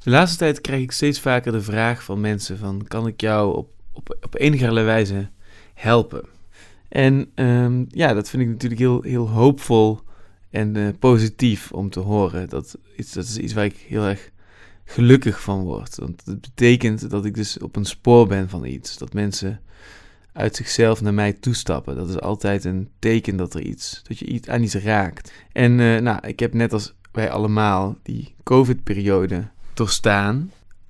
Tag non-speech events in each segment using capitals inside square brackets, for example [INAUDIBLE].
De laatste tijd krijg ik steeds vaker de vraag van mensen van kan ik jou op, op, op enige wijze helpen? En ehm, ja, dat vind ik natuurlijk heel, heel hoopvol en eh, positief om te horen. Dat, dat is iets waar ik heel erg gelukkig van word. Want het betekent dat ik dus op een spoor ben van iets. Dat mensen uit zichzelf naar mij toestappen. Dat is altijd een teken dat er iets, dat je iets aan iets raakt. En eh, nou, ik heb net als wij allemaal die COVID-periode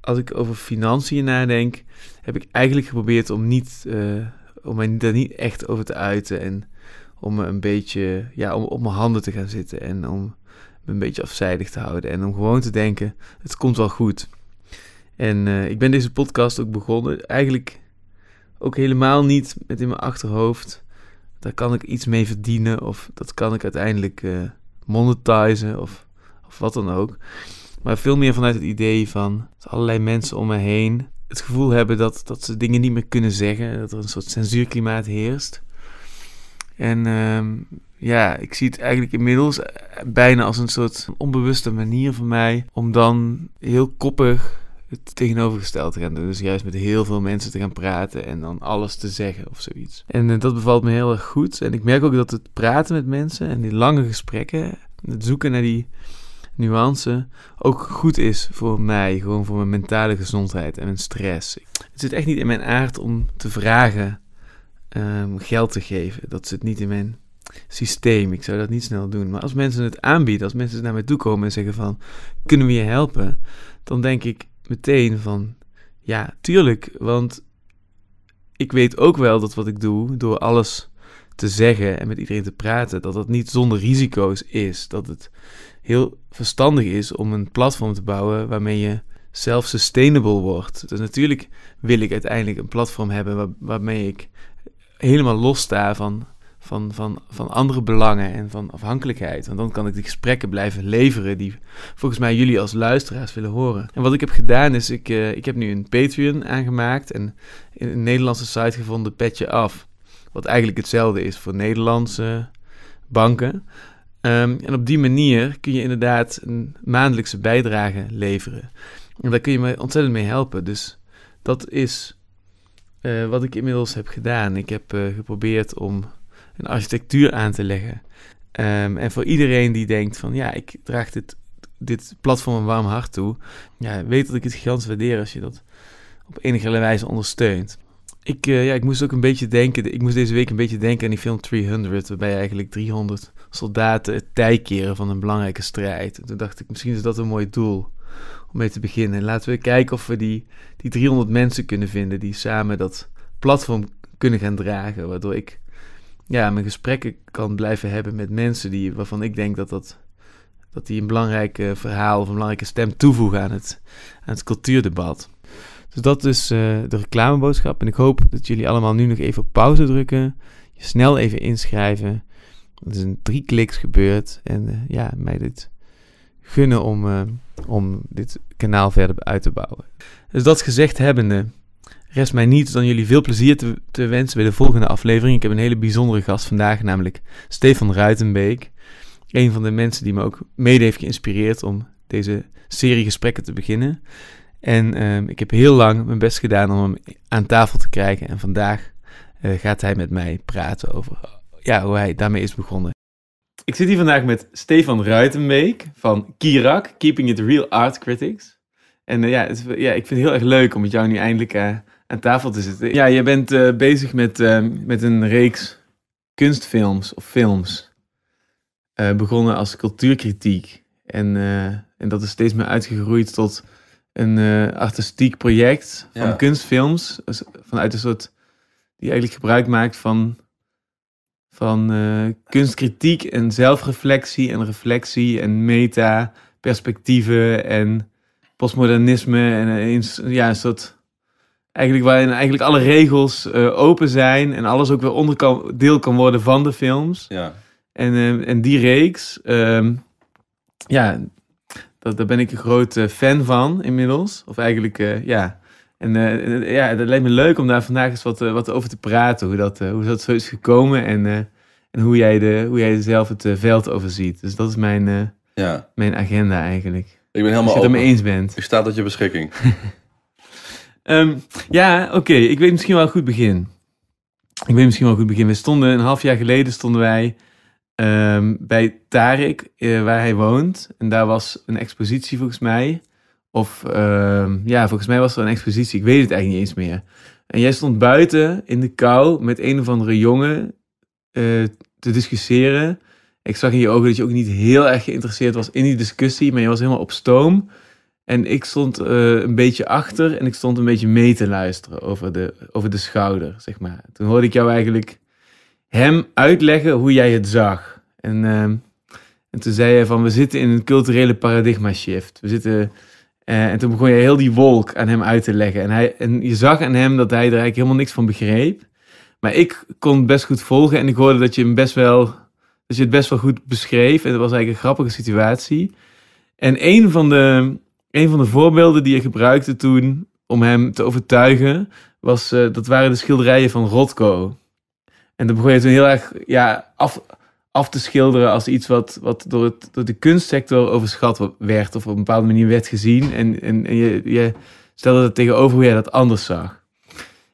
als ik over financiën nadenk, heb ik eigenlijk geprobeerd om, niet, eh, om mij daar niet echt over te uiten. En om me een beetje ja, om op mijn handen te gaan zitten. En om me een beetje afzijdig te houden. En om gewoon te denken: het komt wel goed. En eh, ik ben deze podcast ook begonnen. Eigenlijk ook helemaal niet met in mijn achterhoofd. Daar kan ik iets mee verdienen. Of dat kan ik uiteindelijk eh, monetizen. Of, of wat dan ook. Maar veel meer vanuit het idee van allerlei mensen om me heen het gevoel hebben dat, dat ze dingen niet meer kunnen zeggen. Dat er een soort censuurklimaat heerst. En ehm, ja, ik zie het eigenlijk inmiddels eh, bijna als een soort onbewuste manier van mij om dan heel koppig het tegenovergesteld te gaan doen. Dus juist met heel veel mensen te gaan praten en dan alles te zeggen of zoiets. En eh, dat bevalt me heel erg goed. En ik merk ook dat het praten met mensen en die lange gesprekken, het zoeken naar die nuance ook goed is voor mij, gewoon voor mijn mentale gezondheid en mijn stress. Het zit echt niet in mijn aard om te vragen ehm, geld te geven. Dat zit niet in mijn systeem. Ik zou dat niet snel doen. Maar als mensen het aanbieden, als mensen naar mij toe komen en zeggen van, kunnen we je helpen? Dan denk ik meteen van, ja, tuurlijk, want ik weet ook wel dat wat ik doe, door alles te zeggen en met iedereen te praten, dat dat niet zonder risico's is. Dat het heel verstandig is om een platform te bouwen waarmee je zelf sustainable wordt. Dus natuurlijk wil ik uiteindelijk een platform hebben waar, waarmee ik helemaal los sta van, van, van, van andere belangen en van afhankelijkheid. Want dan kan ik die gesprekken blijven leveren die volgens mij jullie als luisteraars willen horen. En wat ik heb gedaan is, ik, eh, ik heb nu een Patreon aangemaakt en een Nederlandse site gevonden, Petje Af. Wat eigenlijk hetzelfde is voor Nederlandse banken. Ehm, en op die manier kun je inderdaad een maandelijkse bijdrage leveren. En daar kun je me ontzettend mee helpen. Dus dat is eh, wat ik inmiddels heb gedaan. Ik heb eh, geprobeerd om een architectuur aan te leggen. Ehm, en voor iedereen die denkt van ja, ik draag dit, dit platform een warm hart toe. Ja, weet dat ik het gigantisch waardeer als je dat op enige wijze ondersteunt. Ik, eh, ja, ik moest ook een beetje denken, ik moest deze week een beetje denken aan die film 300, waarbij eigenlijk 300 soldaten het tij keren van een belangrijke strijd. toen dacht ik, misschien is dat een mooi doel om mee te beginnen. Laten we kijken of we die, die 300 mensen kunnen vinden die samen dat platform kunnen gaan dragen. Waardoor ik ja, mijn gesprekken kan blijven hebben met mensen die, waarvan ik denk dat, dat, dat die een belangrijk verhaal of een belangrijke stem toevoegen aan het, aan het cultuurdebat. Dus dat is eh, de reclameboodschap. En ik hoop dat jullie allemaal nu nog even op pauze drukken, je snel even inschrijven het is in drie kliks gebeurd. En eh, ja, mij dit gunnen om, eh, om dit kanaal verder uit te bouwen. Dus dat gezegd hebbende, rest mij niet dan jullie veel plezier te, te wensen bij de volgende aflevering. Ik heb een hele bijzondere gast vandaag, namelijk Stefan Ruitenbeek. Een van de mensen die me ook mede heeft geïnspireerd om deze serie gesprekken te beginnen. En ehm, ik heb heel lang mijn best gedaan om hem aan tafel te krijgen. En vandaag eh, gaat hij met mij praten over ja, hoe hij daarmee is begonnen. Ik zit hier vandaag met Stefan Ruitenbeek van Kirak, Keeping It Real Art Critics. En eh, ja, het, eh, ja, ik vind het heel erg leuk om met jou nu eindelijk eh, aan tafel te zitten. Ja, je bent bezig met, met een reeks kunstfilms of films. begonnen als cultuurkritiek. En, en dat is steeds meer uitgegroeid tot een artistiek project van kunstfilms. Dus vanuit een soort die eigenlijk gebruik maakt van van eh, kunstkritiek en zelfreflectie en reflectie en meta-perspectieven en postmodernisme en eh, ja, een soort eigenlijk waarin eigenlijk alle regels eh, open zijn en alles ook weer onderdeel kan worden van de films. Ja. En, en die reeks, ehm, ja, dat, daar ben ik een grote fan van inmiddels. Of eigenlijk, ja, en eh, ja, het leek me leuk om daar vandaag eens wat, eh, wat over te praten. Hoe dat, eh, hoe dat zo is gekomen en, en hoe, jij de, hoe jij zelf het veld overziet. Dus dat is mijn, ja. mijn agenda eigenlijk. Ik ben helemaal Als je het ermee eens bent. Ik sta tot je beschikking. [LAUGHS] Ehm, ja, oké. Ik weet misschien wel een goed begin. Ik weet misschien wel een goed begin. We stonden een half jaar geleden stonden wij ehm, bij Tarek, waar hij woont. En daar was een expositie volgens mij. Of ehm, ja, volgens mij was er een expositie. Ik weet het eigenlijk niet eens meer. En jij stond buiten in de kou met een of andere jongen eh, te discussiëren. Ik zag in je ogen dat je ook niet heel erg geïnteresseerd was in die discussie, maar je was helemaal op stoom. En ik stond eh, een beetje achter en ik stond een beetje mee te luisteren over de, over de schouder, zeg maar. Toen hoorde ik jou eigenlijk hem uitleggen hoe jij het zag. En, ehm, en toen zei hij van, we zitten in een culturele paradigma shift. We zitten eh, en toen begon je heel die wolk aan hem uit te leggen. En, hij, en je zag aan hem dat hij er eigenlijk helemaal niks van begreep. Maar ik kon het best goed volgen en ik hoorde dat je, hem best wel, dat je het best wel goed beschreef. En het was eigenlijk een grappige situatie. En een van de, een van de voorbeelden die je gebruikte toen om hem te overtuigen, was, eh, dat waren de schilderijen van Rothko. En dan begon je toen heel erg ja, af, af te schilderen als iets wat, wat door, het, door de kunstsector overschat werd of op een bepaalde manier werd gezien. En, en, je, je stelde het tegenover hoe jij dat anders zag.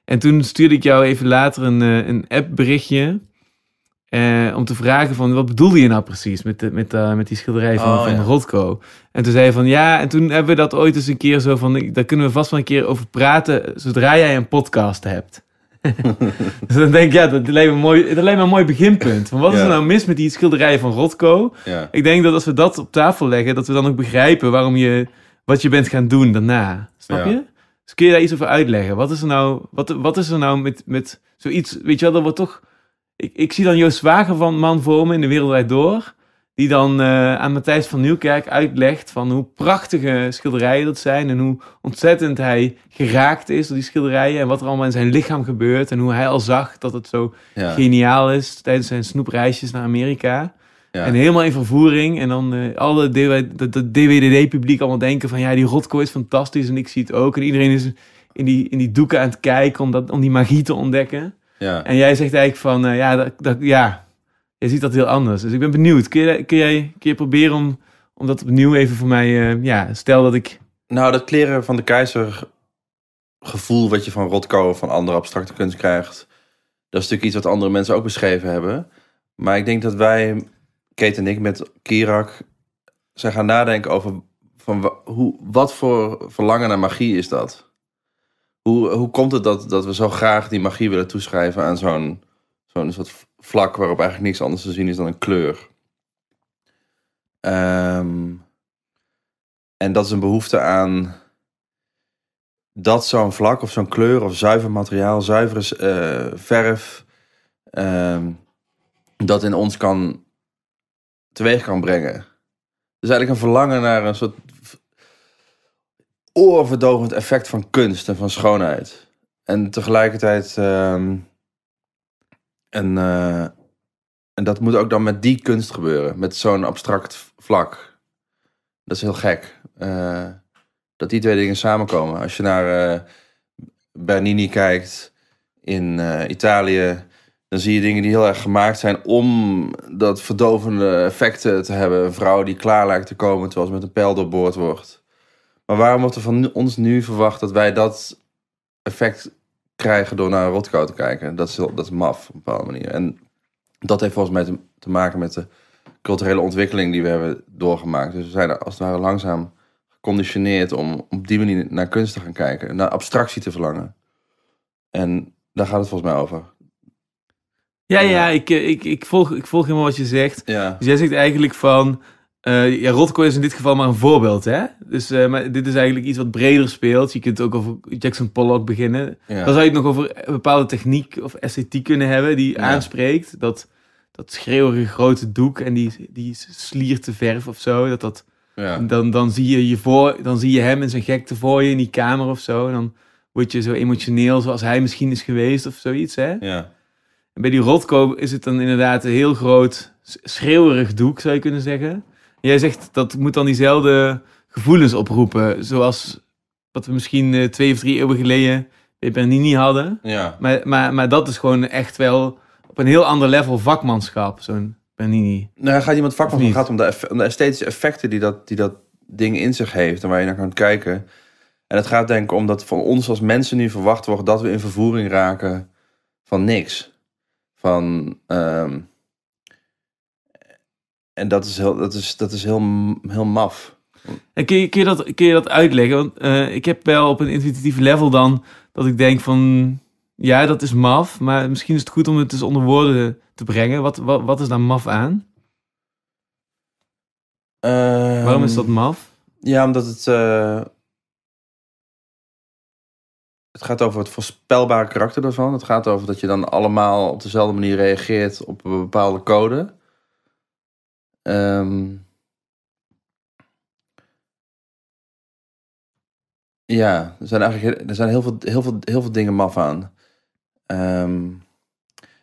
En toen stuurde ik jou even later een, eh, een app-berichtje. Eh, om te vragen van wat bedoelde je nou precies met, de, met, de, eh, met die schilderij van, oh, van ja. Rotko? En toen zei je van ja, en toen hebben we dat ooit eens een keer zo van, daar kunnen we vast wel een keer over praten zodra jij een podcast hebt. [LAUGHS] dus dan denk ik, ja, dat lijkt me, een mooi beginpunt. wat is er nou mis met die schilderijen van Rotko? Ik denk dat als we dat op tafel leggen, dat we dan ook begrijpen waarom je, wat je bent gaan doen daarna. Snap je? Dus kun je daar iets over uitleggen? Wat is er nou, wat, wat is er nou met, met zoiets, weet je wel, dat wordt toch... Ik, ik zie dan Joost Wagen van Man voor me in de wereld door. Die dan eh, aan Matthijs van Nieuwkerk uitlegt van hoe prachtige schilderijen dat zijn. En hoe ontzettend hij geraakt is door die schilderijen. En wat er allemaal in zijn lichaam gebeurt. En hoe hij al zag dat het zo geniaal is tijdens zijn snoepreisjes naar Amerika. En helemaal in vervoering. En dan uh, alle DWDD-publiek allemaal denken van... ja, die rotkooi is fantastisch en ik zie het ook. En iedereen is in die, in die doeken aan het kijken om, dat, om die magie te ontdekken. Ja. En jij zegt eigenlijk van... Eh, ja, dat, dat, ja, je ziet dat heel anders. Dus ik ben benieuwd. Kun, kun jij kun je proberen om, om dat opnieuw even voor mij... Eh, ja, stel dat ik... Nou, dat kleren van de keizer gevoel wat je van Rotko of van andere abstracte kunst krijgt... dat is natuurlijk iets wat andere mensen ook beschreven hebben. Maar ik denk dat wij, Kate en ik, met Kirak... zijn gaan nadenken over van hoe, wat voor verlangen naar magie is dat? Hoe, hoe komt het dat, dat we zo graag die magie willen toeschrijven aan zo'n zo'n soort vlak waarop eigenlijk niks anders te zien is dan een kleur. Ehm, en dat is een behoefte aan dat zo'n vlak of zo'n kleur of zuiver materiaal, zuivere eh, verf, ehm, dat in ons kan teweeg kan brengen. Dus eigenlijk een verlangen naar een soort oorverdovend effect van kunst en van schoonheid. En tegelijkertijd ehm, en, eh, en dat moet ook dan met die kunst gebeuren, met zo'n abstract vlak. Dat is heel gek. Eh, dat die twee dingen samenkomen. Als je naar eh, Bernini kijkt in Italië, dan zie je dingen die heel erg gemaakt zijn om dat verdovende effect te hebben. Een vrouw die klaar lijkt te komen terwijl ze met een pijl doorboord wordt. Maar waarom wordt er van ons nu verwacht dat wij dat effect krijgen door naar een te kijken. Dat is, dat is maf op een bepaalde manier. En dat heeft volgens mij te, te maken met de culturele ontwikkeling die we hebben doorgemaakt. Dus we zijn als het ware langzaam geconditioneerd om op die manier naar kunst te gaan kijken. Naar abstractie te verlangen. En daar gaat het volgens mij over. Ja, ja, eh, ik, eh, ik, ik, volg, ik volg helemaal wat je zegt. Ja. Dus jij zegt eigenlijk van eh, ja, Rotko is in dit geval maar een voorbeeld, hè? Dus eh, maar dit is eigenlijk iets wat breder speelt. Je kunt ook over Jackson Pollock beginnen. Dan zou je het nog over een bepaalde techniek of esthetiek kunnen hebben die aanspreekt. Dat, dat schreeuwige grote doek en die, die te verf of zo. Dat dat, dan, dan, zie je je voor, dan zie je hem in zijn gekte voor je in die kamer of zo. En dan word je zo emotioneel zoals hij misschien is geweest of zoiets, hè? Ja. bij die Rotko is het dan inderdaad een heel groot schreeuwerig doek, zou je kunnen zeggen jij zegt dat moet dan diezelfde gevoelens oproepen. Zoals wat we misschien eh, twee of drie eeuwen geleden bij niet hadden. Ja. Maar, maar, maar dat is gewoon echt wel op een heel ander level vakmanschap, zo'n Bernini. Nou, gaat iemand vakmanschap gaat om de, om esthetische effecten die dat, die dat ding in zich heeft en waar je naar kan kijken. En het gaat denk ik om dat van ons als mensen nu verwacht wordt dat we in vervoering raken van niks. Van ehm, en dat is heel, dat is, dat is heel, heel maf. En kun je, kun je, dat, kun je dat uitleggen? Want eh, ik heb wel op een intuïtief level dan dat ik denk van... Ja, dat is maf, maar misschien is het goed om het eens dus onder woorden te brengen. Wat, wat, wat is daar maf aan? Waarom is dat ehm, maf? Ja, omdat het... Eh, het gaat over het voorspelbare karakter daarvan. Het gaat over dat je dan allemaal op dezelfde manier reageert op een bepaalde code. Ehm, ja, er zijn eigenlijk er zijn heel, veel, heel, veel, heel veel dingen maf aan. Ehm,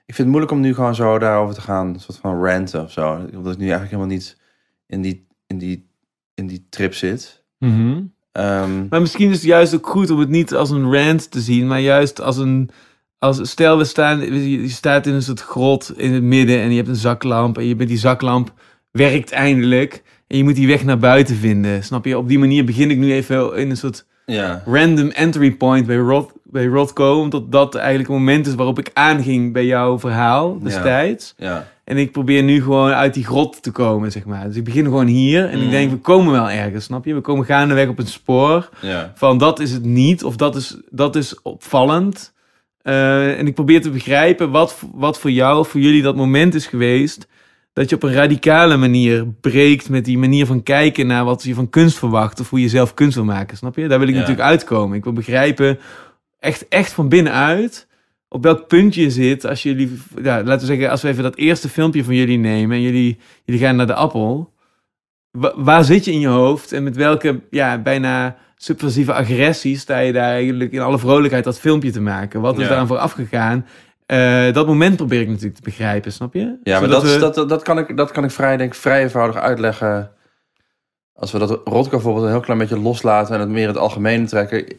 ik vind het moeilijk om nu gewoon zo daarover te gaan, een soort van ranten of zo. Omdat ik nu eigenlijk helemaal niet in die, in die, in die trip zit. Mhm. Ehm, maar misschien is het juist ook goed om het niet als een rant te zien, maar juist als een. Als, stel, we staan, je staat in een soort grot in het midden en je hebt een zaklamp en je bent die zaklamp werkt eindelijk. En je moet die weg naar buiten vinden. Snap je? Op die manier begin ik nu even in een soort ja. random entry point bij, Rod, bij Rodco. Omdat dat eigenlijk het moment is waarop ik aanging bij jouw verhaal destijds. Ja. En ik probeer nu gewoon uit die grot te komen, zeg maar. Dus ik begin gewoon hier en ik mm. denk, we komen wel ergens, snap je? We komen gaandeweg op een spoor van dat is het niet of dat is, dat is opvallend. Eh, en ik probeer te begrijpen wat, wat voor jou of voor jullie dat moment is geweest dat je op een radicale manier breekt met die manier van kijken naar wat je van kunst verwacht of hoe je zelf kunst wil maken, snap je? Daar wil ik natuurlijk uitkomen. Ik wil begrijpen, echt, echt van binnenuit, op welk punt je zit als jullie, ja, laten we zeggen, als we even dat eerste filmpje van jullie nemen en jullie, jullie gaan naar de appel. Waar zit je in je hoofd en met welke ja, bijna subversieve agressie sta je daar eigenlijk in alle vrolijkheid dat filmpje te maken? Wat is ja. aan voor afgegaan? Eh, dat moment probeer ik natuurlijk te begrijpen, snap je? Ja, maar dat, dat, dat, kan ik, dat kan ik vrij, denk, vrij eenvoudig uitleggen. Als we dat Rotka bijvoorbeeld een heel klein beetje loslaten en het meer het algemeen trekken.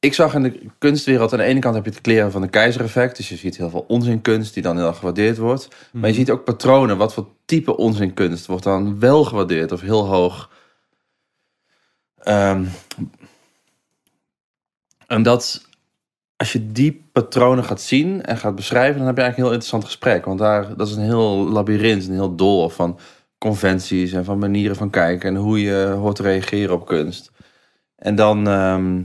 Ik zag in de kunstwereld, aan de ene kant heb je het kleren van de keizereffect. Dus je ziet heel veel onzinkunst die dan heel gewaardeerd wordt. Maar je mhm. ziet ook patronen. Wat voor type onzinkunst wordt dan wel gewaardeerd of heel hoog? Ehm, en dat, als je die patronen gaat zien en gaat beschrijven, dan heb je eigenlijk een heel interessant gesprek. Want daar, dat is een heel labyrint, een heel dol van conventies en van manieren van kijken en hoe je hoort te reageren op kunst. En dan. Ehm,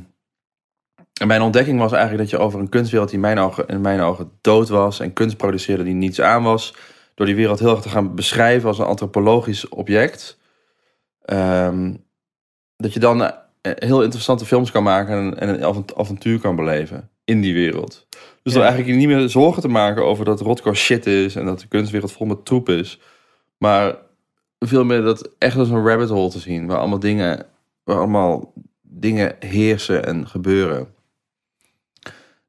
en mijn ontdekking was eigenlijk dat je over een kunstwereld die in mijn ogen, in mijn ogen dood was en kunst produceerde die niets aan was, door die wereld heel erg te gaan beschrijven als een antropologisch object. Ehm, dat je dan eh, heel interessante films kan maken en een avontuur kan beleven in die wereld. Dus ja. dan eigenlijk niet meer zorgen te maken over dat Rotko shit is en dat de kunstwereld vol met troep is. Maar veel meer dat echt als een rabbit hole te zien, waar allemaal dingen, waar allemaal dingen heersen en gebeuren.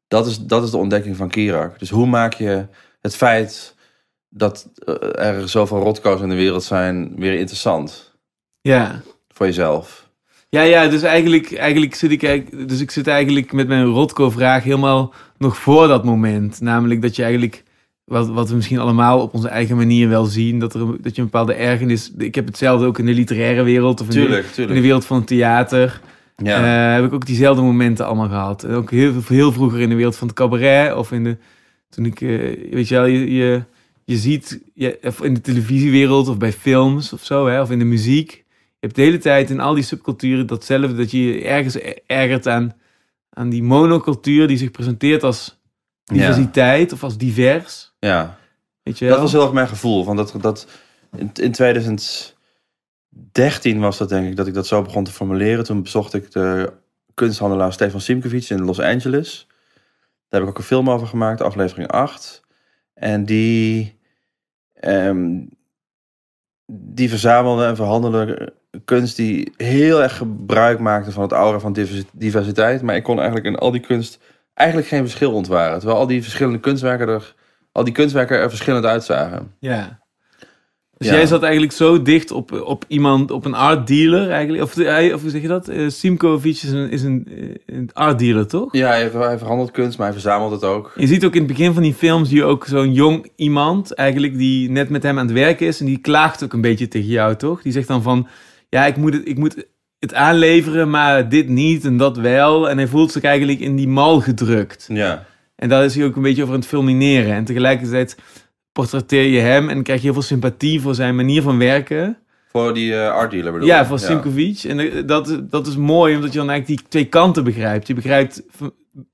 Dat is, dat is de ontdekking van Kirak. Dus hoe maak je het feit dat eh, er zoveel rotko's in de wereld zijn weer interessant? Ja. Voor jezelf. Ja, ja, dus eigenlijk, eigenlijk zit ik, dus ik zit eigenlijk met mijn Rotko-vraag helemaal nog voor dat moment. Namelijk dat je eigenlijk, wat, wat we misschien allemaal op onze eigen manier wel zien, dat, er, dat je een bepaalde ergernis... Ik heb hetzelfde ook in de literaire wereld of in, tuurlijk, de, in de wereld van het theater. Eh, heb ik ook diezelfde momenten allemaal gehad. En ook heel, heel vroeger in de wereld van het cabaret of in de... Toen ik, eh, weet je wel, je, je, je ziet je, in de televisiewereld of bij films of zo, hè, of in de muziek hebt de hele tijd in al die subculturen datzelfde, dat je je ergens e- ergert aan, aan die monocultuur die zich presenteert als diversiteit of als divers. Ja, Weet je wel? dat was heel erg mijn gevoel. Want dat, dat, in, in 2013 was dat denk ik dat ik dat zo begon te formuleren. Toen bezocht ik de kunsthandelaar Stefan Simkovic in Los Angeles. Daar heb ik ook een film over gemaakt, aflevering 8. En die, ehm, die verzamelde en verhandelde kunst die heel erg gebruik maakte van het aura van diversiteit. Maar ik kon eigenlijk in al die kunst eigenlijk geen verschil ontwaren. Terwijl al die verschillende kunstwerken er, al die kunstwerken er verschillend uitzagen. Ja. Dus jij zat eigenlijk zo dicht op, op iemand, op een art dealer eigenlijk. Of, of hoe zeg je dat? Eh, Simkovic is, een, is een, eh, een, art dealer, toch? Ja, hij, hij verhandelt kunst, maar hij verzamelt het ook. Je ziet ook in het begin van die films hier ook zo'n jong iemand eigenlijk die net met hem aan het werken is. En die klaagt ook een beetje tegen jou, toch? Die zegt dan van, ja, ik moet, het, ik moet het aanleveren, maar dit niet en dat wel. En hij voelt zich eigenlijk in die mal gedrukt. Ja. En daar is hij ook een beetje over aan het filmineren. En tegelijkertijd portretteer je hem en krijg je heel veel sympathie voor zijn manier van werken. Voor die uh, art dealer bedoel Ja, voor ja. En eh, dat, dat is mooi, omdat je dan eigenlijk die twee kanten begrijpt. Je begrijpt,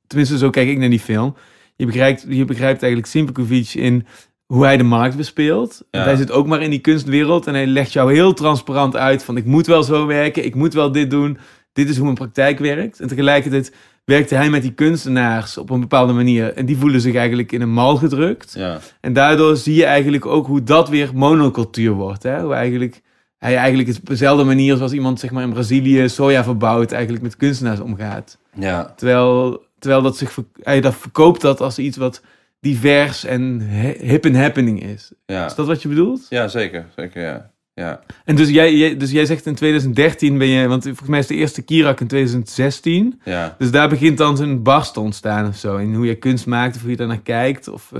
tenminste zo kijk ik naar die film. Je begrijpt, je begrijpt eigenlijk Simcovic in hoe hij de markt bespeelt. hij zit ook maar in die kunstwereld en hij legt jou heel transparant uit van ik moet wel zo werken, ik moet wel dit doen. Dit is hoe mijn praktijk werkt. En tegelijkertijd werkte hij met die kunstenaars op een bepaalde manier. En die voelen zich eigenlijk in een mal gedrukt. Ja. En daardoor zie je eigenlijk ook hoe dat weer monocultuur wordt. Hè? Hoe eigenlijk, hij eigenlijk op dezelfde manier zoals iemand zeg maar, in Brazilië soja verbouwt, eigenlijk met kunstenaars omgaat. Ja. Terwijl, terwijl dat zich, hij dat verkoopt dat als iets wat divers en hip en happening is. Is dat wat je bedoelt? Ja, zeker. Zeker, ja. ja. En dus jij, dus jij zegt in 2013 ben je... Want volgens mij is de eerste Kirak in 2016. Ja. Dus daar begint dan zo'n barst te ontstaan of zo. In hoe je kunst maakt of hoe je daarnaar kijkt. Of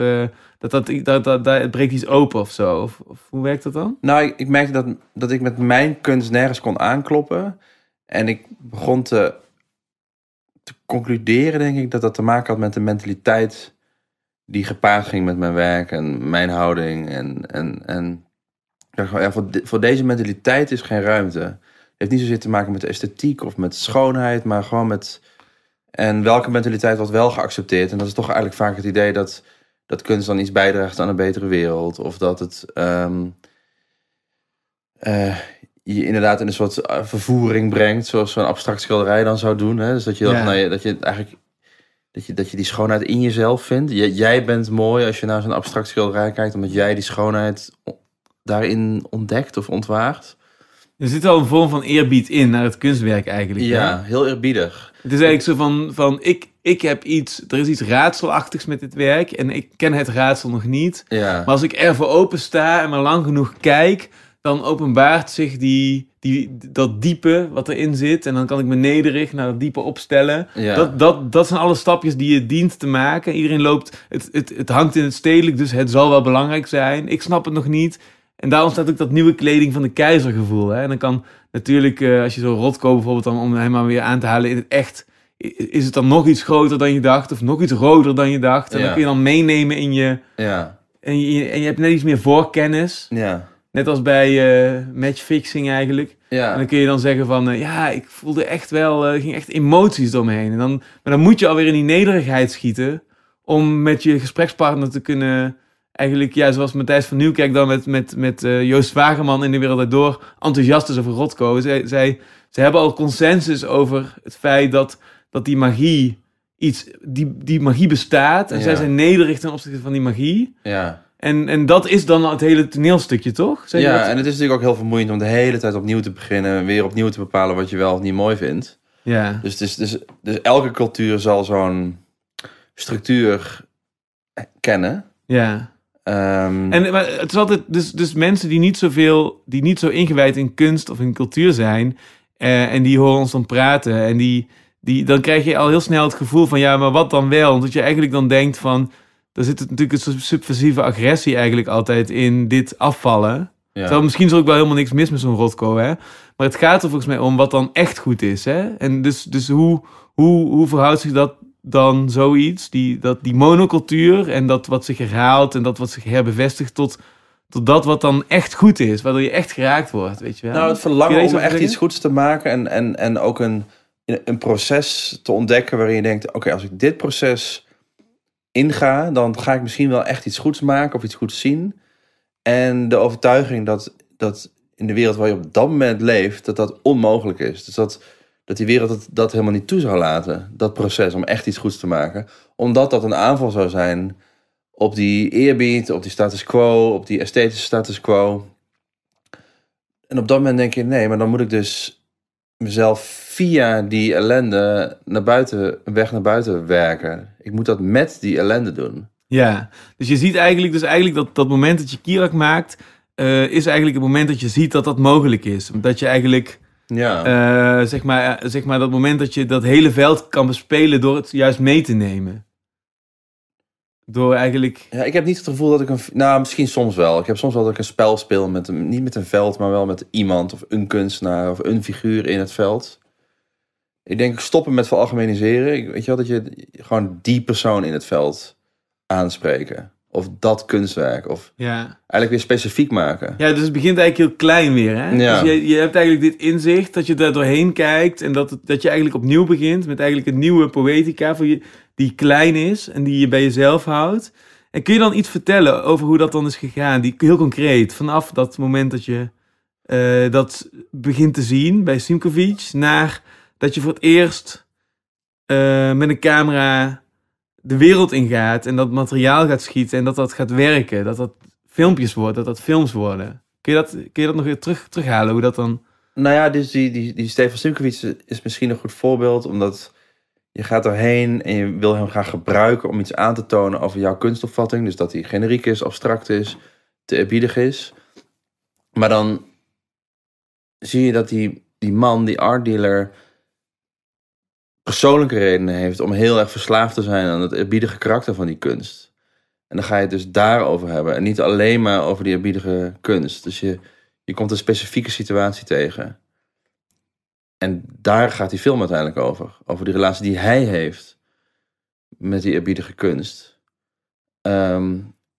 dat, dat, dat, dat, dat het breekt iets open of zo. hoe werkt dat dan? Nou, ik, ik merkte dat, dat ik met mijn kunst nergens kon aankloppen. En ik begon te, te concluderen, denk ik, dat dat te maken had met de mentaliteit die gepaard ging met mijn werk en mijn houding. En, en, en ja, voor, de, voor deze mentaliteit is geen ruimte. Het heeft niet zozeer te maken met esthetiek of met schoonheid, maar gewoon met. En welke mentaliteit wordt wel geaccepteerd? En dat is toch eigenlijk vaak het idee dat, dat kunst dan iets bijdraagt aan een betere wereld. Of dat het ehm, eh, je inderdaad in een soort eh, vervoering brengt, zoals zo'n abstract schilderij dan zou doen. Hè? Dus dat je, dat, ja. dat je eigenlijk dat je, dat je die schoonheid in jezelf vindt. J jij bent mooi als je naar zo'n abstract schilderij kijkt, omdat jij die schoonheid daarin ontdekt of ontwaart. Er zit al een vorm van eerbied in naar het kunstwerk eigenlijk. Ja, heel eerbiedig. Het is eigenlijk zo van, van ik, ik heb iets, er is iets raadselachtigs met dit werk en ik ken het raadsel nog niet. Maar als ik ervoor open sta en maar lang genoeg kijk, dan openbaart zich die, die, dat diepe wat erin zit. En dan kan ik me nederig naar dat diepe opstellen. Ja. Dat, dat, dat zijn alle stapjes die je dient te maken. Iedereen loopt, het, het, het hangt in het stedelijk, dus het zal wel belangrijk zijn. Ik snap het nog niet. En daarom staat ook dat nieuwe kleding van de keizergevoel. Hè? En dan kan natuurlijk, eh, als je zo rot bijvoorbeeld, dan om helemaal weer aan te halen in het echt... Is het dan nog iets groter dan je dacht? Of nog iets roder dan je dacht? En dan kun je dan meenemen in je... Ja. En je, en je hebt net iets meer voorkennis. Ja. Net als bij eh, matchfixing eigenlijk. Ja. En dan kun je dan zeggen van, eh, ja, ik voelde echt wel, uh, eh, ging echt emoties door me heen. En dan, maar dan moet je alweer in die nederigheid schieten om met je gesprekspartner te kunnen... Eigenlijk, ja, zoals Matthijs van Nieuwkerk dan met, met, met Joost Wageman in De Wereld Door enthousiast is over Rotko. Zij, zij, ze hebben al consensus over het feit dat, dat die magie iets, die, die magie bestaat. En zij zijn nederig ten opzichte van die magie. Ja. En, en dat is dan het hele toneelstukje, toch? Zeg ja, en het is natuurlijk ook heel vermoeiend om de hele tijd opnieuw te beginnen. weer opnieuw te bepalen wat je wel of niet mooi vindt. Ja. Dus, dus, dus, dus elke cultuur zal zo'n structuur kennen. Ja. Ehm, en maar het is altijd, dus, dus mensen die niet zoveel, die niet zo ingewijd in kunst of in cultuur zijn, eh, en die horen ons dan praten, en die, die, dan krijg je al heel snel het gevoel van ja, maar wat dan wel? dat je eigenlijk dan denkt van, daar zit natuurlijk een soort subversieve agressie eigenlijk altijd in dit afvallen. Ja. misschien is ik ook wel helemaal niks mis met zo'n rotko, hè. Maar het gaat er volgens mij om wat dan echt goed is, hè. En dus, dus hoe, hoe, hoe verhoudt zich dat dan zoiets? Die, dat, die monocultuur en dat wat zich herhaalt en dat wat zich herbevestigt tot, tot dat wat dan echt goed is. Waardoor je echt geraakt wordt, weet je wel. Nou, het verlangen om echt iets goeds te maken en, en, en ook een, een proces te ontdekken waarin je denkt... Oké, als ik dit proces inga, dan ga ik misschien wel echt iets goeds maken of iets goeds zien. En de overtuiging dat, dat in de wereld waar je op dat moment leeft, dat dat onmogelijk is. Dus dat, dat die wereld dat, dat helemaal niet toe zou laten, dat proces om echt iets goeds te maken. Omdat dat een aanval zou zijn op die eerbied, op die status quo, op die esthetische status quo. En op dat moment denk je, nee, maar dan moet ik dus mezelf via die ellende naar buiten, weg naar buiten werken. Ik moet dat met die ellende doen. Ja, dus je ziet eigenlijk, dus eigenlijk dat, dat moment dat je Kirak maakt, eh, is eigenlijk het moment dat je ziet dat dat mogelijk is. Dat je eigenlijk, ja. Eh, zeg, maar, eh, zeg maar, dat moment dat je dat hele veld kan bespelen door het juist mee te nemen. Door eigenlijk. Ja, ik heb niet het gevoel dat ik een. Nou, misschien soms wel. Ik heb soms wel dat ik een spel speel met niet met een veld, maar wel met iemand of een kunstenaar of een figuur in het veld. Ik denk stoppen met veralgemeniseren. Ik, weet je wel, dat je gewoon die persoon in het veld aanspreken. Of dat kunstwerk. Of ja. eigenlijk weer specifiek maken. Ja, dus het begint eigenlijk heel klein weer. Hè? Ja. Dus je, je hebt eigenlijk dit inzicht dat je daar doorheen kijkt. En dat, dat je eigenlijk opnieuw begint met eigenlijk een nieuwe poëtica voor je, die klein is en die je bij jezelf houdt. En kun je dan iets vertellen over hoe dat dan is gegaan? Die, heel concreet, vanaf dat moment dat je eh, dat begint te zien bij Simkovic naar dat je voor het eerst eh, met een camera de wereld ingaat en dat materiaal gaat schieten en dat dat gaat werken. Dat dat filmpjes wordt, dat dat films worden. Kun je dat, kun je dat nog weer terug, terughalen, hoe dat dan... Nou ja, dus die, die, die Stefan Simkovic is misschien een goed voorbeeld, omdat je gaat erheen en je wil hem gaan gebruiken om iets aan te tonen over jouw kunstopvatting. Dus dat hij generiek is, abstract is, te erbiedig is. Maar dan zie je dat die, die man, die art dealer, persoonlijke redenen heeft om heel erg verslaafd te zijn aan het eerbiedige karakter van die kunst. En dan ga je het dus daarover hebben en niet alleen maar over die eerbiedige kunst. Dus je, je komt een specifieke situatie tegen. En daar gaat die film uiteindelijk over. Over die relatie die hij heeft met die eerbiedige kunst. Ehm,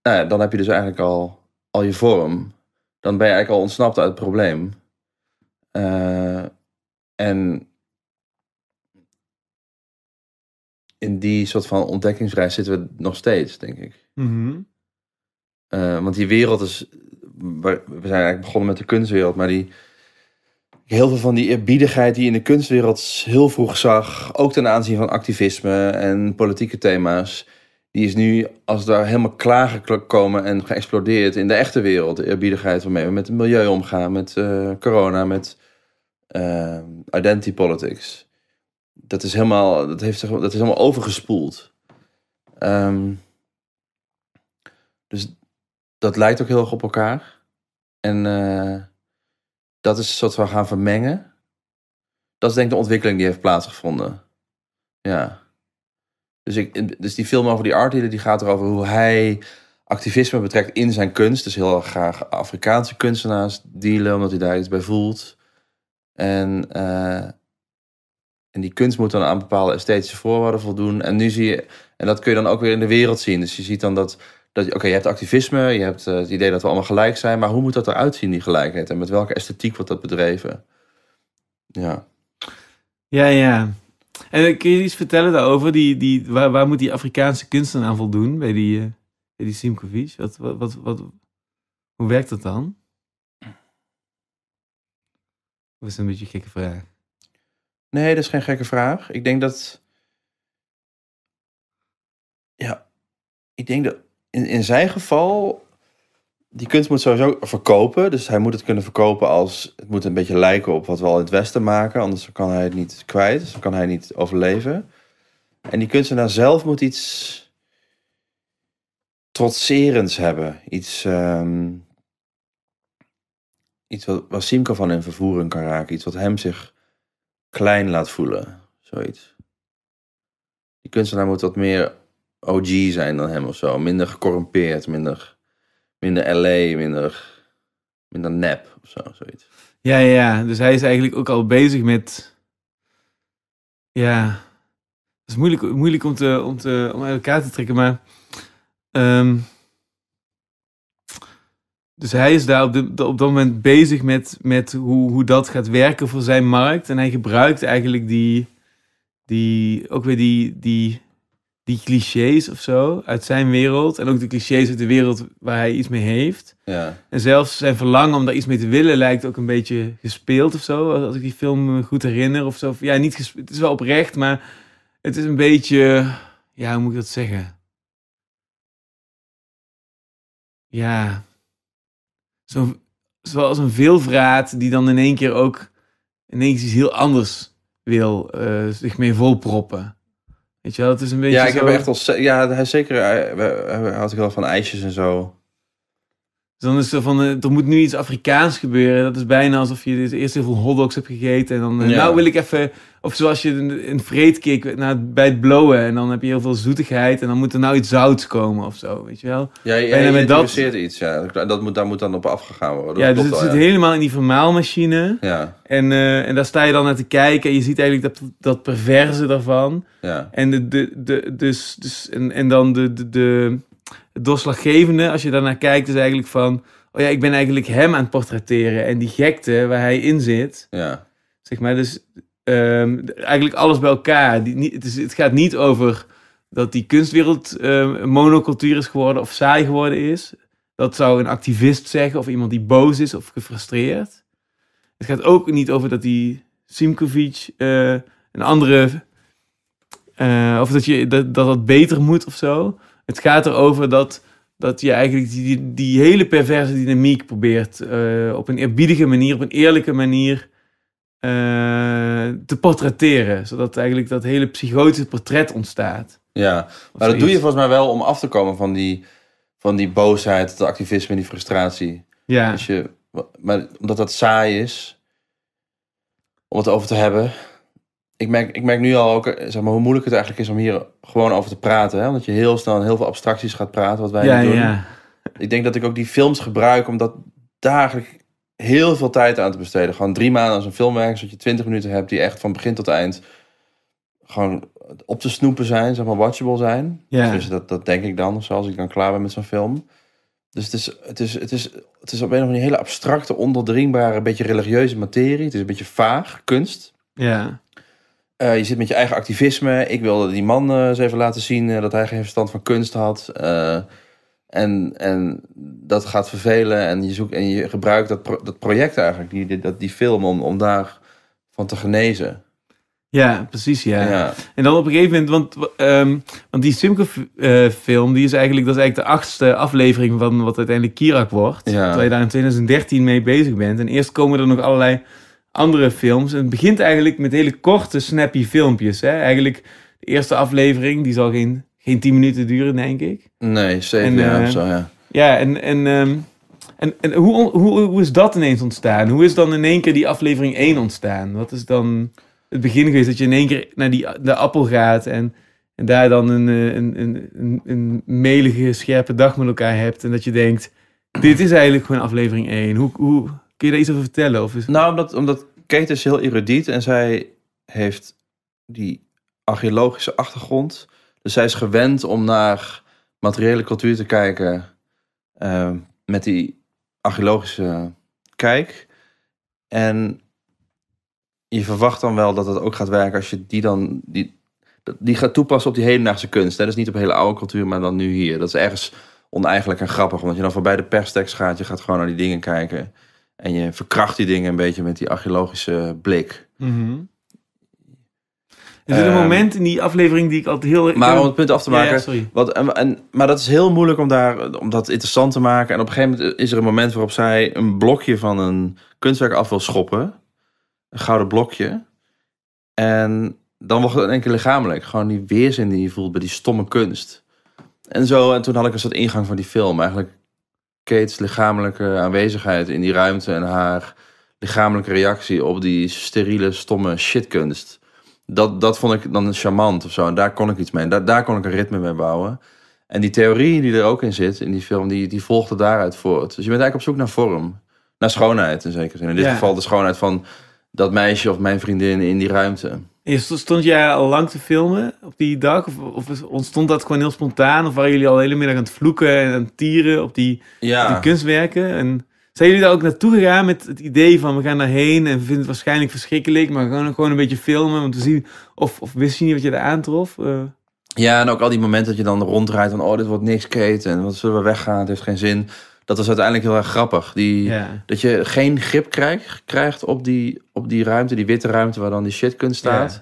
nou ja, dan heb je dus eigenlijk al, al je vorm. Dan ben je eigenlijk al ontsnapt uit het probleem. Eh, en in die soort van ontdekkingsreis zitten we nog steeds, denk ik. Mhm. Eh, want die wereld is. We zijn eigenlijk begonnen met de kunstwereld, maar die. Heel veel van die eerbiedigheid die in de kunstwereld heel vroeg zag, ook ten aanzien van activisme en politieke thema's, die is nu als daar helemaal klaargekomen en geëxplodeerd in de echte wereld. De eerbiedigheid waarmee we met het milieu omgaan, met eh, corona, met eh, identity politics dat is helemaal, dat heeft, dat is helemaal overgespoeld. Um, dus dat lijkt ook heel erg op elkaar. En eh, dat is een soort van gaan vermengen. Dat is denk ik de ontwikkeling die heeft plaatsgevonden. Ja. Dus, ik, dus die film over die art die gaat erover hoe hij activisme betrekt in zijn kunst. Dus heel graag Afrikaanse kunstenaars dealen, omdat hij daar iets bij voelt. En, eh, en die kunst moet dan aan bepaalde esthetische voorwaarden voldoen. En nu zie je, en dat kun je dan ook weer in de wereld zien. Dus je ziet dan dat, dat oké, je hebt activisme, je hebt eh, het idee dat we allemaal gelijk zijn. Maar hoe moet dat eruit zien, die gelijkheid? En met welke esthetiek wordt dat bedreven? Ja. Ja, ja. En eh, kun je iets vertellen daarover? Die, die, waar, waar moet die Afrikaanse kunst dan aan voldoen bij die, uh, die Simcovic? Wat, wat, wat, wat, hoe werkt dat dan? Dat is een beetje een gekke vraag. Nee, dat is geen gekke vraag. Ik denk dat. Ja, ik denk dat in, in zijn geval. Die kunst moet sowieso verkopen. Dus hij moet het kunnen verkopen als. Het moet een beetje lijken op wat we al in het Westen maken. Anders kan hij het niet kwijt. Dus dan kan hij niet overleven. En die kunstenaar zelf moet iets. trotserends hebben. Iets. Um, iets wat, waar van in vervoering kan raken. Iets wat hem zich klein laat voelen. Zoiets. Die kunstenaar moet wat meer OG zijn dan hem of zo. Minder gecorrumpeerd, minder, minder LA, minder, minder nep of zo. Zoiets. Ja, ja, dus hij is eigenlijk ook al bezig met. Ja. Het is moeilijk, moeilijk om, te, om, om uit elkaar te trekken, maar. Um dus hij is daar op, op dat moment bezig met, met hoe, hoe dat gaat werken voor zijn markt. En hij gebruikt eigenlijk die, die ook weer die, die, die clichés of zo uit zijn wereld. En ook de clichés uit de wereld waar hij iets mee heeft. Ja. En zelfs zijn verlangen om daar iets mee te willen lijkt ook een beetje gespeeld of zo. Als ik die film goed herinner of zo. Ja, niet gespeeld, het is wel oprecht, maar het is een beetje... Ja, hoe moet ik dat zeggen? Ja, zo, zoals een veelvraat die dan in één keer ook ineens iets heel anders wil, eh, zich mee volproppen. Weet je wel, het is een beetje. Ja, ik heb echt al. Ja, zeker. had ik wel van ijsjes en zo. Dus dan is er van, eh, er moet nu iets Afrikaans gebeuren. Dat is bijna alsof je dus eerst heel veel hotdogs hebt gegeten. En dan, eh, nou wil ik even, of zoals je een, een vreedkick bij het blowen. En dan heb je heel veel zoetigheid. En dan moet er nou iets zout komen of zo, weet je wel. Ja, ja, ja dat iets, ja. Dat moet, daar moet dan op afgegaan worden. ja, dus het zit helemaal in die vermaalmachine. Ja. En, eh, en daar sta je dan naar te kijken. En je ziet eigenlijk dat, dat perverse daarvan. Ja. En, de, de, de, dus, dus, en, en dan de, de, de doorslaggevende, als je daarnaar kijkt, is eigenlijk van... Oh ja, ik ben eigenlijk hem aan het portretteren. En die gekte waar hij in zit. Ja. Zeg maar, dus ehm, eigenlijk alles bij elkaar. Die, niet, het, is, het gaat niet over dat die kunstwereld um, monocultuur is geworden of saai geworden is. Dat zou een activist zeggen of iemand die boos is of gefrustreerd. Het gaat ook niet over dat die Simkovic uh, een andere... Eh, of dat, je, dat, dat dat beter moet of zo. Het gaat erover dat, dat je eigenlijk die, die hele perverse dynamiek probeert eh, op een eerbiedige manier, op een eerlijke manier eh, te portretteren. Zodat eigenlijk dat hele psychotische portret ontstaat. Ja, maar dat doe je volgens mij wel om af te komen van die, van die boosheid, het activisme, die frustratie. Ja. je, maar omdat dat saai is om het over te hebben. Ik merk, ik merk nu al ook eh, zeg maar, hoe moeilijk het eigenlijk is om hier gewoon over te praten. Hè? Omdat je heel snel heel veel abstracties gaat praten, wat wij ja, doen. Ja. Ik denk dat ik ook die films gebruik omdat dagelijks heel veel tijd aan te besteden. Gewoon drie maanden als een filmwerk, zodat je twintig minuten hebt die echt van begin tot eind gewoon op te snoepen zijn, zeg maar watchable zijn. Ja. Dus dat, dat denk ik dan, of ik dan klaar ben met zo'n film. Dus het is, het, is, het, is, het is op een of andere hele abstracte, ondoordringbare, beetje religieuze materie. Het is een beetje vaag, kunst. Ja. Eh, je zit met je eigen activisme. Ik wilde die man uh, eens even laten zien eh, dat hij geen verstand van kunst had. en, en dat gaat vervelen. En je, zoekt, en je gebruikt dat, pro dat project eigenlijk, die, dat, die film, om, om daar van te genezen. Ja, precies, ja. ja. En dan op een gegeven moment, want, ehm, want die Simke film die is eigenlijk, dat is eigenlijk de achtste aflevering van wat uiteindelijk Kirak wordt. Ja. Terwijl je daar in 2013 mee bezig bent. En eerst komen er nog allerlei andere films. het begint eigenlijk met hele korte, snappy filmpjes. Hè? Eigenlijk de eerste aflevering, die zal geen, geen 10 minuten duren, denk ik. Nee, zeven eh, of zo, ja. Ja, en, en, ehm, en, en hoe, hoe, hoe is dat ineens ontstaan? Hoe is dan in één keer die aflevering 1 ontstaan? Wat is dan het begin geweest dat je in één keer naar die, de appel gaat en, en daar dan een, eh, een, een, een, een melige, scherpe dag met elkaar hebt en dat je denkt, dit is eigenlijk gewoon aflevering 1. Hoe, hoe, Kun je daar iets over vertellen? Of is... Nou, omdat, omdat Kate is dus heel erudiet en zij heeft die archeologische achtergrond. Dus zij is gewend om naar materiële cultuur te kijken ehm, met die archeologische kijk. En je verwacht dan wel dat het ook gaat werken als je die dan die, die gaat toepassen op die hedendaagse kunst. Dat is niet op hele oude cultuur, maar dan nu hier. Dat is ergens oneigenlijk en grappig, want je dan voorbij de perstekst gaat, je gaat gewoon naar die dingen kijken. En je verkracht die dingen een beetje met die archeologische blik. Mm Is er een moment in die aflevering die ik altijd heel... Maar om het punt af te maken. Ja, wat, en, en, maar dat is heel moeilijk om, daar, om dat interessant te maken. En op een gegeven moment is er een moment waarop zij een blokje van een kunstwerk af wil schoppen. Een gouden blokje. En dan wordt het enkel lichamelijk. Gewoon die weerzin die je voelt bij die stomme kunst. En zo, en toen had ik als soort ingang van die film. Eigenlijk Kate's lichamelijke aanwezigheid in die ruimte en haar lichamelijke reactie op die steriele, stomme shitkunst. Dat, dat vond ik dan charmant of zo. En daar kon ik iets mee. Daar, daar kon ik een ritme mee bouwen. En die theorie die er ook in zit, in die film, die, die volgde daaruit voort. Dus je bent eigenlijk op zoek naar vorm. Naar schoonheid in zekere zin. In dit geval de schoonheid van dat meisje of mijn vriendin in die ruimte stond jij al lang te filmen op die dag? Of, ontstond dat gewoon heel spontaan? Of waren jullie al hele middag aan het vloeken en aan het tieren op die, kunstwerken? En zijn jullie daar ook naartoe gegaan met het idee van we gaan daarheen en we vinden het waarschijnlijk verschrikkelijk, maar we gaan gewoon een beetje filmen om te zien of, of wist je niet wat je daar aantrof? Eh. Ja, en ook al die momenten dat je dan rondrijdt van oh, dit wordt niks, Kate, en wat zullen we weggaan, het heeft geen zin dat was uiteindelijk heel erg grappig. Die, Dat je geen grip krijgt, op, die, op die ruimte, die witte ruimte waar dan die shitkunst staat.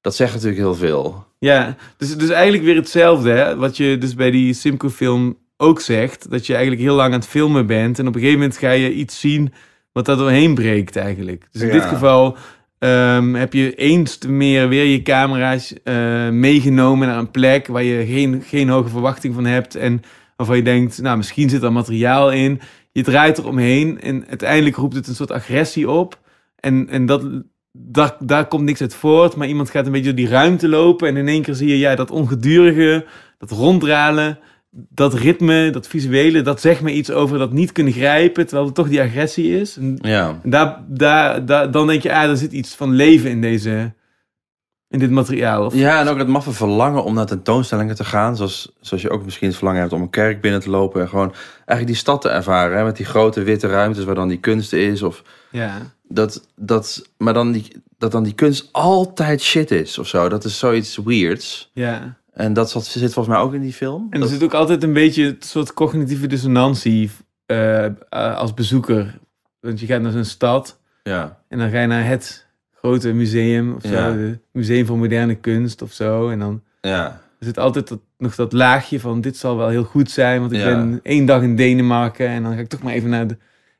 Dat zegt natuurlijk heel veel. Ja, dus, dus eigenlijk weer hetzelfde. Hè? Wat je dus bij die Simco-film ook zegt. Dat je eigenlijk heel lang aan het filmen bent. En op een gegeven moment ga je iets zien wat dat doorheen breekt eigenlijk. Dus in dit geval ehm, heb je eens meer weer je camera's eh, meegenomen naar een plek... waar je geen, geen hoge verwachting van hebt. En waarvan je denkt, nou, misschien zit er materiaal in. Je draait er omheen en uiteindelijk roept het een soort agressie op. En, en dat, daar, daar komt niks uit voort, maar iemand gaat een beetje door die ruimte lopen en in één keer zie je ja, dat ongedurige, dat ronddralen, dat ritme, dat visuele, dat zegt me iets over dat niet kunnen grijpen, terwijl het toch die agressie is. En ja. daar, daar, daar, dan denk je, ah, er zit iets van leven in deze in dit materiaal. Ja, en ook het maffe verlangen om naar tentoonstellingen te gaan. Zoals, zoals je ook misschien het verlangen hebt om een kerk binnen te lopen. En gewoon eigenlijk die stad te ervaren. Hè, met die grote witte ruimtes waar dan die kunst is. Of ja. dat, dat, maar dan die, dat dan die kunst altijd shit is of zo. Dat is zoiets weirds. Ja. En dat zat, zit volgens mij ook in die film. En er zit ook altijd een beetje soort cognitieve dissonantie eh, eh, als bezoeker. Want je gaat naar zo'n stad. Ja. En dan ga je naar het grote museum of ja. Museum voor moderne kunst of zo. En dan ja. Er zit altijd nog dat laagje van dit zal wel heel goed zijn. Want ik ben één dag in Denemarken en dan ga ik toch maar even naar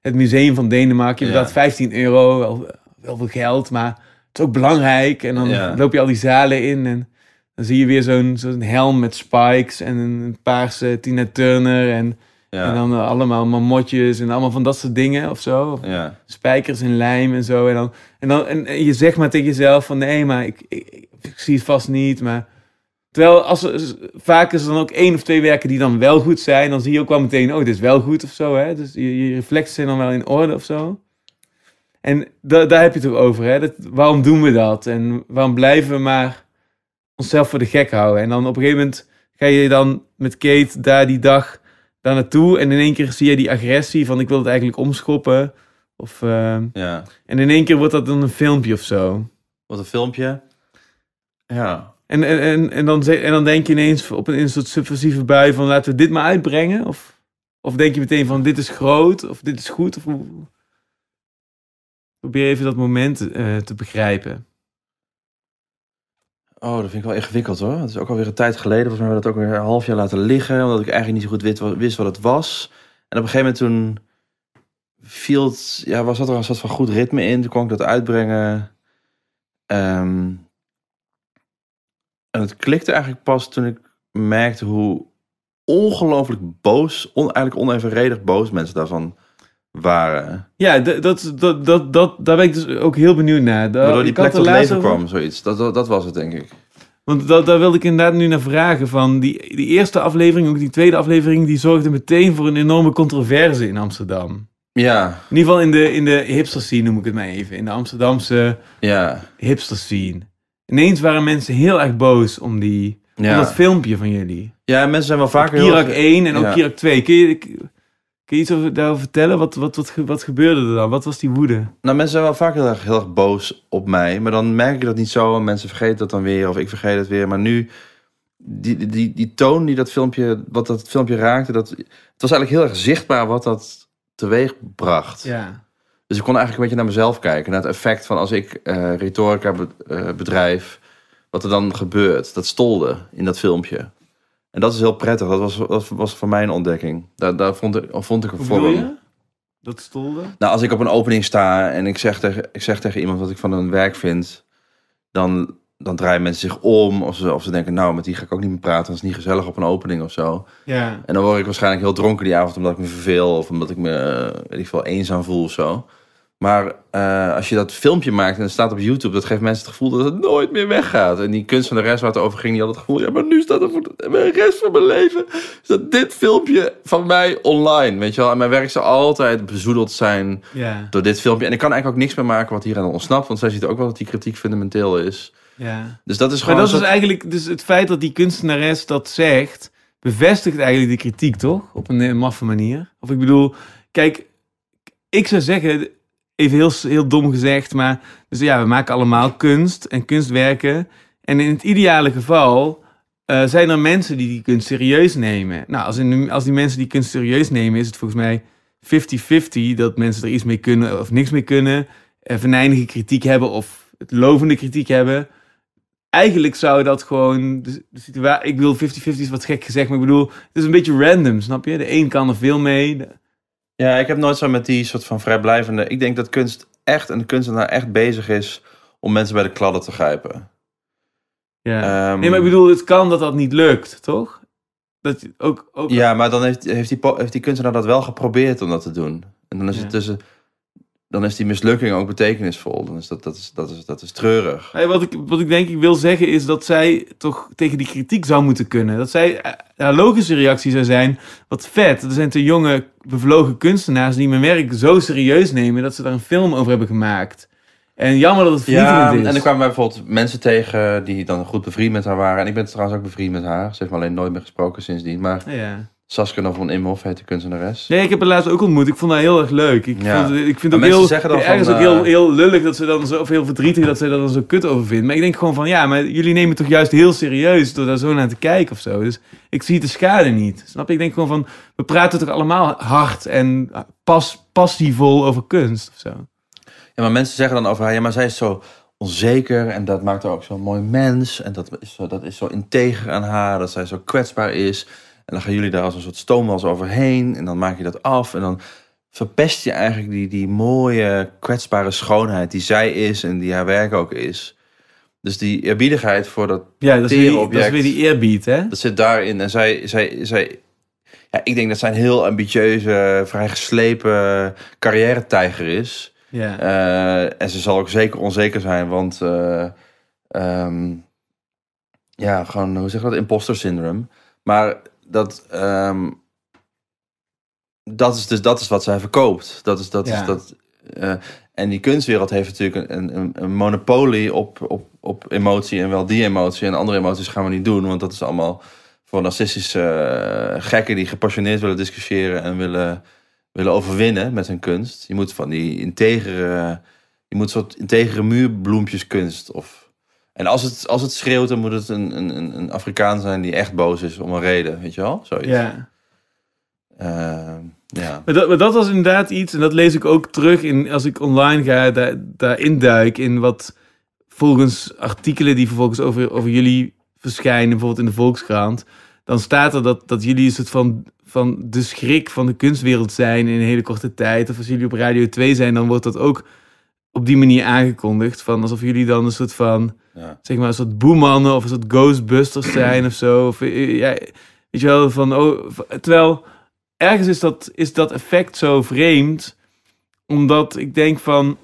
het museum van Denemarken. Je betaalt 15 euro, wel, wel, veel geld, maar het is ook belangrijk. En dan loop je al die zalen in en dan zie je weer zo'n zo'n helm met spikes en een paarse Tina Turner en en dan eh, allemaal mamotjes en allemaal van dat soort dingen of zo. ja. Spijkers en lijm en zo. En, dan, en, dan, en, je zegt maar tegen jezelf van nee, maar ik, ik, zie het vast niet. Maar... Terwijl als, vaak is er dan ook één of twee werken die dan wel goed zijn. Dan zie je ook wel meteen, oh, dit is wel goed of zo. Hè? Dus je, je reflecties zijn dan wel in orde of zo. En da, daar heb je het ook over. Hè? Dat, waarom doen we dat? En waarom blijven we maar onszelf voor de gek houden? En dan op een gegeven moment ga je dan met Kate daar die dag daar naartoe. En in één keer zie je die agressie van ik wil het eigenlijk omschoppen. Of, eh, ja. En in één keer wordt dat dan een filmpje of zo. Wat een filmpje. Ja. En, en, en, dan, en dan denk je ineens op een, in soort subversieve bui van laten we dit maar uitbrengen. Of, of denk je meteen van dit is groot of dit is goed. Of, probeer even dat moment eh, te begrijpen. Oh, dat vind ik wel ingewikkeld hoor. Het is ook alweer een tijd geleden. Volgens mij hebben we dat ook weer een half jaar laten liggen. Omdat ik eigenlijk niet zo goed wist, wat het was. En op een gegeven moment toen viel ja, was dat er een soort van goed ritme in. Toen kon ik dat uitbrengen. Ehm, en het klikte eigenlijk pas toen ik merkte hoe ongelooflijk boos, eigenlijk onevenredig boos mensen daarvan waren. Ja, dat, dat, dat, dat, daar ben ik dus ook heel benieuwd naar. Dat, Waardoor die plek tot leven kwam, zoiets. Dat, dat, dat, was het, denk ik. Want dat, daar wilde ik inderdaad nu naar vragen. Van die, die eerste aflevering, ook die tweede aflevering, die zorgde meteen voor een enorme controverse in Amsterdam. Ja. In ieder geval in de, in de hipster scene noem ik het maar even. In de Amsterdamse ja. hipster scene. Ineens waren mensen heel erg boos om, die, om dat filmpje van jullie. Ja, mensen zijn wel vaker... Kirak 1 en ook ja. Kirak 2. Kun je, Kun je iets over, daarover vertellen? Wat, wat, wat, gebeurde er dan? Wat was die woede? Nou, mensen zijn wel vaak heel erg, boos op mij. Maar dan merk ik dat niet zo. En mensen vergeten dat dan weer. Of ik vergeet het weer. Maar nu, die, die, die toon die dat filmpje, wat dat filmpje raakte. Dat, het was eigenlijk heel erg zichtbaar wat dat teweeg bracht. Ja. Dus ik kon eigenlijk een beetje naar mezelf kijken. Naar het effect van als ik eh, retorica eh, bedrijf. Wat er dan gebeurt. Dat stolde in dat filmpje. En dat is heel prettig. Dat was, was, was voor mij een ontdekking. Daar, daar vond, ik, vond ik een vorm. Dat stolde? Nou, als ik op een opening sta en ik zeg tegen, ik zeg tegen iemand wat ik van hun werk vind, dan, dan draaien mensen zich om. Of ze, of ze denken, nou, met die ga ik ook niet meer praten. Dat is niet gezellig op een opening of zo. Ja. En dan word ik waarschijnlijk heel dronken die avond omdat ik me verveel. Of omdat ik me, in ieder geval eenzaam voel of zo. Maar eh, als je dat filmpje maakt en het staat op YouTube, dat geeft mensen het gevoel dat het nooit meer weggaat. En die kunst waar het over ging, die had het gevoel, ja, maar nu staat er voor de rest van mijn leven, staat dit filmpje van mij online. Weet je wel, en mijn werk zal altijd bezoedeld zijn door dit filmpje. En ik kan eigenlijk ook niks meer maken wat hier aan ontsnapt, want zij ziet ook wel dat die kritiek fundamenteel is. Ja. Dus dat is gewoon. Maar dat is eigenlijk, dus het feit dat die kunstenares dat zegt, bevestigt eigenlijk de kritiek toch? Op een maffe manier. Of ik bedoel, kijk, ik zou zeggen even heel, heel dom gezegd, maar dus ja, we maken allemaal kunst en kunstwerken. En in het ideale geval eh, zijn er mensen die die kunst serieus nemen. Nou, als, in, als die mensen die kunst serieus nemen, is het volgens mij 50-50 dat mensen er iets mee kunnen of niks mee kunnen. Uh, venijnige kritiek hebben of het lovende kritiek hebben. Eigenlijk zou dat gewoon de, situatie. Ik wil 50-50 is wat gek gezegd, maar ik bedoel, het is een beetje random, snap je? De een kan er veel mee. Ja, ik heb nooit zo met die soort van vrijblijvende. Ik denk dat kunst echt en kunstenaar echt bezig is om mensen bij de kladden te grijpen. Ja. Ehm, nee, maar ik bedoel, het kan dat dat niet lukt, toch? Dat ook, ook... Ja, maar dan heeft, heeft, die, heeft die kunstenaar dat wel geprobeerd om dat te doen. En dan is het tussen dan is die mislukking ook betekenisvol. Dan is dat, dat, is, dat, is, dat is treurig. wat, ik, wat ik denk ik wil zeggen is dat zij toch tegen die kritiek zou moeten kunnen. Dat zij, eh, haar logische reactie zou zijn, wat vet. Er zijn te jonge, bevlogen kunstenaars die mijn werk zo serieus nemen... dat ze daar een film over hebben gemaakt. En jammer dat het ja, is. En dan kwamen wij bijvoorbeeld mensen tegen die dan goed bevriend met haar waren. En ik ben trouwens ook bevriend met haar. Ze heeft me alleen nooit meer gesproken sindsdien. Maar ja. Saskia dan van Imhof, heet de kunstenares. Nee, ik heb haar laatst ook ontmoet. Ik vond haar heel erg leuk. Ik vind, ik vind ook heel, ergens eh, van, ook heel, heel lullig dat ze dan zo, of heel verdrietig dat ze dat dan zo kut over vindt. Maar ik denk gewoon van, ja, maar jullie nemen het toch juist heel serieus door daar zo naar te kijken of zo. Dus ik zie de schade niet. Snap Ik denk gewoon van, we praten toch allemaal hard en pas, passievol over kunst of zo. Ja, maar mensen zeggen dan over haar, ja, maar zij is zo onzeker en dat maakt haar ook zo'n mooi mens. En dat is zo, dat is zo integer aan haar, dat zij zo kwetsbaar is. En dan gaan jullie daar als een soort stoomwals overheen. En dan maak je dat af. En dan verpest je eigenlijk die, die mooie, kwetsbare schoonheid die zij is en die haar werk ook is. Dus die eerbiedigheid voor dat ja, dat is, weer, die eerbied, hè? Dat zit daarin. En zij, zij, zij ja, ik denk dat zij een heel ambitieuze, vrij geslepen carrière-tijger is. Ja. Eh, en ze zal ook zeker onzeker zijn, want eh, ehm, ja, gewoon, hoe zeg je dat, imposter syndroom. Maar dat, ehm, dat, is dus, dat is wat zij verkoopt. Dat is, dat is dat. Eh, en die kunstwereld heeft natuurlijk een, een, een, monopolie op, op, op emotie en wel die emotie. En andere emoties gaan we niet doen, want dat is allemaal voor narcistische eh, gekken die gepassioneerd willen discussiëren en willen, willen overwinnen met hun kunst. Je moet van die integere, je moet soort integere muurbloempjeskunst of en als het, als het schreeuwt, dan moet het een, een, een Afrikaan zijn die echt boos is om een reden, weet je wel? Zoiets. Ja. Ehm, ja. Maar dat, dat was inderdaad iets, en dat lees ik ook terug in, als ik online ga, daar, daar induik in wat volgens artikelen die vervolgens over, over jullie verschijnen, bijvoorbeeld in de Volkskrant, dan staat er dat, dat jullie een soort van, van de schrik van de kunstwereld zijn in een hele korte tijd. Of als jullie op Radio 2 zijn, dan wordt dat ook op die manier aangekondigd. Van alsof jullie dan een soort van, zeg maar, een soort boemannen of een soort ghostbusters [CLEARS THROAT] zijn of zo. Of, eh, eh, weet je wel, van, oh, terwijl ergens is dat, is dat effect zo vreemd. Omdat ik denk van,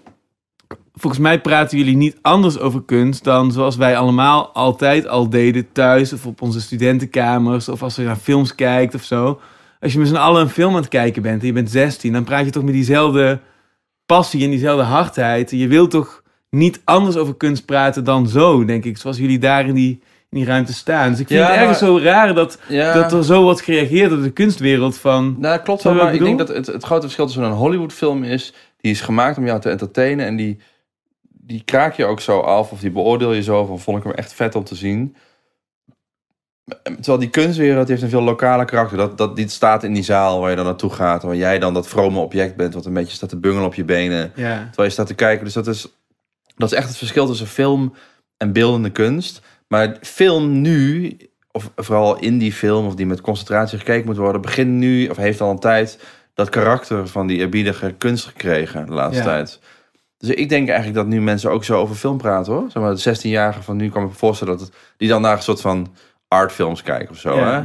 volgens mij praten jullie niet anders over kunst dan zoals wij allemaal altijd al deden thuis of op onze studentenkamers of als je naar films kijkt of zo. Als je met z'n allen een film aan het kijken bent en je bent 16, dan praat je toch met diezelfde passie en diezelfde hardheid. Je wilt toch niet anders over kunst praten dan zo, denk ik. Zoals jullie daar in die, in die ruimte staan. Dus ik vind het ergens zo raar dat, dat er zo wordt gereageerd op de kunstwereld van... Nou, klopt wel, maar ik, denk dat het, het grote verschil tussen een Hollywoodfilm is... die is gemaakt om jou te entertainen en die, die kraak je ook zo af... of die beoordeel je zo van vond ik hem echt vet om te zien... Terwijl die kunstwereld heeft een veel lokale karakter. Dat, dat dit staat in die zaal waar je dan naartoe gaat. Waar jij dan dat vrome object bent. Wat een beetje staat te bungelen op je benen. Terwijl je staat te kijken. Dus dat is, dat is echt het verschil tussen film en beeldende kunst. Maar film nu, of vooral in die film. Of die met concentratie gekeken moet worden. Begint nu, of heeft al een tijd. Dat karakter van die eerbiedige kunst gekregen de laatste tijd. Dus ik denk eigenlijk dat nu mensen ook zo over film praten hoor. Zeg maar de 16-jarigen van nu kan ik me voorstellen dat die dan naar een soort van artfilms kijken of zo. Hè?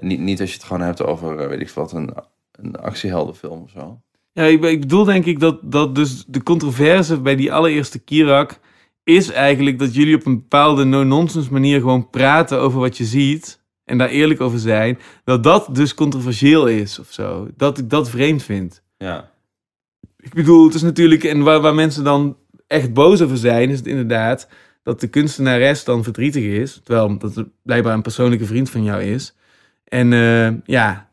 Niet, niet als je het gewoon hebt over, eh, weet ik wat, een, een actieheldenfilm of zo. Ja, ik, ik bedoel denk ik dat, dat dus de controverse bij die allereerste Kirak is eigenlijk dat jullie op een bepaalde no-nonsense manier gewoon praten over wat je ziet en daar eerlijk over zijn, dat dat dus controversieel is of zo. Dat ik dat vreemd vind. Ja. Ik bedoel, het is natuurlijk, en waar, waar mensen dan echt boos over zijn, is het inderdaad dat de kunstenares dan verdrietig is. Terwijl dat blijkbaar een persoonlijke vriend van jou is. En eh, ja,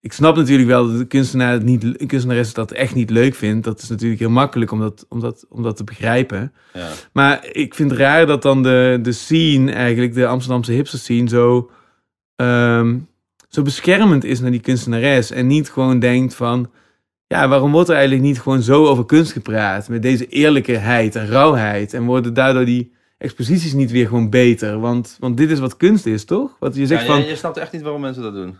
ik snap natuurlijk wel dat de kunstenaar het niet, de kunstenares dat echt niet leuk vindt. Dat is natuurlijk heel makkelijk om dat, om dat, om dat te begrijpen. Ja. Maar ik vind het raar dat dan de, de scene, eigenlijk de Amsterdamse hipster scene, zo, ehm, zo beschermend is naar die kunstenares. En niet gewoon denkt van ja, waarom wordt er eigenlijk niet gewoon zo over kunst gepraat? Met deze eerlijkheid en rauwheid. En worden daardoor die exposities niet weer gewoon beter? Want, want dit is wat kunst is, toch? Wat je zegt van... Je, je snapt echt niet waarom mensen dat doen.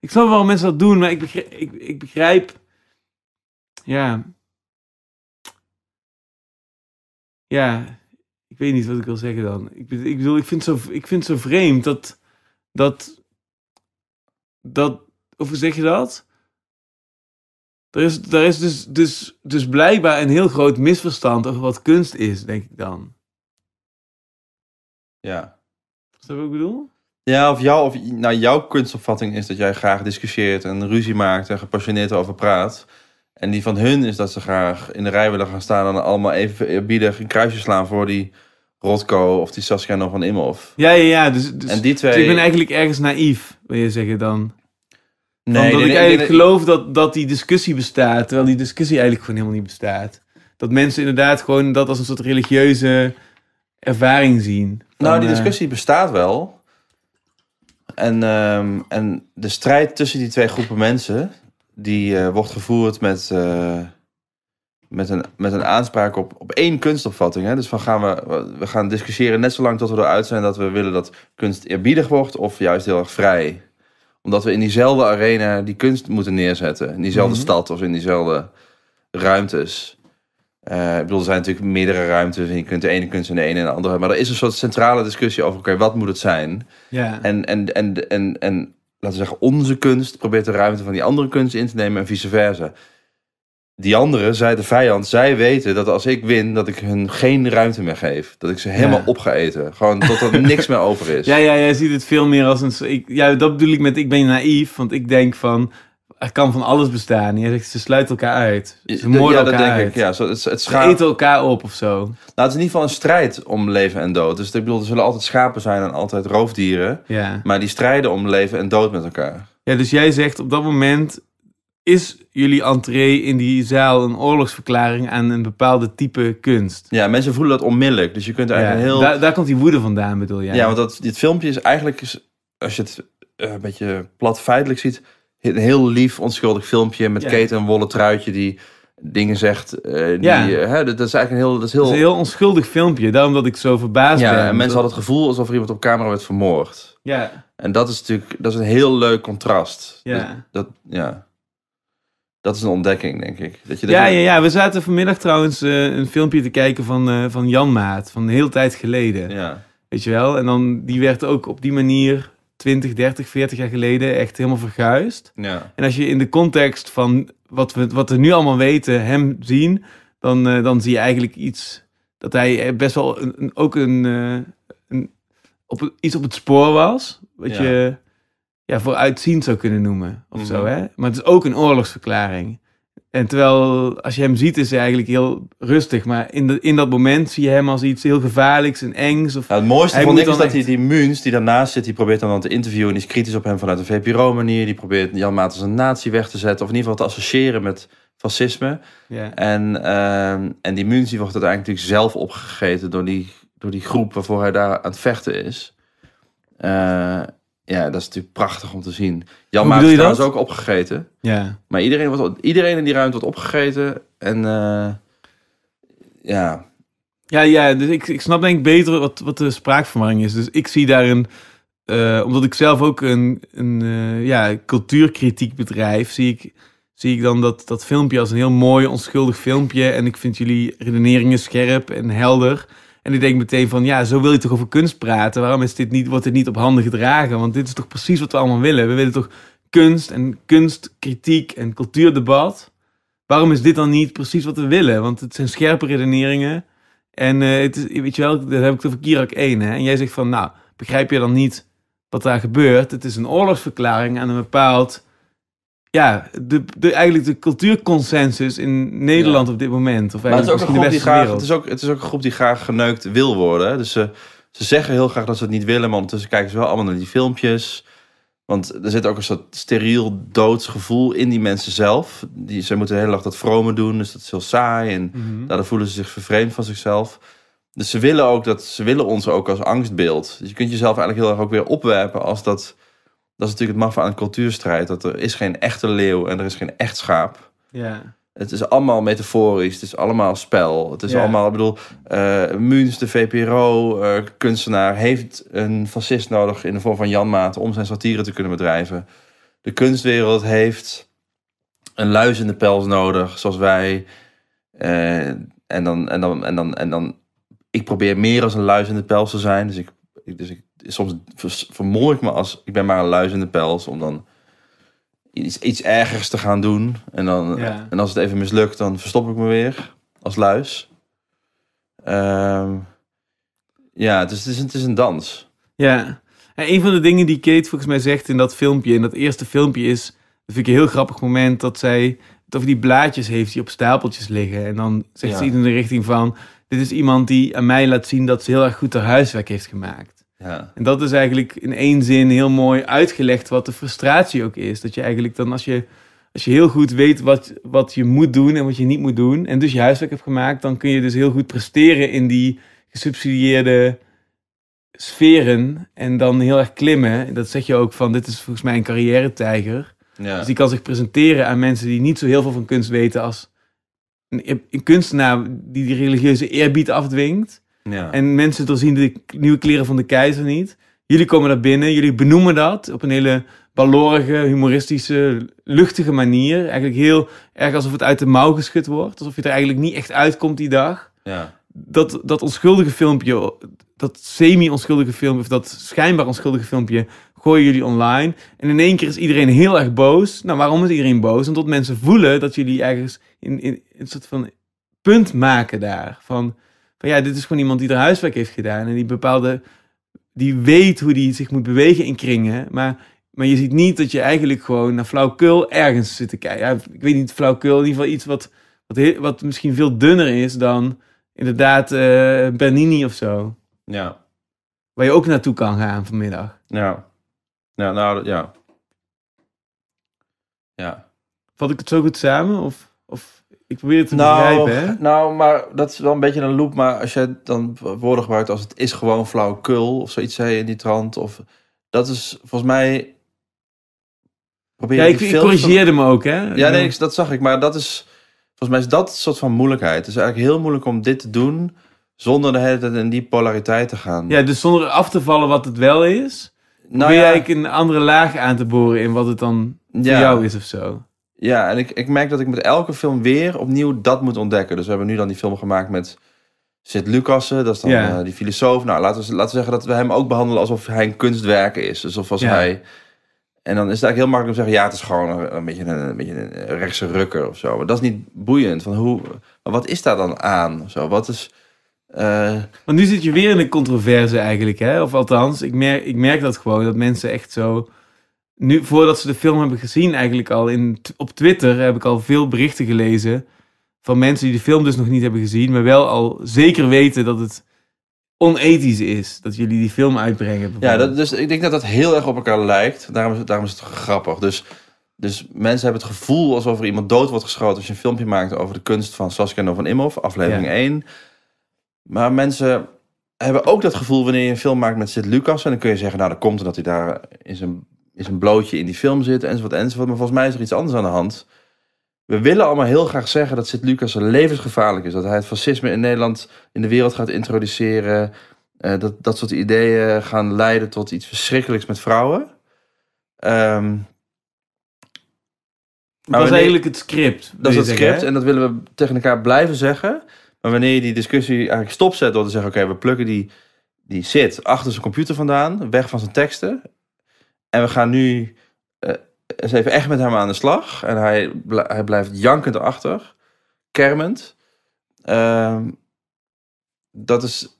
Ik snap waarom mensen dat doen, maar ik begrijp... Ik, ik begrijp ja... Ja, ik weet niet wat ik wil zeggen dan. Ik, ik bedoel, ik vind, zo, ik vind het zo vreemd dat... dat dat, of hoe zeg je dat? Er is, is dus, dus, dus blijkbaar een heel groot misverstand over wat kunst is, denk ik dan. Ja. Is dat wat ik bedoel? Ja, of, jou, of nou, jouw kunstopvatting is dat jij graag discussieert en ruzie maakt en gepassioneerd over praat. En die van hun is dat ze graag in de rij willen gaan staan en allemaal even eerbiedig een kruisje slaan voor die Rotko of die Saskia nog van Imhoff. Ja, ja, ja. Dus, dus en die twee... Dus ik ben eigenlijk ergens naïef, wil je zeggen dan. Nee, Omdat ik eigenlijk geloof dat, dat die discussie bestaat, terwijl die discussie eigenlijk gewoon helemaal niet bestaat. Dat mensen inderdaad gewoon dat als een soort religieuze ervaring zien. nou, die eh, discussie bestaat wel. En, ehm, en de strijd tussen die twee groepen mensen, die eh, wordt gevoerd met, eh, met, een, met een aanspraak op, op één kunstopvatting. Hè? Dus van gaan we, we gaan discussiëren net zo lang tot we eruit zijn dat we willen dat kunst eerbiedig wordt of juist heel erg vrij omdat we in diezelfde arena die kunst moeten neerzetten. In diezelfde mhm. stad of in diezelfde ruimtes. Eh, ik bedoel, er zijn natuurlijk meerdere ruimtes en je kunt de ene kunst en de ene en de andere. Maar er is een soort centrale discussie over, oké, wat moet het zijn? En, en, en, en, en, laten we zeggen, onze kunst probeert de ruimte van die andere kunst in te nemen en vice versa die anderen, zij de vijand, zij weten dat als ik win, dat ik hun geen ruimte meer geef. Dat ik ze helemaal ja. eten. Gewoon tot er niks meer over is. [LAUGHS] Ja, ja, jij ziet het veel meer als een... Ik, ja, dat bedoel ik met ik ben naïef, want ik denk van... het kan van alles bestaan. Je zegt, ze sluiten elkaar uit. Ze moorden ja, dat elkaar denk uit. Ik, ja, zo, het, het eet eten elkaar op of zo. Nou, het is in ieder geval een strijd om leven en dood. Dus ik bedoel, er zullen altijd schapen zijn en altijd roofdieren. Ja. Maar die strijden om leven en dood met elkaar. Ja, dus jij zegt op dat moment is jullie entree in die zaal een oorlogsverklaring aan een bepaalde type kunst. Ja, mensen voelen dat onmiddellijk. Dus je kunt er eigenlijk heel... Daar, daar komt die woede vandaan, bedoel jij? Ja, want dat, dit filmpje is eigenlijk, als je het eh, een beetje plat feitelijk ziet... een heel lief, onschuldig filmpje met ja. Kate en wollen truitje die dingen zegt. Eh, die, eh, Hè, dat, is eigenlijk een heel, dat is heel... heel onschuldig filmpje, daarom dat ik zo verbaasd ja, ben. mensen hadden het gevoel alsof er iemand op camera werd vermoord. Ja. En dat is natuurlijk dat is een heel leuk contrast. Ja. Dus dat, ja. Dat is een ontdekking, denk ik. Dat je ja, ja, ja, we zaten vanmiddag trouwens eh, een filmpje te kijken van, uh, van Jan Maat, van een heel tijd geleden. Ja. Weet je wel? En dan, die werd ook op die manier 20, 30, 40 jaar geleden echt helemaal verguisd. Ja. En als je in de context van wat we, wat er nu allemaal weten hem zien, dan, eh, dan zie je eigenlijk iets dat hij best wel een, ook een, een, op, iets op het spoor was. Wat je ja, vooruitziend zou kunnen noemen. Of zo, mhm. hè? Maar het is ook een oorlogsverklaring. En terwijl, als je hem ziet, is hij eigenlijk heel rustig. Maar in, de, in dat moment zie je hem als iets heel gevaarlijks en engs. Of nou, het mooiste vond ik is dat echt... hij die Muns, die daarnaast zit, die probeert dan, dan te interviewen. En die is kritisch op hem vanuit een VPRO-manier. Die probeert Jan Maat als een natie weg te zetten. Of in ieder geval te associëren met fascisme. En, ehm, en die Muns die wordt uiteindelijk natuurlijk zelf opgegeten door die, door die groep waarvoor hij daar aan het vechten is. Eh, ja, dat is natuurlijk prachtig om te zien. Jan Maat is trouwens ook opgegeten. Ja. Maar iedereen, was, iedereen in die ruimte wordt opgegeten. En eh, ja. Ja, ja dus ik, ik snap denk ik beter wat, wat de spraakverwarring is. Dus ik zie daarin, uh, eh, omdat ik zelf ook een, een eh, ja, cultuurkritiek bedrijf, zie ik, zie ik dan dat, dat filmpje als een heel mooi, onschuldig filmpje. En ik vind jullie redeneringen scherp en helder. En ik denk meteen van, ja, zo wil je toch over kunst praten? Waarom is dit niet, wordt dit niet op handen gedragen? Want dit is toch precies wat we allemaal willen? We willen toch kunst en kunstkritiek en cultuurdebat? Waarom is dit dan niet precies wat we willen? Want het zijn scherpe redeneringen. En eh, het is, weet je wel, dat heb ik over Kirak 1. Hè? En jij zegt van, nou, begrijp je dan niet wat daar gebeurt? Het is een oorlogsverklaring aan een bepaald ja, de, de, eigenlijk de cultuurconsensus in Nederland op dit moment. Of maar het is, ook een groep die graag, het, is ook, het is ook een groep die graag geneukt wil worden. Dus ze, ze zeggen heel graag dat ze het niet willen, maar ondertussen kijken ze wel allemaal naar die filmpjes. Want er zit ook een soort steriel doodsgevoel in die mensen zelf. Die, ze moeten de hele dag dat vrome doen, dus dat is heel saai. En daar mhm. daardoor voelen ze zich vervreemd van zichzelf. Dus ze willen, ook dat, ze willen ons ook als angstbeeld. Dus je kunt jezelf eigenlijk heel erg ook weer opwerpen als dat dat is natuurlijk het maffe aan een cultuurstrijd. Dat er is geen echte leeuw en er is geen echt schaap. Ja. Het is allemaal metaforisch. Het is allemaal spel. Het is allemaal, ik bedoel, uh, Muns, de VPRO-kunstenaar, eh, heeft een fascist nodig in de vorm van Janmaat om zijn satire te kunnen bedrijven. De kunstwereld heeft een luis in de pels nodig, zoals wij. Eh, en, dan, en, dan, en, dan, en dan, ik probeer meer als een luis in de pels te zijn. Dus ik, dus ik soms vermol ik me als ik ben maar een luis in de pels om dan iets, iets ergers te gaan doen. En, dan, en als het even mislukt, dan verstop ik me weer als luis. Ehm, ja, dus het is, het is een dans. Ja, en een van de dingen die Kate volgens mij zegt in dat filmpje, in dat eerste filmpje, is: dat vind ik een heel grappig moment dat zij het over die blaadjes heeft die op stapeltjes liggen. En dan zegt ze iets in de richting van: Dit is iemand die aan mij laat zien dat ze heel erg goed haar huiswerk heeft gemaakt. Ja. En dat is eigenlijk in één zin heel mooi uitgelegd wat de frustratie ook is. Dat je eigenlijk dan als je, als je heel goed weet wat, wat je moet doen en wat je niet moet doen. En dus je huiswerk hebt gemaakt, dan kun je dus heel goed presteren in die gesubsidieerde sferen. En dan heel erg klimmen. dat zeg je ook van dit is volgens mij een carrière tijger. Ja. Dus die kan zich presenteren aan mensen die niet zo heel veel van kunst weten als een, een kunstenaar die die religieuze eerbied afdwingt. Ja. En mensen doorzien zien de nieuwe kleren van de keizer niet. Jullie komen daar binnen, jullie benoemen dat op een hele balorige, humoristische, luchtige manier. Eigenlijk heel erg alsof het uit de mouw geschud wordt. Alsof je er eigenlijk niet echt uitkomt die dag. Ja. Dat, dat onschuldige filmpje, dat semi-onschuldige filmpje, of dat schijnbaar onschuldige filmpje, gooien jullie online. En in één keer is iedereen heel erg boos. Nou, waarom is iedereen boos? Omdat mensen voelen dat jullie ergens in, in een soort van punt maken daar. Van, ja, dit is gewoon iemand die er huiswerk heeft gedaan en die bepaalde, die weet hoe die zich moet bewegen in kringen, maar, maar je ziet niet dat je eigenlijk gewoon naar flauwkul ergens zit te kijken. Ja, ik weet niet, flauwkul in ieder geval iets wat, wat, wat misschien veel dunner is dan inderdaad eh, Bernini of zo. Ja. Waar je ook naartoe kan gaan vanmiddag. Ja. Ja, nou ja. Ja. Vat ik het zo goed samen? Of? Ik probeer het te nou, begrijpen, hè? Nou, maar dat is wel een beetje een loop. Maar als jij dan woorden gebruikt als het is gewoon flauwkul of zoiets zei in die trant. Of, dat is volgens mij... Probeer ja, ik, corrigeerde me ook, hè? Ja, nee, ik, dat zag ik. Maar dat is... Volgens mij is dat een soort van moeilijkheid. Het is eigenlijk heel moeilijk om dit te doen zonder de hele tijd in die polariteit te gaan. Ja, dus zonder af te vallen wat het wel is. Nou, ja, ik een andere laag aan te boren in wat het dan voor jou is of zo. Ja, en ik, ik merk dat ik met elke film weer opnieuw dat moet ontdekken. Dus we hebben nu dan die film gemaakt met Sid Lucassen, dat is dan eh, die filosoof. Nou, laten we, laten we zeggen dat we hem ook behandelen alsof hij een kunstwerk is. Dus alsof als ja. hij. En dan is het eigenlijk heel makkelijk om te zeggen: ja, het is gewoon een, beetje een, een, beetje een rechtse rukker of zo. Maar dat is niet boeiend. Van hoe, maar wat is daar dan aan? zo? Wat is. Uh... Eh, maar nu zit je weer in een controverse eigenlijk, hè? Of althans, ik merk, ik merk dat gewoon, dat mensen echt zo nu, voordat ze de film hebben gezien, eigenlijk al in, op Twitter heb ik al veel berichten gelezen. Van mensen die de film dus nog niet hebben gezien, maar wel al zeker weten dat het onethisch is dat jullie die film uitbrengen. Ja, dat, dus ik denk dat dat heel erg op elkaar lijkt. Daarom, daarom is het grappig. Dus, dus mensen hebben het gevoel alsof er iemand dood wordt geschoten als je een filmpje maakt over de kunst van Saskia no van Imhoff, aflevering 1. Maar mensen hebben ook dat gevoel wanneer je een film maakt met Sid Lucas. En dan kun je zeggen, nou, dat komt omdat hij daar in zijn is een blootje in die film zit, enzovoort, enzovoort. Maar volgens mij is er iets anders aan de hand. We willen allemaal heel graag zeggen dat Sint-Lucas levensgevaarlijk is. Dat hij het fascisme in Nederland in de wereld gaat introduceren. Eh, dat, dat soort ideeën gaan leiden tot iets verschrikkelijks met vrouwen. Ehm, maar dat is eigenlijk het script. Dat is het script en dat willen we tegen elkaar blijven zeggen. Maar wanneer je die discussie eigenlijk stopzet door te zeggen... oké, we plukken die, die zit achter zijn computer vandaan, weg van zijn teksten... En we gaan nu eh, eens even echt met hem aan de slag. En hij, hij blijft jankend achter, kermend. Ehm, dat is.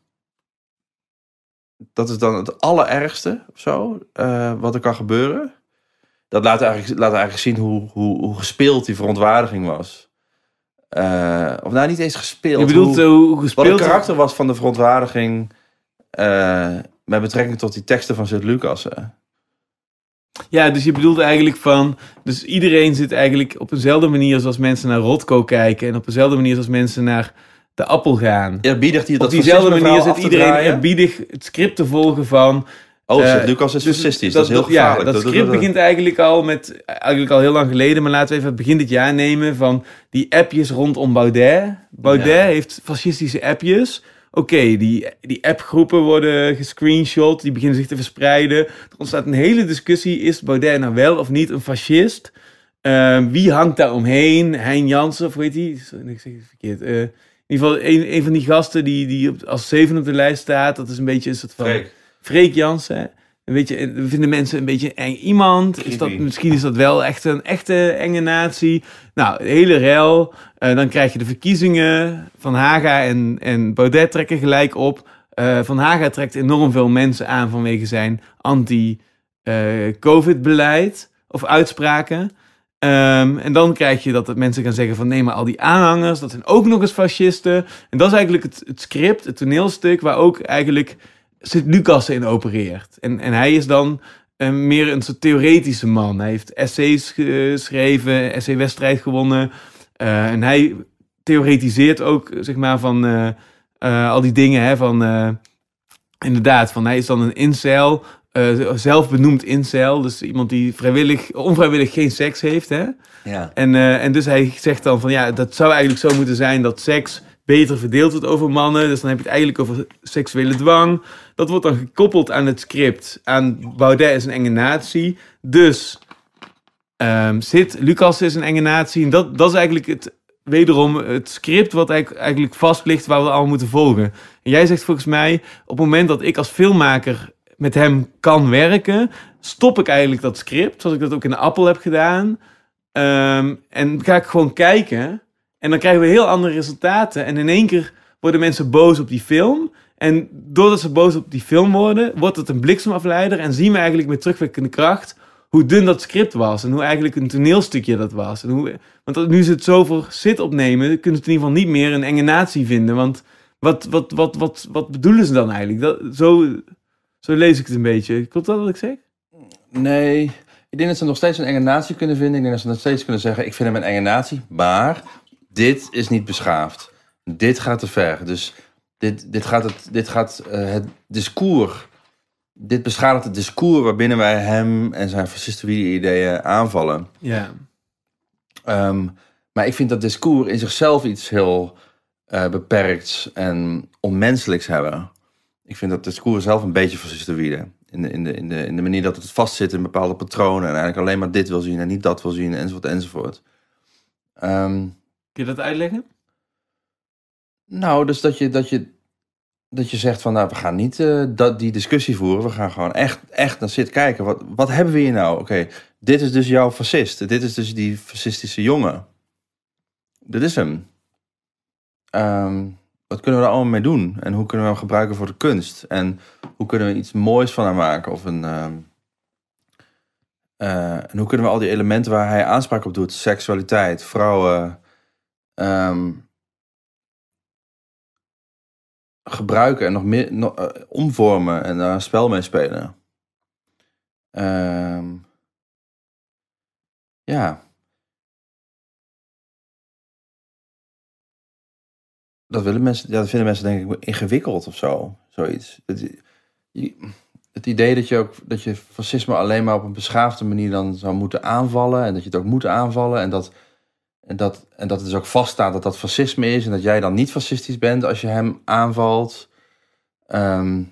Dat is dan het allerergste of zo, eh, wat er kan gebeuren. Dat laat eigenlijk, laat eigenlijk zien hoe, hoe, hoe gespeeld die verontwaardiging was. Eh, of nou, niet eens gespeeld. Je bedoelt hoe, gespeeld... Wat het karakter was van de verontwaardiging... met betrekking tot die teksten van Sint-Lucas. Ja, dus je bedoelt eigenlijk van. Dus iedereen zit eigenlijk op dezelfde manier zoals mensen naar Rotko kijken. En op dezelfde manier zoals mensen naar de appel gaan. Erbiedigt hij dat Op diezelfde manier zit iedereen draaien. het script te volgen van. Oh, uh, Lucas is dus fascistisch. Dat, is heel gevaarlijk. dat, script begint eigenlijk al met, eigenlijk al heel lang geleden, maar laten we even het begin dit jaar nemen van die appjes rondom Baudet. Baudet heeft fascistische appjes. Oké, die, die appgroepen worden gescreenshot, die beginnen zich te verspreiden. Er ontstaat een hele discussie, is Baudet nou wel of niet een fascist? Ehm, wie hangt daar omheen? Hein Jansen, of weet hij? Ik zeg het verkeerd. Eh, in ieder geval een, een van die gasten die, die op, als zeven op de lijst staat. Dat is een beetje een soort van... Freek. Freek Jansen. Een beetje, eh, vinden mensen een beetje eng iemand? Is dat, misschien is dat wel echt een echte enge natie. Nou, hele rel. Eh, dan krijg je de verkiezingen. Van Haga en, en Baudet trekken gelijk op. Eh, van Haga trekt enorm veel mensen aan vanwege zijn anti-COVID-beleid of uitspraken. Ehm, en dan krijg je dat mensen gaan zeggen van nee, maar al die aanhangers, dat zijn ook nog eens fascisten. En dat is eigenlijk het, het script, het toneelstuk, waar ook eigenlijk zit Lucas in opereert. En, en hij is dan een, eh, meer een soort theoretische man. Hij heeft essays geschreven, essay-wedstrijd gewonnen. Eh, en hij theoretiseert ook, zeg maar, van eh, al die dingen. Hè, van, inderdaad, van hij is dan een incel, uh, zelfbenoemd incel. Dus iemand die vrijwillig, onvrijwillig geen seks heeft. Hè? Ja. En, en dus hij zegt dan van ja, dat zou eigenlijk zo moeten zijn dat seks beter verdeeld wordt over mannen. Dus dan heb je het eigenlijk over seksuele dwang. Dat wordt dan gekoppeld aan het script. Aan Baudet is een enge natie. Dus zit ehm, Lucas is een enge natie. En dat, dat is eigenlijk het, wederom het script wat eigenlijk vast ligt waar we allemaal moeten volgen. En jij zegt volgens mij, op het moment dat ik als filmmaker met hem kan werken, stop ik eigenlijk dat script, zoals ik dat ook in de Appel heb gedaan. Ehm, en ga ik gewoon kijken en dan krijgen we heel andere resultaten. En in één keer worden mensen boos op die film. En doordat ze boos op die film worden, wordt het een bliksemafleider. En zien we eigenlijk met terugwerkende kracht hoe dun dat script was. En hoe eigenlijk een toneelstukje dat was. En hoe, want nu ze het zoveel zit opnemen, kunnen ze in ieder geval niet meer een enge natie vinden. Want wat, wat, wat, wat, wat bedoelen ze dan eigenlijk? Dat, zo, zo lees ik het een beetje. Klopt dat wat ik zeg? Nee. Ik denk dat ze nog steeds een enge natie kunnen vinden. Ik denk dat ze nog steeds kunnen zeggen: Ik vind hem een enge natie. Maar dit is niet beschaafd. Dit gaat te ver. Dus dit, dit gaat, het, dit gaat uh, het discours. Dit beschadigt het discours waarbinnen wij hem en zijn fascistische ideeën aanvallen. Ja. Ehm, maar ik vind dat discours in zichzelf iets heel uh, eh, beperkts en onmenselijks hebben. Ik vind dat discours zelf een beetje fascistische In de, in, de, in, de, in de manier dat het vastzit in bepaalde patronen. En eigenlijk alleen maar dit wil zien en niet dat wil zien, enzovoort, enzovoort. Um, je dat uitleggen? Nou, dus dat je, dat je, dat je zegt van nou, we gaan niet eh, dat, die discussie voeren. We gaan gewoon echt, echt naar zit kijken. Wat, wat hebben we hier nou? Oké, dit is dus jouw fascist. Dit is dus die fascistische jongen. Dit is hem. Ehm, wat kunnen we daar allemaal mee doen? En hoe kunnen we hem gebruiken voor de kunst? En hoe kunnen we iets moois van hem maken? Of een, ehm, eh, en hoe kunnen we al die elementen waar hij aanspraak op doet, seksualiteit, vrouwen, Ehm, gebruiken en nog meer eh, omvormen en daar een spel mee spelen. Ehm, ja. Dat, willen mensen, ja, dat vinden mensen denk ik ingewikkeld of zo. Zoiets. Het, het idee dat je, ook, dat je fascisme alleen maar op een beschaafde manier dan zou moeten aanvallen. En dat je het ook moet aanvallen. En dat en dat, en dat het dus ook vaststaat dat dat fascisme is. En dat jij dan niet fascistisch bent als je hem aanvalt. Ehm,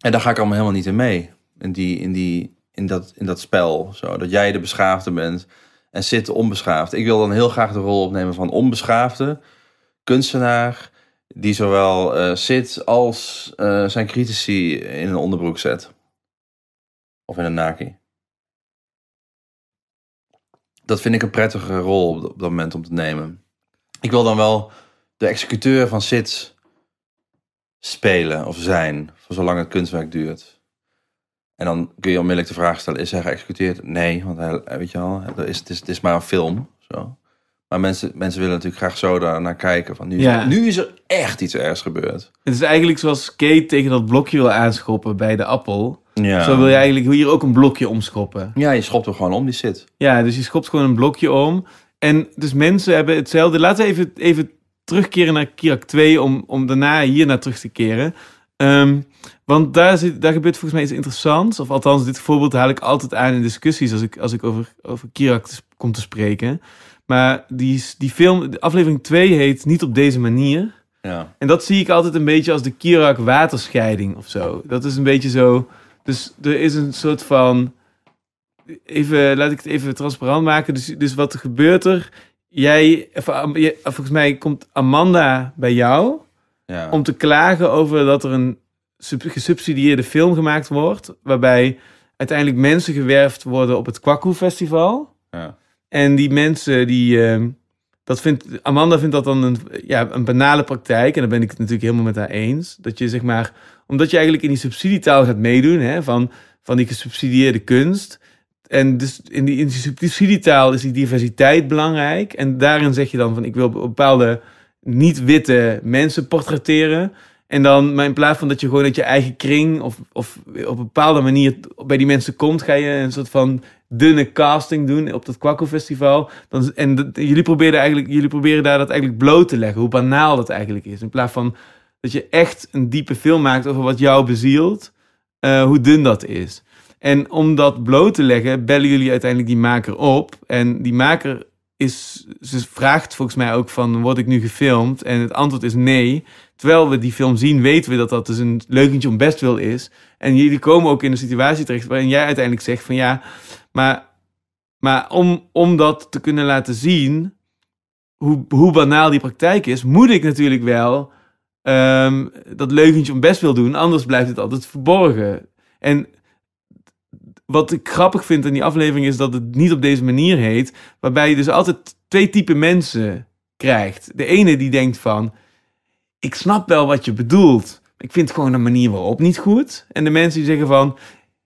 en daar ga ik allemaal helemaal niet in mee. In, die, in, die, in, dat, in dat spel. Zo, dat jij de beschaafde bent en zit de onbeschaafde. Ik wil dan heel graag de rol opnemen van onbeschaafde kunstenaar. Die zowel eh, zit als eh, zijn critici in een onderbroek zet. Of in een naki dat vind ik een prettige rol op, dat moment om te nemen. Ik wil dan wel de executeur van Sits spelen of zijn, voor zolang het kunstwerk duurt. En dan kun je onmiddellijk de vraag stellen: is hij geëxecuteerd? Nee, want hij, eh, weet je al, is, het, is, het is maar een film. Zo. Maar mensen, mensen willen natuurlijk graag zo daar naar kijken. Van nu, ja. nu is er echt iets ergs gebeurd. Het is eigenlijk zoals Kate tegen dat blokje wil aanschoppen bij de appel. Ja. Zo wil je eigenlijk hier ook een blokje omschoppen. Ja, je schopt er gewoon om, die zit. Ja, dus je schopt gewoon een blokje om. En dus mensen hebben hetzelfde. Laten we even, even terugkeren naar Kirak 2 om, om daarna hier naar terug te keren. Ehm, want daar, zit, daar gebeurt volgens mij iets interessants. Of althans, dit voorbeeld haal ik altijd aan in discussies als ik, als ik over, over Kirak te, kom te spreken. Maar die, die film, de aflevering 2 heet Niet op deze manier. Ja. En dat zie ik altijd een beetje als de Kirak waterscheiding of zo. Dat is een beetje zo dus er is een soort van. Even, laat ik het even transparant maken. Dus, dus wat gebeurt er? Jij, volgens mij komt Amanda bij jou om te klagen over dat er een gesubsidieerde film gemaakt wordt. Waarbij uiteindelijk mensen gewerfd worden op het Kwaku Festival. Ja. En die mensen die. Ehm, dat vindt, Amanda vindt dat dan een, ja, een banale praktijk. En daar ben ik het natuurlijk helemaal met haar eens. Dat je zeg maar omdat je eigenlijk in die subsidietaal gaat meedoen hè, van, van die gesubsidieerde kunst. En dus in die, in die subsidietaal is die diversiteit belangrijk. En daarin zeg je dan van ik wil bepaalde niet-witte mensen portretteren. En dan, maar in plaats van dat je gewoon uit je eigen kring of, of op een bepaalde manier bij die mensen komt, ga je een soort van dunne casting doen op dat Kwakko Festival. Dan, en jullie, proberen eigenlijk, jullie proberen daar dat eigenlijk bloot te leggen, hoe banaal dat eigenlijk is. In plaats van dat je echt een diepe film maakt over wat jou bezielt, eh, hoe dun dat is. En om dat bloot te leggen, bellen jullie uiteindelijk die maker op. En die maker is, ze vraagt volgens mij ook van, word ik nu gefilmd? En het antwoord is nee. Terwijl we die film zien, weten we dat dat dus een leukentje om best wil is. En jullie komen ook in een situatie terecht waarin jij uiteindelijk zegt van ja, maar, maar om, om dat te kunnen laten zien, hoe, hoe banaal die praktijk is, moet ik natuurlijk wel Ehm, dat leugentje om best wil doen, anders blijft het altijd verborgen. En wat ik grappig vind in die aflevering is dat het niet op deze manier heet, waarbij je dus altijd twee typen mensen krijgt. De ene die denkt van, ik snap wel wat je bedoelt, ik vind gewoon de manier waarop niet goed. En de mensen die zeggen van,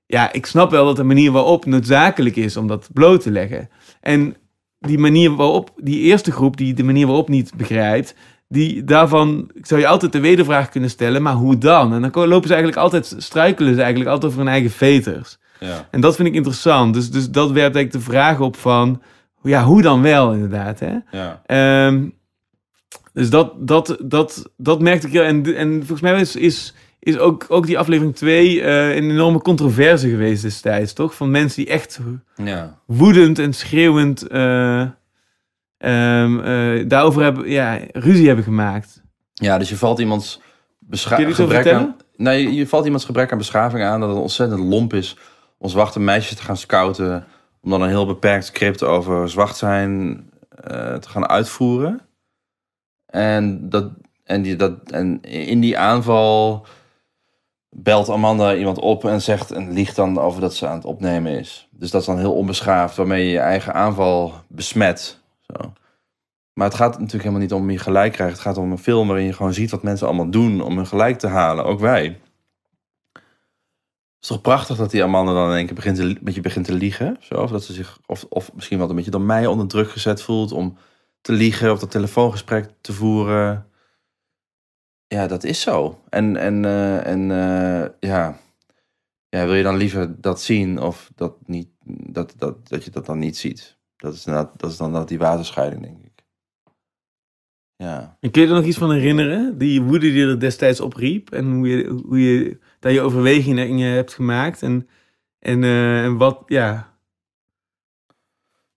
ja, ik snap wel dat de manier waarop noodzakelijk is om dat bloot te leggen. En die manier waarop, die eerste groep die de manier waarop niet begrijpt, die daarvan ik zou je altijd de wedervraag kunnen stellen, maar hoe dan? En dan lopen ze eigenlijk altijd, struikelen ze eigenlijk altijd over hun eigen veters. Ja. En dat vind ik interessant. Dus, dus dat werpt eigenlijk de vraag op van, ja, hoe dan wel inderdaad. Hè? Ja. Ehm, dus dat, dat, dat, dat merkte ik heel. En, en volgens mij is, is, is ook, ook die aflevering 2 eh, een enorme controverse geweest destijds, toch? Van mensen die echt ja. woedend en schreeuwend... Eh, Ehm, eh, daarover hebben, ja, ruzie hebben gemaakt. Ja, dus je valt iemands beschaving aan. Nee, je, je, valt iemands gebrek aan beschaving aan dat het ontzettend lomp is om zwarte meisjes te gaan scouten. Om dan een heel beperkt script over zwart zijn eh, te gaan uitvoeren. En, dat, en, die, dat, en in die aanval belt Amanda iemand op en zegt en liegt dan over dat ze aan het opnemen is. Dus dat is dan heel onbeschaafd, waarmee je je eigen aanval besmet. Maar het gaat natuurlijk helemaal niet om je gelijk krijgen. Het gaat om een film waarin je gewoon ziet wat mensen allemaal doen om hun gelijk te halen. Ook wij. Het is toch prachtig dat die Amanda dan in één keer begint te, met je begint te liegen. Zo, of, dat ze zich, of, of misschien wel een beetje door mij onder druk gezet voelt om te liegen of dat telefoongesprek te voeren. Ja, dat is zo. En, en, eh, en eh, ja. ja, wil je dan liever dat zien of dat, niet, dat, dat, dat je dat dan niet ziet? Dat is, dat is dan dat die waterscheiding, denk ik. Ja. En kun je er nog iets van herinneren? Die woede die er destijds opriep en hoe je, hoe je daar je overwegingen in je hebt gemaakt en, en, eh, en wat, ja.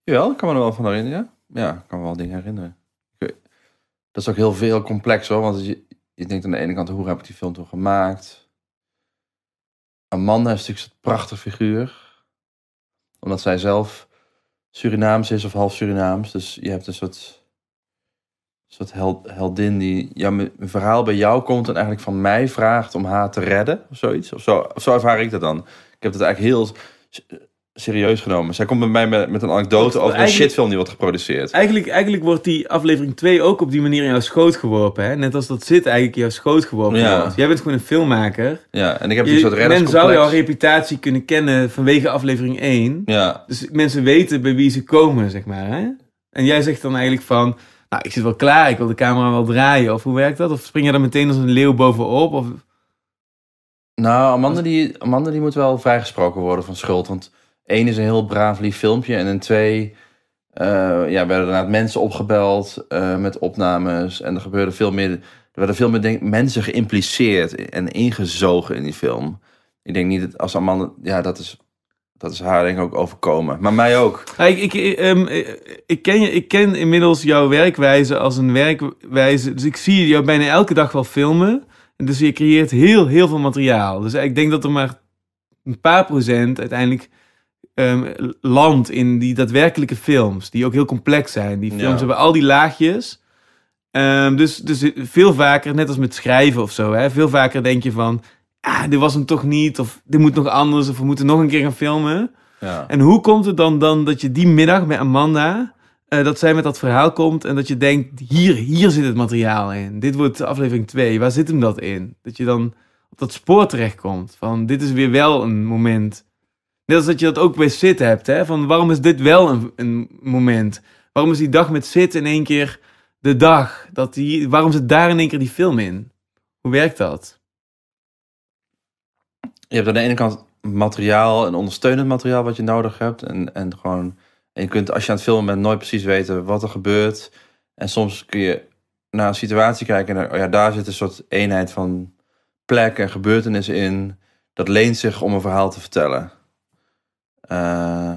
Jawel, ik kan me er wel van herinneren. Ja, ik kan me wel dingen herinneren. Dat is ook heel veel complex hoor, want je, je denkt aan de ene kant, hoe heb ik die film toen gemaakt? Amanda heeft natuurlijk zo'n prachtige figuur. Omdat zij zelf Surinaams is of half Surinaams. Dus je hebt een soort, soort heldin die ja, een verhaal bij jou komt en eigenlijk van mij vraagt om haar te redden of zoiets. Of zo, of zo ervaar ik dat dan. Ik heb dat eigenlijk heel serieus genomen. Zij komt bij mij met, met een anekdote over een shitfilm die wordt geproduceerd. Eigenlijk, eigenlijk wordt die aflevering 2 ook op die manier in jouw schoot geworpen. Hè? Net als dat zit eigenlijk in jouw schoot geworpen ja. Jij bent gewoon een filmmaker. Ja, en ik heb dus je, een soort Men zou jouw reputatie kunnen kennen vanwege aflevering 1. Ja. Dus mensen weten bij wie ze komen, zeg maar. Hè? En jij zegt dan eigenlijk van... Nou, ik zit wel klaar, ik wil de camera wel draaien. Of hoe werkt dat? Of spring je dan meteen als een leeuw bovenop? Of... Nou, Amanda die, Amanda die moet wel vrijgesproken worden van schuld. Want Eén is een heel braaf lief filmpje. En een twee eh, ja, werden inderdaad mensen opgebeld eh, met opnames. En er gebeurde veel meer. Er werden veel meer mensen geïmpliceerd en ingezogen in die film. Ik denk niet dat als Amanda. Ja, dat is dat is haar denk ik ook overkomen. Maar mij ook. ik, ik, ehm, ik, ken je, ik ken inmiddels jouw werkwijze als een werkwijze. Dus ik zie jou bijna elke dag wel filmen. Dus je creëert heel, heel veel materiaal. Dus ik denk dat er maar een paar procent uiteindelijk Ehm, land in die daadwerkelijke films. Die ook heel complex zijn. Die films hebben al die laagjes. Ehm, dus, dus veel vaker, net als met schrijven of zo, hè, veel vaker denk je van... Ah, dit was hem toch niet. Of dit moet nog anders. Of we moeten nog een keer gaan filmen. Ja. En hoe komt het dan, dan dat je die middag met Amanda... Eh, dat zij met dat verhaal komt en dat je denkt: hier, hier zit het materiaal in. Dit wordt aflevering 2. Waar zit hem dat in? Dat je dan op dat spoor terechtkomt. Van dit is weer wel een moment Net als dat je dat ook bij zit hebt. Hè? Van waarom is dit wel een, een moment? Waarom is die dag met zit in één keer de dag? Dat die, waarom zit daar in één keer die film in? Hoe werkt dat? Je hebt aan de ene kant materiaal en ondersteunend materiaal wat je nodig hebt. En, en gewoon, en je kunt als je aan het filmen bent nooit precies weten wat er gebeurt. En soms kun je naar een situatie kijken en oh ja, daar zit een soort eenheid van plek en gebeurtenissen in. Dat leent zich om een verhaal te vertellen. Eh,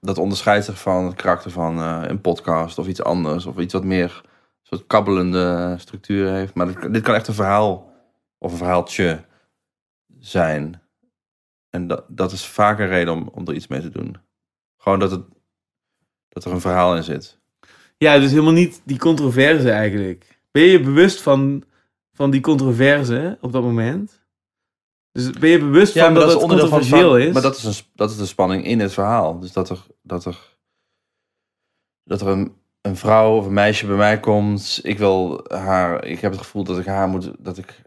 dat onderscheidt zich van het karakter van eh, een podcast of iets anders. Of iets wat meer soort kabbelende structuur heeft. Maar dit, dit, kan echt een verhaal of een verhaaltje zijn. En dat, dat is vaak een reden om, om er iets mee te doen. Gewoon dat, het, dat er een verhaal in zit. Ja, dus helemaal niet die controverse eigenlijk. Ben je bewust van, van die controverse op dat moment? Dus ben je bewust van dat, het onderdeel van veel is? Maar dat is, een, dat is de spanning in het verhaal. Dus dat er, dat er, dat er een, een vrouw of een meisje bij mij komt. Ik wil haar. Ik heb het gevoel dat ik haar moet. Dat ik,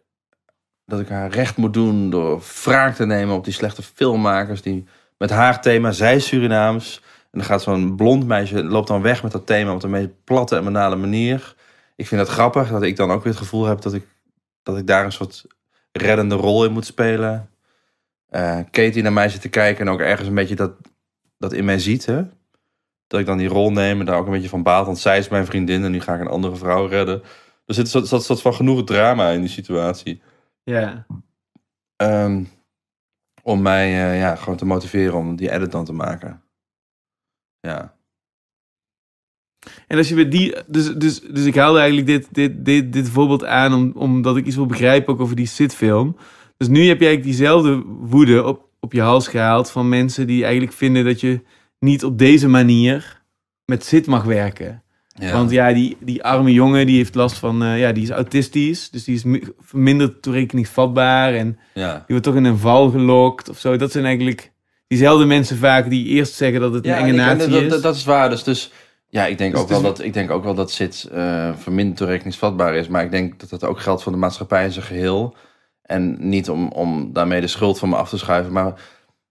dat ik haar recht moet doen door wraak te nemen op die slechte filmmakers. Die met haar thema, zij Surinaams. En dan gaat zo'n blond meisje, loopt dan weg met dat thema op de meest platte en banale manier. Ik vind dat grappig dat ik dan ook weer het gevoel heb dat ik, dat ik daar een soort reddende rol in moet spelen. Eh, Katie naar mij zit te kijken en ook ergens een beetje dat, dat in mij ziet. Hè? Dat ik dan die rol neem en daar ook een beetje van baat. Want zij is mijn vriendin en nu ga ik een andere vrouw redden. Er zit een soort van genoeg drama in die situatie. Ja. Ehm, om mij eh, ja, gewoon te motiveren om die edit dan te maken. Ja. En als je weer die. Dus, dus, dus ik haalde eigenlijk dit, dit, dit, dit voorbeeld aan om, omdat ik iets wil begrijpen ook over die sitfilm. Dus nu heb je eigenlijk diezelfde woede op, op je hals gehaald van mensen die eigenlijk vinden dat je niet op deze manier met zit mag werken. Want ja, die, die arme jongen die heeft last van, eh, ja, die is autistisch, dus die is minder toerekeningsvatbaar en die wordt toch in een val gelokt of zo. Dat zijn eigenlijk diezelfde mensen vaak die eerst zeggen dat het een enge natie dat, is. Dat, dat, is waar, dus, dus ja, ik denk, ook, wel dat, ik denk ook wel dat zit uh, verminderd toerekeningsvatbaar is. Maar ik denk dat dat ook geldt voor de maatschappij in zijn geheel. En niet om, om daarmee de schuld van me af te schuiven. Maar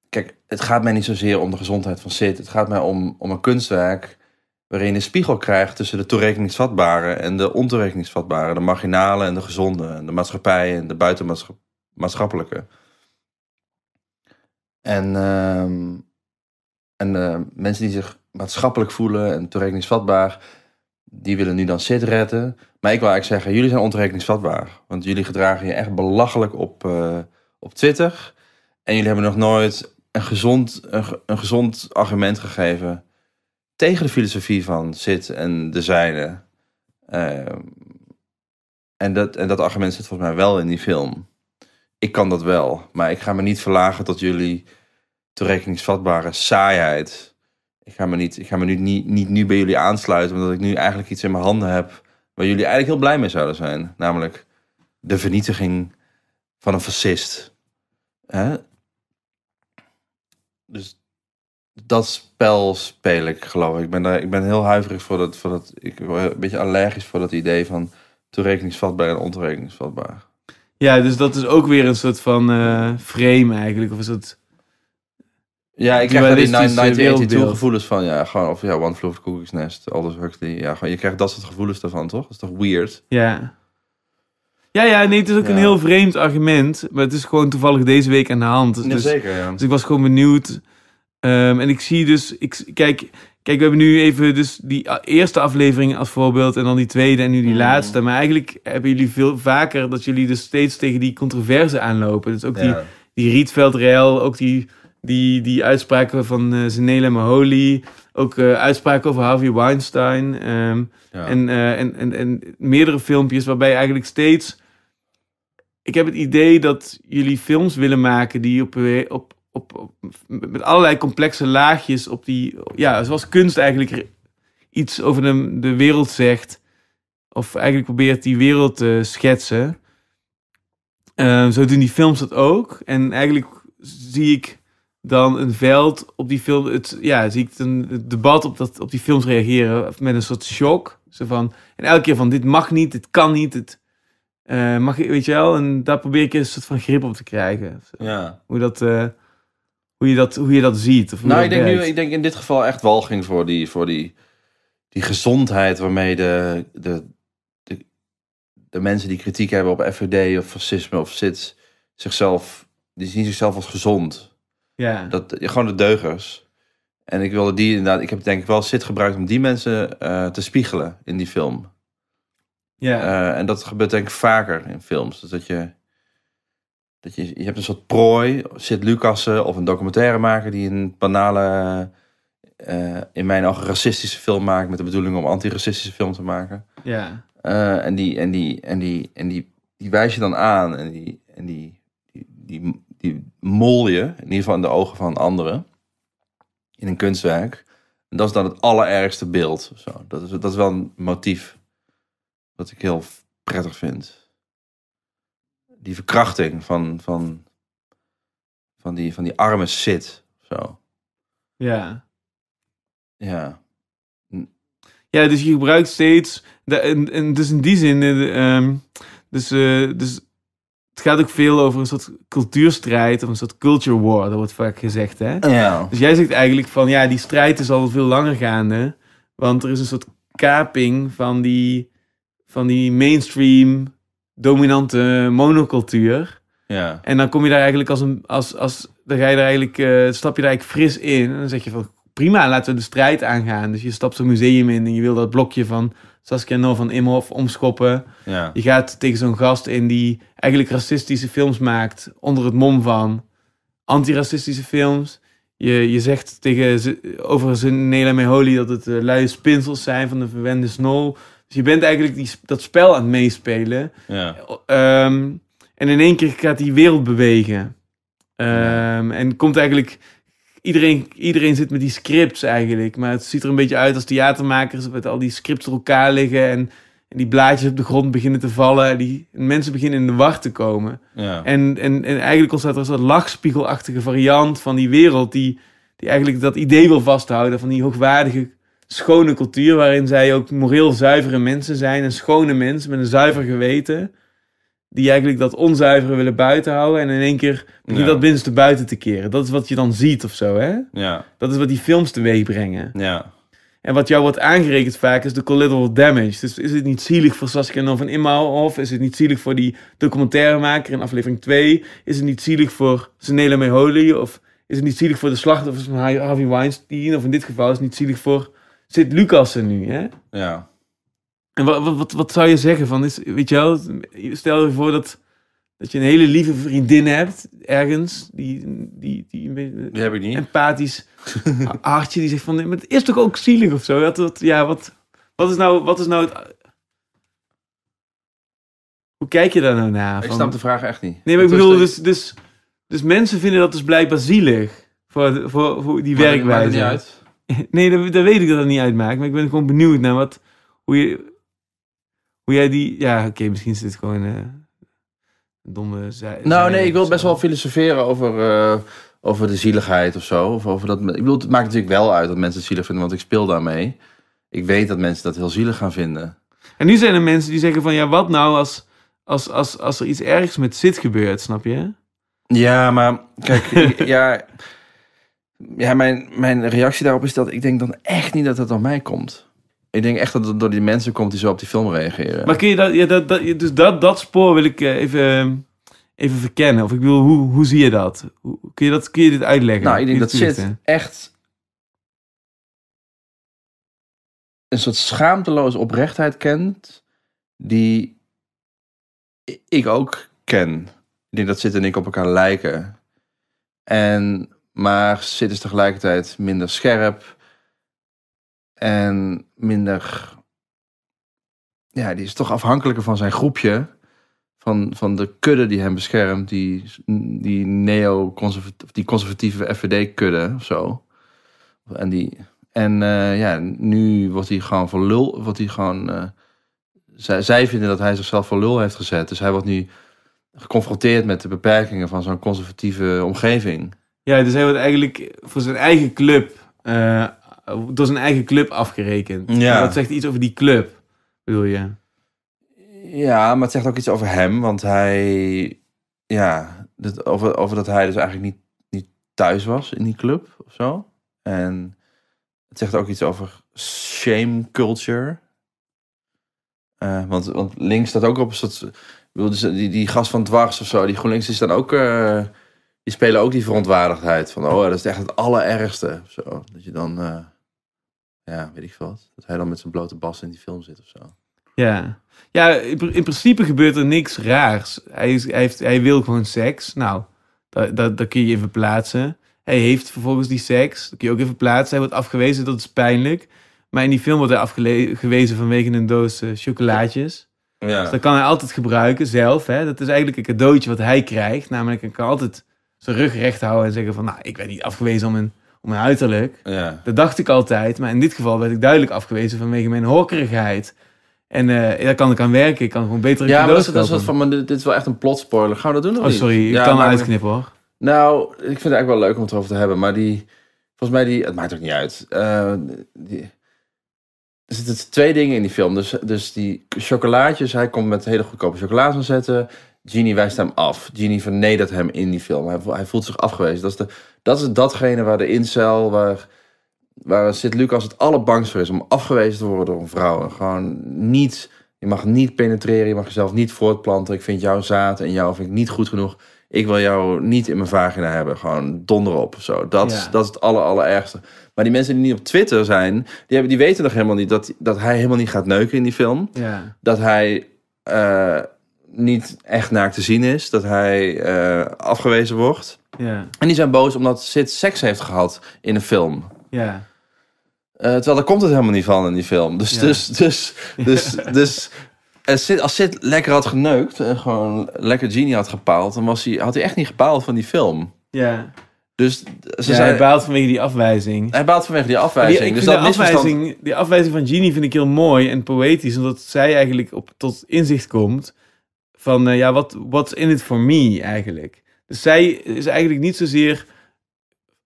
kijk, het gaat mij niet zozeer om de gezondheid van zit. Het gaat mij om, om een kunstwerk waarin je een spiegel krijgt tussen de toerekeningsvatbare en de ontoerekeningsvatbare. De marginale en de gezonde. de maatschappij en de buitenmaatschappelijke. En, ehm, en uh, mensen die zich maatschappelijk voelen en toerekeningsvatbaar, die willen nu dan zit retten. Maar ik wil eigenlijk zeggen, jullie zijn ontoerekeningsvatbaar. Want jullie gedragen je echt belachelijk op, eh, op Twitter. En jullie hebben nog nooit een gezond, een, een gezond argument gegeven tegen de filosofie van zit en de zijde. Eh, en, dat, en dat argument zit volgens mij wel in die film. Ik kan dat wel, maar ik ga me niet verlagen tot jullie toerekeningsvatbare saaiheid ik ga me, niet, ik ga me nu, niet, niet nu bij jullie aansluiten, omdat ik nu eigenlijk iets in mijn handen heb waar jullie eigenlijk heel blij mee zouden zijn. Namelijk de vernietiging van een fascist. Hè? Dus dat spel speel ik, geloof ik. Ik ben, daar, ik ben heel huiverig voor dat, voor dat. Ik word een beetje allergisch voor dat idee van toerekeningsvatbaar en ontoerekeningsvatbaar. Ja, dus dat is ook weer een soort van uh, frame eigenlijk. Of een soort ja, ik heb er die 1982 gevoelens van. Ja, gewoon, of ja, One Flew Over the Cuckoo's Nest, Aldous Huxley. Ja, gewoon, je krijgt dat soort gevoelens daarvan, toch? Dat is toch weird? Ja. Ja, ja, nee, het is ook een heel vreemd argument. Maar het is gewoon toevallig deze week aan de hand. Dus, dus ik was gewoon benieuwd. Ehm, en ik zie dus, ik, kijk, Kijk, we hebben nu even dus die ah, eerste aflevering als voorbeeld en dan die tweede en nu die mm. laatste. Maar eigenlijk hebben jullie veel vaker dat jullie dus steeds tegen die controverse aanlopen. Dus ook die, die Rietveld-rail, ook die die, die uitspraken van uh, Zenele Maholi. Ook eh, uitspraken over Harvey Weinstein. Ehm, en, eh, en, en, en meerdere filmpjes waarbij je eigenlijk steeds... Ik heb het idee dat jullie films willen maken die op, op, op, met allerlei complexe laagjes op die... Ja, zoals kunst eigenlijk iets over de, wereld zegt. Of eigenlijk probeert die wereld te schetsen. Ehm, zo doen die films dat ook. En eigenlijk zie ik dan een veld op die film. Het, ja, zie ik een, debat op, dat, op die films reageren met een soort shock. Zo van, en elke keer van dit mag niet, dit kan niet, het uh, eh, mag weet je wel. En daar probeer ik een soort van grip op te krijgen. Ja. Hoe dat. Eh, hoe je, dat, hoe je dat ziet. Of nou, ik denk, nu, ik denk in dit geval echt walging voor die, voor die, die gezondheid waarmee de, de, de, de mensen die kritiek hebben op FVD of fascisme of SITS zichzelf, die zien zichzelf als gezond. Ja. Dat, gewoon de deugers. En ik wilde die inderdaad, ik heb denk ik wel zit gebruikt om die mensen eh, te spiegelen in die film. Ja. Eh, en dat gebeurt denk ik vaker in films. Dus dat je, dat je, je hebt een soort prooi, zit Lucassen eh, of een documentairemaker die een banale, in mijn ogen racistische film maakt met de bedoeling om antiracistische film te maken. Ja. en die, en die, en die, en die, die wijs je dan aan en die, en die, die, die die mol je, in ieder geval in de ogen van anderen, in een kunstwerk. En dat is dan het allerergste beeld. Dat, is, dat is wel een motief wat ik heel prettig vind. Die verkrachting van, van, van, die, van die arme zit. Zo. Ja. Ja. Ja, dus je gebruikt steeds. en, dus in die zin. Ehm, dus, eh, dus het gaat ook veel over een soort cultuurstrijd of een soort culture war, dat wordt vaak gezegd. Hè? Ja. Dus jij zegt eigenlijk van ja, die strijd is al veel langer gaande, want er is een soort kaping van die, van die mainstream dominante monocultuur. Ja. En dan kom je daar eigenlijk als een, als, als, dan ga je daar eigenlijk, uh, stap je daar eigenlijk fris in en dan zeg je van prima, laten we de strijd aangaan. Dus je stapt zo'n museum in en je wil dat blokje van zoals nou van Imhoff omschoppen. Ja. Je gaat tegen zo'n gast in die eigenlijk racistische films maakt, onder het mom van antiracistische films. Je, je zegt tegen over Nela Meholi dat het uh, luie spinsels zijn van de verwende snol. Dus je bent eigenlijk die, dat spel aan het meespelen. Ja. Ehm, en in één keer gaat die wereld bewegen. Ehm, en komt eigenlijk iedereen, iedereen zit met die scripts eigenlijk. Maar het ziet er een beetje uit als theatermakers met al die scripts door elkaar liggen. En, en die blaadjes op de grond beginnen te vallen. En die, mensen beginnen in de war te komen. Ja. En, en, en eigenlijk ontstaat er een soort lachspiegelachtige variant van die wereld. Die, die eigenlijk dat idee wil vasthouden van die hoogwaardige, schone cultuur. Waarin zij ook moreel zuivere mensen zijn. En schone mensen met een zuiver geweten die eigenlijk dat onzuiveren willen buiten houden. En in één keer die ja. dat binnenste buiten te keren. Dat is wat je dan ziet of zo, hè? Ja. Dat is wat die films teweeg brengen. Ja. En wat jou wordt aangerekend vaak is de collateral damage. Dus is het niet zielig voor Saskia en van of Is het niet zielig voor die documentairemaker in aflevering 2? Is het niet zielig voor Senele Meholi? Of is het niet zielig voor de slachtoffers van Harvey Weinstein? Of in dit geval is het niet zielig voor Lucas er nu, hè? Ja. En wat, wat, wat zou je zeggen van, is, weet je wel, stel je voor dat, dat je een hele lieve vriendin hebt, ergens, die, die, die een beetje empathisch [LAUGHS] hartje, die zegt van, maar het is toch ook zielig of zo? Dat, ja, wat, wat, is nou, wat is nou het... Hoe kijk je daar nou naar? Van, ik snap de vraag echt niet. Nee, maar ik bedoel, dus, dus, dus mensen vinden dat dus blijkbaar zielig voor, voor, voor die maar werkwijze. Dat maakt het niet uit. [LAUGHS] Nee, dat, weet ik dat het niet uitmaakt, maar ik ben gewoon benieuwd naar wat, hoe je hoe jij die... Ja, oké, misschien is dit gewoon eh, een domme... Zij, nou nee, ik wil best wel filosoferen over, eh, over de zieligheid of zo. Of over dat, ik bedoel, het maakt natuurlijk wel uit dat mensen het zielig vinden, want ik speel daarmee. Ik weet dat mensen dat heel zielig gaan vinden. En nu zijn er mensen die zeggen van... Ja, wat nou als, als, als, als er iets ergs met zit gebeurt, snap je? Ja, maar kijk, [LAUGHS] ja... Ja, mijn, mijn reactie daarop is dat ik denk dan echt niet dat het aan mij komt ik denk echt dat het door die mensen komt die zo op die film reageren. Maar kun je dat, ja, dat, dus dat, dat spoor wil ik eh, even, even verkennen. Of ik wil, hoe, hoe zie je dat? Hoe, kun, je dat kun je dit uitleggen? Nou, ik denk dat zit echt een soort schaamteloze oprechtheid kent, die ik ook ken. Ik denk dat zit en ik op elkaar lijken. En, maar zit is tegelijkertijd minder scherp en minder. Ja, die is toch afhankelijker van zijn groepje. Van, van de kudde die hem beschermt. Die, die neo-conservatieve die conservatieve FVD-kudde of zo. En, die, en eh, ja, nu wordt hij gewoon voor lul. Wordt hij gewoon, eh, zij, zij vinden dat hij zichzelf voor lul heeft gezet. Dus hij wordt nu geconfronteerd met de beperkingen van zo'n conservatieve omgeving. Ja, dus hij wordt eigenlijk voor zijn eigen club eh, door zijn eigen club afgerekend. Ja. Dat zegt iets over die club, bedoel je? Ja, maar het zegt ook iets over hem, want hij, ja, over, over dat hij dus eigenlijk niet, niet thuis was in die club of zo. En het zegt ook iets over shame culture. Eh, want, want links staat ook op een soort. Dus die, die gast van dwars of zo, die GroenLinks is dan ook. Eh, die spelen ook die verontwaardigdheid van. Oh, dat is echt het allerergste. dat je dan. Eh, ja, weet ik wat. Dat hij dan met zijn blote bas in die film zit of zo. Ja, ja in principe gebeurt er niks raars. Hij, is, hij, heeft, hij wil gewoon seks. Nou, dat, dat, dat kun je even plaatsen. Hij heeft vervolgens die seks. Dat kun je ook even plaatsen. Hij wordt afgewezen, dat is pijnlijk. Maar in die film wordt hij afgewezen vanwege een doos uh, chocolaatjes. Ja. Dus dat kan hij altijd gebruiken zelf. Hè? Dat is eigenlijk een cadeautje wat hij krijgt. Namelijk, hij kan altijd zijn rug recht houden en zeggen van... Nou, ik ben niet afgewezen om een om mijn uiterlijk. Ja. Dat dacht ik altijd. Maar in dit geval werd ik duidelijk afgewezen vanwege mijn horkerigheid. En eh, daar kan ik aan werken. Ik kan gewoon beter Ja, maar dat is, dat is wat van, dit, is wel echt een plot spoiler. Gaan we dat doen of oh, sorry. Ik kan maar uitknippen hoor. Nou, ik vind het eigenlijk wel leuk om het over te hebben. Maar die, volgens mij, die, het maakt ook niet uit. Eh, die, er zitten twee dingen in die film. Dus, dus die chocolaatjes, hij komt met hele goedkope chocola's aanzetten. Genie wijst hem af. Genie vernedert hem in die film. Hij, hij voelt zich afgewezen. Dat is de dat is datgene waar de incel, waar, waar zit Lucas het allerbangst voor is. Om afgewezen te worden door een vrouw. gewoon niet, je mag niet penetreren, je mag jezelf niet voortplanten. Ik vind jouw zaad en jou vind ik niet goed genoeg. Ik wil jou niet in mijn vagina hebben. Gewoon donder op. Zo. Dat, ja. dat is het aller, allerergste. Maar die mensen die niet op Twitter zijn, die, hebben, die weten nog helemaal niet dat, dat hij helemaal niet gaat neuken in die film. Ja. Dat hij eh, niet echt naar te zien is. Dat hij eh, afgewezen wordt. En die zijn boos omdat Sid seks heeft gehad in een film. Ja. Eh, terwijl daar komt het helemaal niet van in die film. Dus, dus, dus, [LAUGHS] dus, dus. als Sid lekker had geneukt en gewoon lekker Genie had gepaald, dan was hij, had hij echt niet gepaald van die film. Ja. Dus ze ja, zei, hij baalt vanwege die afwijzing. Hij baalt vanwege die afwijzing. Die, dus dat afwijzing, die afwijzing van Genie vind ik heel mooi en poëtisch. Omdat zij eigenlijk op, tot inzicht komt van uh, ja, wat what's in it for me eigenlijk. Dus zij is eigenlijk niet zozeer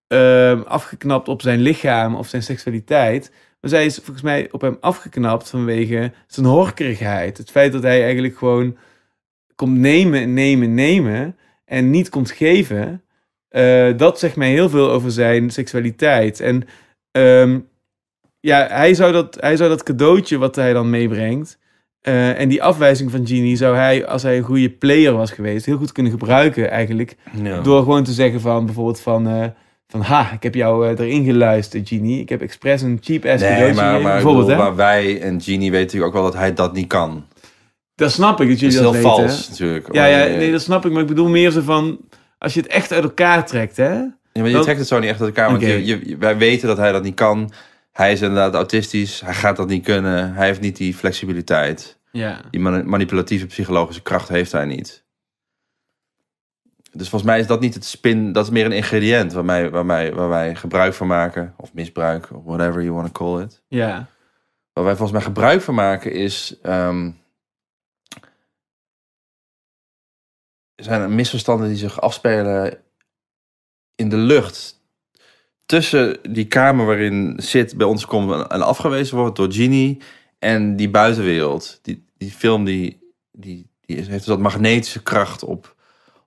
ehm, afgeknapt op zijn lichaam of zijn seksualiteit. Maar zij is volgens mij op hem afgeknapt vanwege zijn horkerigheid. Het feit dat hij eigenlijk gewoon komt nemen, nemen, nemen en niet komt geven. Eh, dat zegt mij heel veel over zijn seksualiteit. En ehm, ja, hij zou, dat, hij zou dat cadeautje wat hij dan meebrengt, eh, en die afwijzing van Genie zou hij, als hij een goede player was geweest, heel goed kunnen gebruiken eigenlijk. Door gewoon te zeggen van bijvoorbeeld van, uh, van ha, ik heb jou eh, erin geluisterd Genie. Ik heb expres een cheap ass nee, maar, bijvoorbeeld. Bedoel, maar wij en Genie weten natuurlijk ook wel dat hij dat niet kan. Dat snap ik, dat jullie dat, is heel vals natuurlijk. Ja, ja, nee, dat snap ik. Maar ik bedoel meer zo van, als je het echt uit elkaar trekt hè. Ja, maar je trekt het zo niet echt uit elkaar, want je, wij weten dat hij dat niet kan. Hij is inderdaad autistisch, hij gaat dat niet kunnen, hij heeft niet die flexibiliteit. Ja. Die manipulatieve psychologische kracht heeft hij niet. Dus volgens mij is dat niet het spin, dat is meer een ingrediënt waar wij, waar wij, waar wij gebruik van maken. Of misbruik, of whatever you want to call it. Ja. Waar wij volgens mij gebruik van maken is. Um, zijn misverstanden die zich afspelen in de lucht. Tussen die kamer waarin zit bij ons komt en afgewezen wordt door Genie en die buitenwereld, die, die film, die, die, die heeft dus dat magnetische kracht op,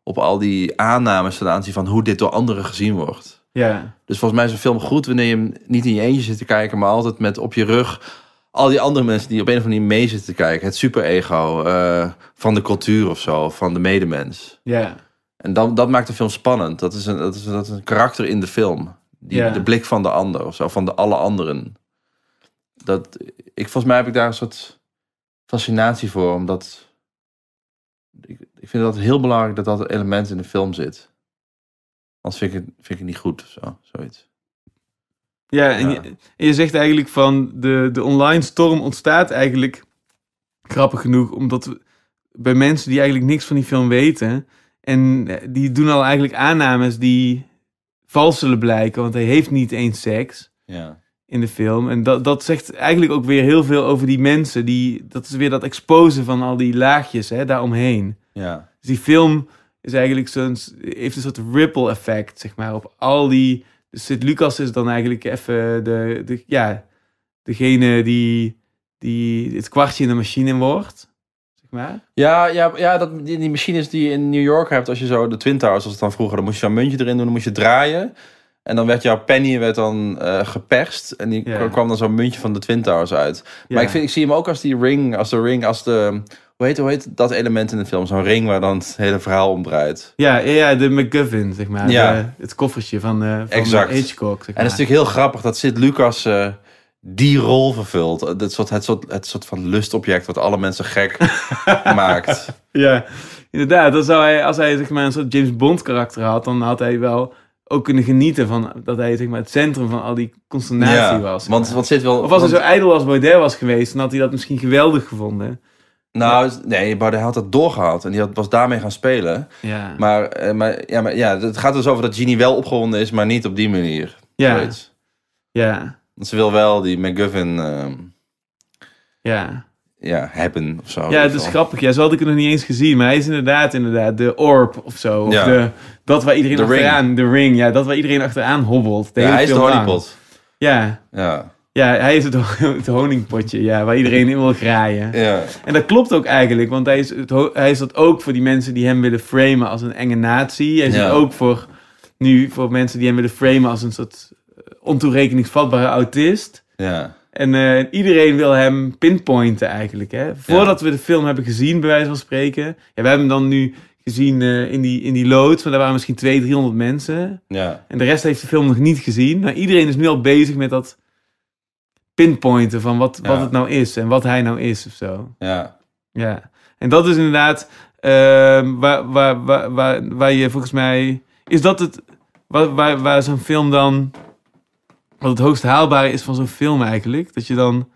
op al die aannames ten aanzien van hoe dit door anderen gezien wordt. Ja. Dus volgens mij is een film goed wanneer je hem niet in je eentje zit te kijken, maar altijd met op je rug al die andere mensen die op een of andere manier mee zitten te kijken. Het superego eh, van de cultuur of zo, van de medemens. Ja. En dan, dat maakt de film spannend. Dat is een, dat is, dat is een karakter in de film. Die, De blik van de ander of zo, van de alle anderen dat ik volgens mij heb ik daar een soort fascinatie voor, omdat ik, ik vind dat heel belangrijk dat dat element in de film zit. Anders vind ik het, vind ik niet goed of zo, zoiets. Ja, En, je, en je, zegt eigenlijk van de, de online storm ontstaat eigenlijk grappig genoeg, omdat we, bij mensen die eigenlijk niks van die film weten en eh, die doen al eigenlijk aannames die vals zullen blijken, want hij heeft niet eens seks. Ja in de film. En dat, dat zegt eigenlijk ook weer heel veel over die mensen. Die, dat is weer dat exposen van al die laagjes hè, daaromheen. Ja. Dus die film is eigenlijk zo'n, heeft een soort ripple effect, zeg maar, op al die... Dus lucas is dan eigenlijk even de, de, ja, degene die, die het kwartje in de machine wordt. Maar? Ja, ja, ja dat, die, die machines die je in New York hebt, als je zo de Twin Towers, als het dan vroeger, dan moest je zo'n muntje erin doen, dan moest je draaien. En dan werd jouw penny werd dan eh, geperst. En die kwam dan zo'n muntje van de Twin Towers uit. Maar ik, vind, ik zie hem ook als die ring, als de ring, als de... Hoe heet, hoe heet dat element in de film? Zo'n ring waar dan het hele verhaal om draait. Ja, ja de McGuffin, zeg maar. Ja. het koffertje van, uh, van Hitchcock. En dat is natuurlijk heel grappig dat Sid Lucas... Eh, die rol vervult. Het soort, het, soort, het soort van lustobject wat alle mensen gek [LAUGHS] maakt. Ja, inderdaad. Dan zou hij, als hij zeg een soort James Bond karakter had, dan had hij wel ook kunnen genieten van dat hij zeg maar, het centrum van al die consternatie ja, was. Want, want zit wel, of als hij zo ijdel als Baudet was geweest, dan had hij dat misschien geweldig gevonden. Nou, dus- nee, Baudet had dat doorgehaald en die had, was daarmee gaan spelen. Ja. Maar, eh, maar, ja, maar ja, het gaat dus over dat Genie wel opgewonden is, maar niet op die manier. Ja. Ja. Want ze wil wel die McGuffin. Ehm, ja ja, hebben of zo. Ja, dat is grappig. Ja, zo had ik het nog niet eens gezien. Maar hij is inderdaad, inderdaad de orb of zo. Of ja. de, dat waar iedereen achteraan... De ring. Ja, dat waar iedereen achteraan hobbelt. De ja, hij is de honeypot. Ja. Ja. Ja, hij is [LAUGHS] het, honingpotje, ja, waar iedereen in wil graaien. Ja. En dat klopt ook eigenlijk, want hij is, het, hij is dat ook voor die mensen die hem willen framen als een enge natie. Hij is het ook voor, nu voor mensen die hem willen framen als een soort eh, ontoerekeningsvatbare autist. Ja. En iedereen wil hem pinpointen eigenlijk. Hè? Voordat we de film hebben gezien, bij wijze van spreken. Ja, we hebben hem dan nu gezien in, die, in die lood, maar daar waren misschien 200, 300 mensen. Ja. En de rest heeft de film nog niet gezien. Maar iedereen is nu al bezig met dat pinpointen van wat, wat het nou is en wat hij nou is of zo. Ja. ja. En dat is inderdaad waar, waar, waar, waar, waar je volgens mij... Is dat het waar, waar, waar zo'n film dan wat het hoogst haalbare is van zo'n film eigenlijk. Dat je dan.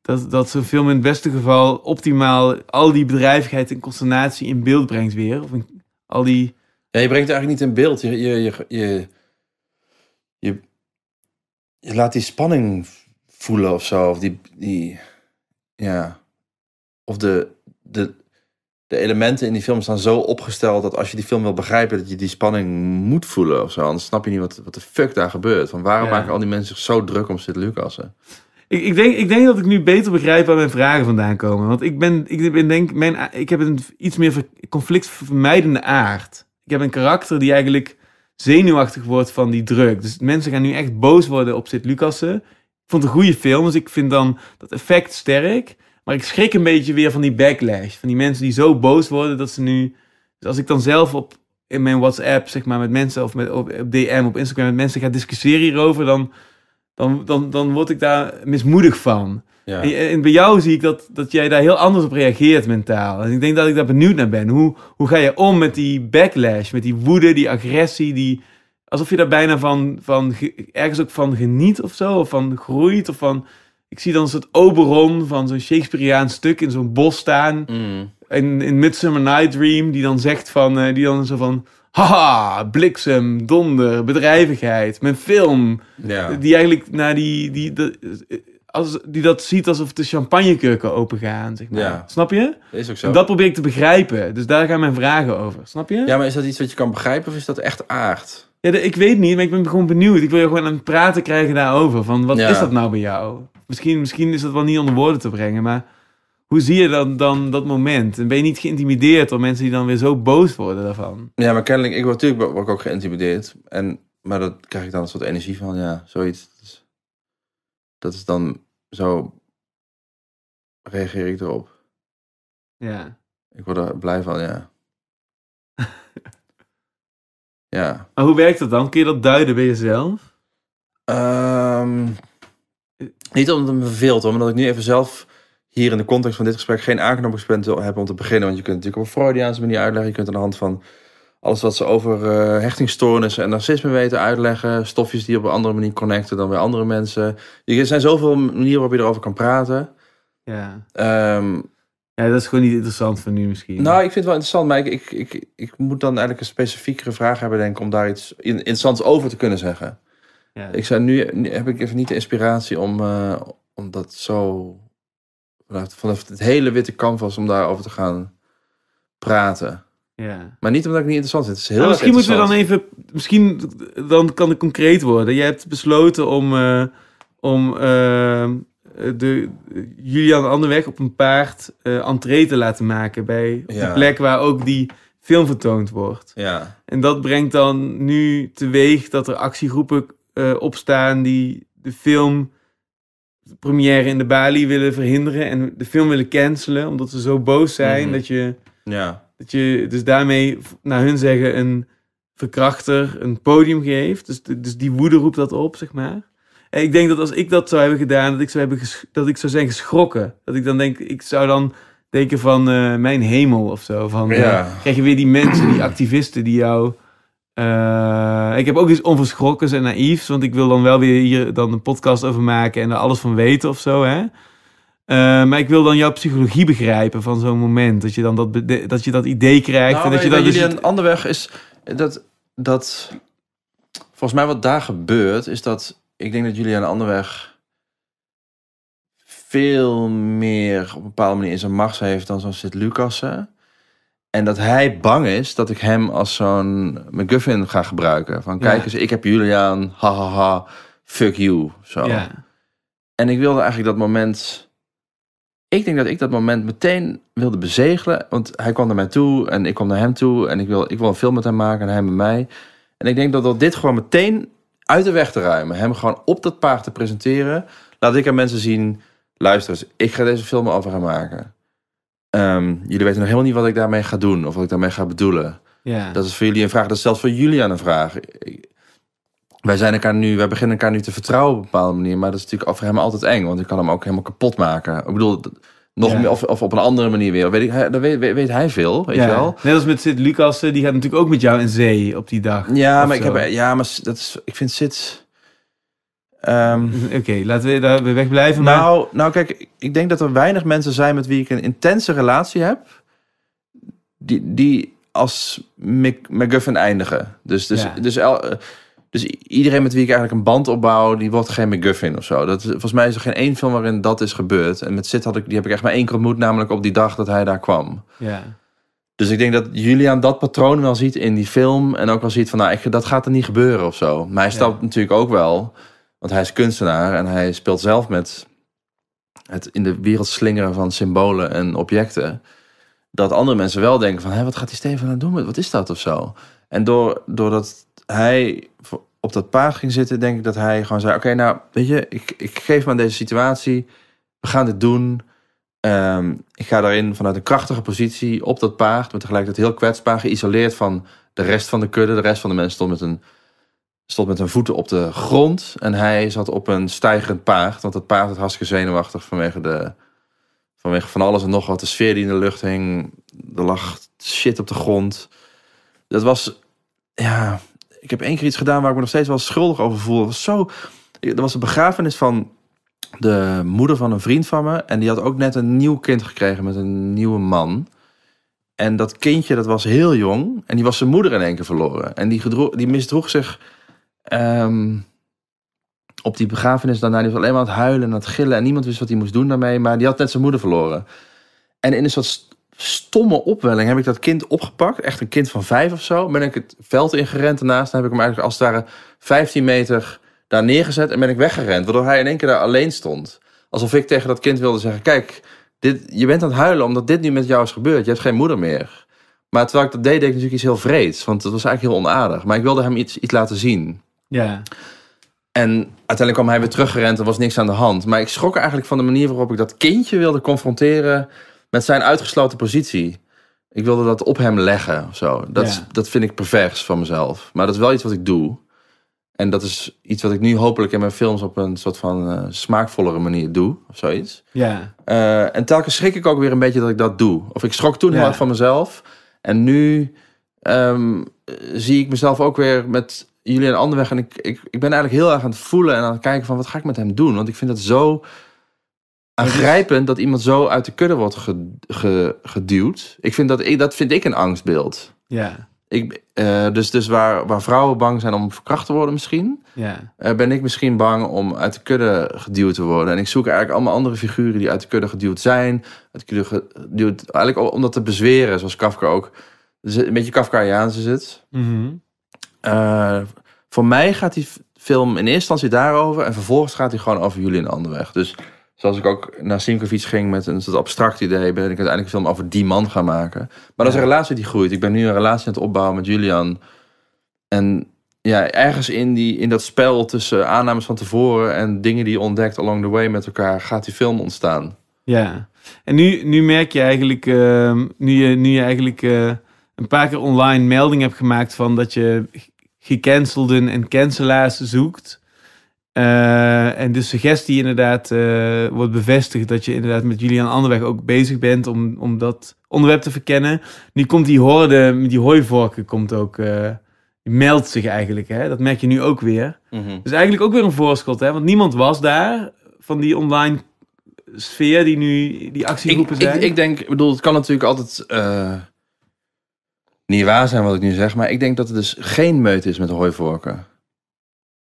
Dat, dat zo'n film in het beste geval optimaal al die bedrijvigheid en consternatie in beeld brengt weer. Of al die. Ja, je brengt het eigenlijk niet in beeld. Je, je, je, je, je, je laat die spanning voelen of zo. Of die. die ja. Of de, de, de elementen in die film staan zo opgesteld dat als je die film wil begrijpen, dat je die spanning moet voelen of zo. Anders snap je niet wat, wat de fuck daar gebeurt. Van waarom maken al die mensen zich zo druk om Sint Lucassen? Ik, ik, denk, ik denk dat ik nu beter begrijp waar mijn vragen vandaan komen. Want ik ben, ik ben denk, mijn, ik heb een iets meer conflictvermijdende aard. Ik heb een karakter die eigenlijk zenuwachtig wordt van die druk. Dus mensen gaan nu echt boos worden op Sint Lucassen. Ik vond het een goede film, dus ik vind dan dat effect sterk. Maar ik schrik een beetje weer van die backlash. Van die mensen die zo boos worden dat ze nu. Dus als ik dan zelf op in mijn WhatsApp, zeg maar, met mensen of met, op, DM, op Instagram met mensen ga discussiëren hierover, dan, dan, dan, dan word ik daar mismoedig van. En, en, bij jou zie ik dat, dat jij daar heel anders op reageert mentaal. En dus ik denk dat ik daar benieuwd naar ben. Hoe, hoe ga je om met die backlash, met die woede, die agressie, die, alsof je daar bijna van, van ergens ook van geniet of zo, of van groeit of van ik zie dan zo'n Oberon van zo'n Shakespeareaans stuk in zo'n bos staan. Mm. In, in Midsummer Night Dream, die dan zegt van, eh, die dan zo van, haha, bliksem, donder, bedrijvigheid, mijn film. Die eigenlijk naar die, die, als, die dat ziet alsof de champagnekeuken opengaan, zeg maar. Snap je? Dat is ook zo. En dat probeer ik te begrijpen. Dus daar gaan mijn vragen over. Snap je? Ja, maar is dat iets wat je kan begrijpen of is dat echt aard? Ja, ik weet niet, maar ik ben gewoon benieuwd. Ik wil je gewoon aan het praten krijgen daarover. Van, wat is dat nou bij jou? misschien, misschien is dat wel niet onder woorden te brengen, maar hoe zie je dan, dan dat moment? En ben je niet geïntimideerd door mensen die dan weer zo boos worden daarvan? Ja, maar kennelijk, ik word natuurlijk ook geïntimideerd. En, maar dat krijg ik dan een soort energie van, ja, zoiets. Dus dat is dan zo reageer ik erop. Ja. Ik word er blij van, ja. [LAUGHS] ja. Maar hoe werkt dat dan? Kun je dat duiden bij jezelf? Um, niet omdat het me verveelt, maar omdat ik nu even zelf hier in de context van dit gesprek geen aanknopingspunt heb om te beginnen. Want je kunt natuurlijk op een Freudiaanse manier uitleggen. Je kunt aan de hand van alles wat ze over uh, eh, hechtingstoornissen en narcisme weten uitleggen. Stofjes die op een andere manier connecten dan bij andere mensen. Er zijn zoveel manieren waarop je erover kan praten. Ja. Ehm, ja, dat is gewoon niet interessant voor nu misschien. Nou, ik vind het wel interessant, maar ik, ik, ik, ik moet dan eigenlijk een specifiekere vraag hebben, denk ik, om daar iets interessants over te kunnen zeggen. Ik zou nu, heb ik even niet de inspiratie om, eh, om dat zo vanaf, het hele witte canvas om daarover te gaan praten. Ja. Maar niet omdat ik niet interessant vind. Het is heel misschien moeten we dan even, misschien dan kan het concreet worden. Je hebt besloten om, uh, om eh, de, Julian Anderweg op een paard entree te laten maken bij de plek waar ook die film vertoond wordt. Ja. En dat brengt dan nu teweeg dat er actiegroepen eh, opstaan die de film de première in de Bali willen verhinderen en de film willen cancelen omdat ze zo boos zijn mhm. dat je ja. dat je dus daarmee naar hun zeggen een verkrachter een podium geeft. Dus, dus die woede roept dat op, zeg maar. En ik denk dat als ik dat zou hebben gedaan, dat ik zou, hebben dat ik zou zijn geschrokken. Dat ik dan denk, ik zou dan denken van eh, mijn hemel of zo. Van, ja. Eh, krijg je weer die mensen, die activisten die jou eh, ik heb ook iets onverschrokken en naïefs, want ik wil dan wel weer hier dan een podcast over maken en er alles van weten of zo. Hè? Eh, maar ik wil dan jouw psychologie begrijpen van zo'n moment. Dat je dan dat, dat, je dat idee krijgt. Nou, dat jullie dus een andere weg is dat, dat. Volgens mij wat daar gebeurt, is dat. Ik denk dat jullie aan de andere weg veel meer op een bepaalde manier in zijn macht heeft dan zo'n Sint Lucassen. En dat hij bang is dat ik hem als zo'n McGuffin ga gebruiken. Van kijk eens, ik heb Julian, hahaha, ha, ha, fuck you. Zo. En ik wilde eigenlijk dat moment. Ik denk dat ik dat moment meteen wilde bezegelen. Want hij kwam naar mij toe en ik kwam naar hem toe. En ik wil, ik wil een film met hem maken en hij met mij. En ik denk dat dat dit gewoon meteen uit de weg te ruimen. Hem gewoon op dat paard te presenteren. Laat ik aan mensen zien. Luister eens, ik ga deze film over gaan maken. Ehm, jullie weten nog helemaal niet wat ik daarmee ga doen of wat ik daarmee ga bedoelen. Ja. Dat is voor jullie een vraag, dat is zelfs voor jullie aan een vraag. Wij zijn elkaar nu, wij beginnen elkaar nu te vertrouwen op een bepaalde manier, maar dat is natuurlijk voor hem altijd eng, want ik kan hem ook helemaal kapot maken. Ik bedoel, nog meer, of, op een andere manier weer. Weet ik, Daar weet, weet, weet hij veel, weet je wel. Net als met Sid Lucas, eh, die gaat natuurlijk ook met jou in zee op die dag. Ja, maar, ik heb, ja, maar dat is, ik vind Sid... Ehm, [LAUGHS] Oké, laten we daar wegblijven. Maar... Nou, nou, kijk, ik denk dat er weinig mensen zijn met wie ik een intense relatie heb, die, die als McGuffin eindigen. Dus, dus, dus, el, dus iedereen met wie ik eigenlijk een band opbouw, die wordt geen McGuffin of zo. Dat, volgens mij is er geen één film waarin dat is gebeurd. En met Zit had ik, die heb ik echt maar één keer ontmoet, namelijk op die dag dat hij daar kwam. Ja. Dus ik denk dat aan dat patroon wel ziet in die film. En ook wel ziet van, nou, ik, dat gaat er niet gebeuren of zo. Maar hij stapt natuurlijk ook wel. Want hij is kunstenaar en hij speelt zelf met het in de wereld slingeren van symbolen en objecten. Dat andere mensen wel denken van, hé, wat gaat die Steven aan nou doen? Wat is dat of zo? En door, doordat hij op dat paard ging zitten, denk ik dat hij gewoon zei... oké, nou, weet je, ik, ik geef me aan deze situatie. We gaan dit doen. Ehm, ik ga daarin vanuit een krachtige positie op dat paard... maar tegelijkertijd heel kwetsbaar, geïsoleerd van de rest van de kudde. De rest van de mensen stond met een stond met zijn voeten op de grond. En hij zat op een stijgerend paard. Want het paard was hartstikke zenuwachtig vanwege, de, vanwege van alles en nog wat. De sfeer die in de lucht hing. Er lag shit op de grond. Dat was... Ja, ik heb één keer iets gedaan waar ik me nog steeds wel schuldig over voel. Was zo, er was een begrafenis van de moeder van een vriend van me. En die had ook net een nieuw kind gekregen met een nieuwe man. En dat kindje, dat was heel jong. En die was zijn moeder in één keer verloren. En die, gedroeg, die misdroeg zich Ehm, op die begrafenis daarna, die was alleen maar aan het huilen en aan het gillen. En niemand wist wat hij moest doen daarmee, maar die had net zijn moeder verloren. En in een soort stomme opwelling heb ik dat kind opgepakt. Echt een kind van vijf of zo. Ben ik het veld ingerend daarnaast. Dan heb ik hem eigenlijk als het ware 15 meter daar neergezet en ben ik weggerend. Waardoor hij in één keer daar alleen stond. Alsof ik tegen dat kind wilde zeggen: Kijk, dit, je bent aan het huilen omdat dit nu met jou is gebeurd. Je hebt geen moeder meer. Maar terwijl ik dat deed, deed ik natuurlijk iets heel vreeds. Want het was eigenlijk heel onaardig. Maar ik wilde hem iets, iets laten zien. Ja. En uiteindelijk kwam hij weer teruggerend. Er was niks aan de hand. Maar ik schrok eigenlijk van de manier waarop ik dat kindje wilde confronteren met zijn uitgesloten positie. Ik wilde dat op hem leggen zo. Dat, dat vind ik pervers van mezelf. Maar dat is wel iets wat ik doe. En dat is iets wat ik nu hopelijk in mijn films op een soort van uh, smaakvollere manier doe. Of zoiets. Ja. Eh, en telkens schrik ik ook weer een beetje dat ik dat doe. Of ik schrok toen heel erg van mezelf. En nu ehm, zie ik mezelf ook weer met Julian Anderweg. En ik, ik, ik ben eigenlijk heel erg aan het voelen en aan het kijken van wat ga ik met hem doen. Want ik vind dat zo aangrijpend dat iemand zo uit de kudde wordt geduwd. Ik vind dat, dat vind ik een angstbeeld. Ja. Ik, eh, dus dus waar, waar vrouwen bang zijn om verkracht te worden misschien... Ja. Eh, ben ik misschien bang om uit de kudde geduwd te worden. En ik zoek eigenlijk allemaal andere figuren die uit de kudde geduwd zijn. Uit de kudde geduwd, eigenlijk om dat te bezweren, zoals Kafka ook. een beetje Kafkaiaans is het. Mhm. Eh, voor mij gaat die film in eerste instantie daarover. En vervolgens gaat hij gewoon over jullie een andere weg. Dus zoals ik ook naar Simcovic ging met een soort abstract idee, ben ik uiteindelijk een film over die man gaan maken. Maar dat is een relatie die groeit. Ik ben nu een relatie aan het opbouwen met Julian. En ja, ergens in, die, in dat spel tussen aannames van tevoren en dingen die je ontdekt along the way met elkaar, gaat die film ontstaan. Ja, en nu, nu merk je eigenlijk, ehm, nu, je, nu je eigenlijk. Eh, een paar keer online melding heb gemaakt van dat je gecancelden en cancelaars zoekt. Uh, en de suggestie inderdaad eh, wordt bevestigd dat je inderdaad met Julian Anderweg ook bezig bent om, om dat onderwerp te verkennen. Nu komt die horde, die hooivorken komt ook, die eh, meldt zich eigenlijk. Hè? Dat merk je nu ook weer. Mhm. Dus eigenlijk ook weer een voorschot, hè? want niemand was daar van die online sfeer die nu die actiegroepen ik, zijn. Ik, ik denk, ik bedoel, het kan natuurlijk altijd niet waar zijn wat ik nu zeg, maar ik denk dat het dus geen meute is met hooivorken.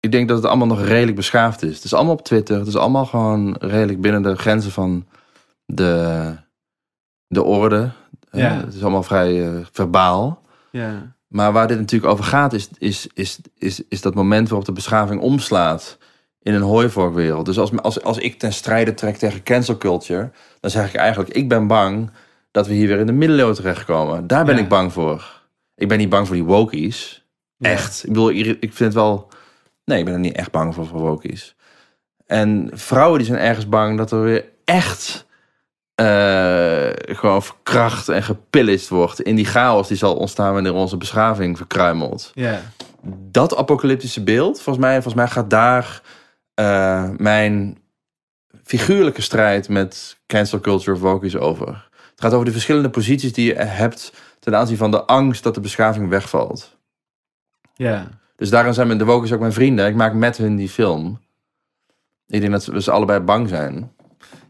Ik denk dat het allemaal nog redelijk beschaafd is. Het is allemaal op Twitter, het is allemaal gewoon redelijk binnen de grenzen van de, de orde. Eh, ja. het is allemaal vrij eh, verbaal. Ja. Maar waar dit natuurlijk over gaat, is, is, is, is, is dat moment waarop de beschaving omslaat in een hooivorkwereld. Dus als, als, als ik ten strijde trek tegen cancel culture, dan zeg ik eigenlijk: ik ben bang dat we hier weer in de middeleeuwen terechtkomen. Daar ben ik bang voor. Ik ben niet bang voor die wokies. Echt. Ik bedoel, ik vind het wel... Nee, ik ben er niet echt bang voor, voor wokies. En vrouwen die zijn ergens bang dat er weer echt... Eh, gewoon verkracht en gepillist wordt in die chaos die zal ontstaan wanneer onze beschaving verkruimelt. Ja. Dat apocalyptische beeld, volgens mij, volgens mij gaat daar eh, mijn figuurlijke strijd met cancel culture of wokies over. Het gaat over de verschillende posities die je hebt ten aanzien van de angst dat de beschaving wegvalt. Ja. Dus daarom zijn mijn, de Wokers ook mijn vrienden. Ik maak met hun die film. Ik denk dat we ze allebei bang zijn.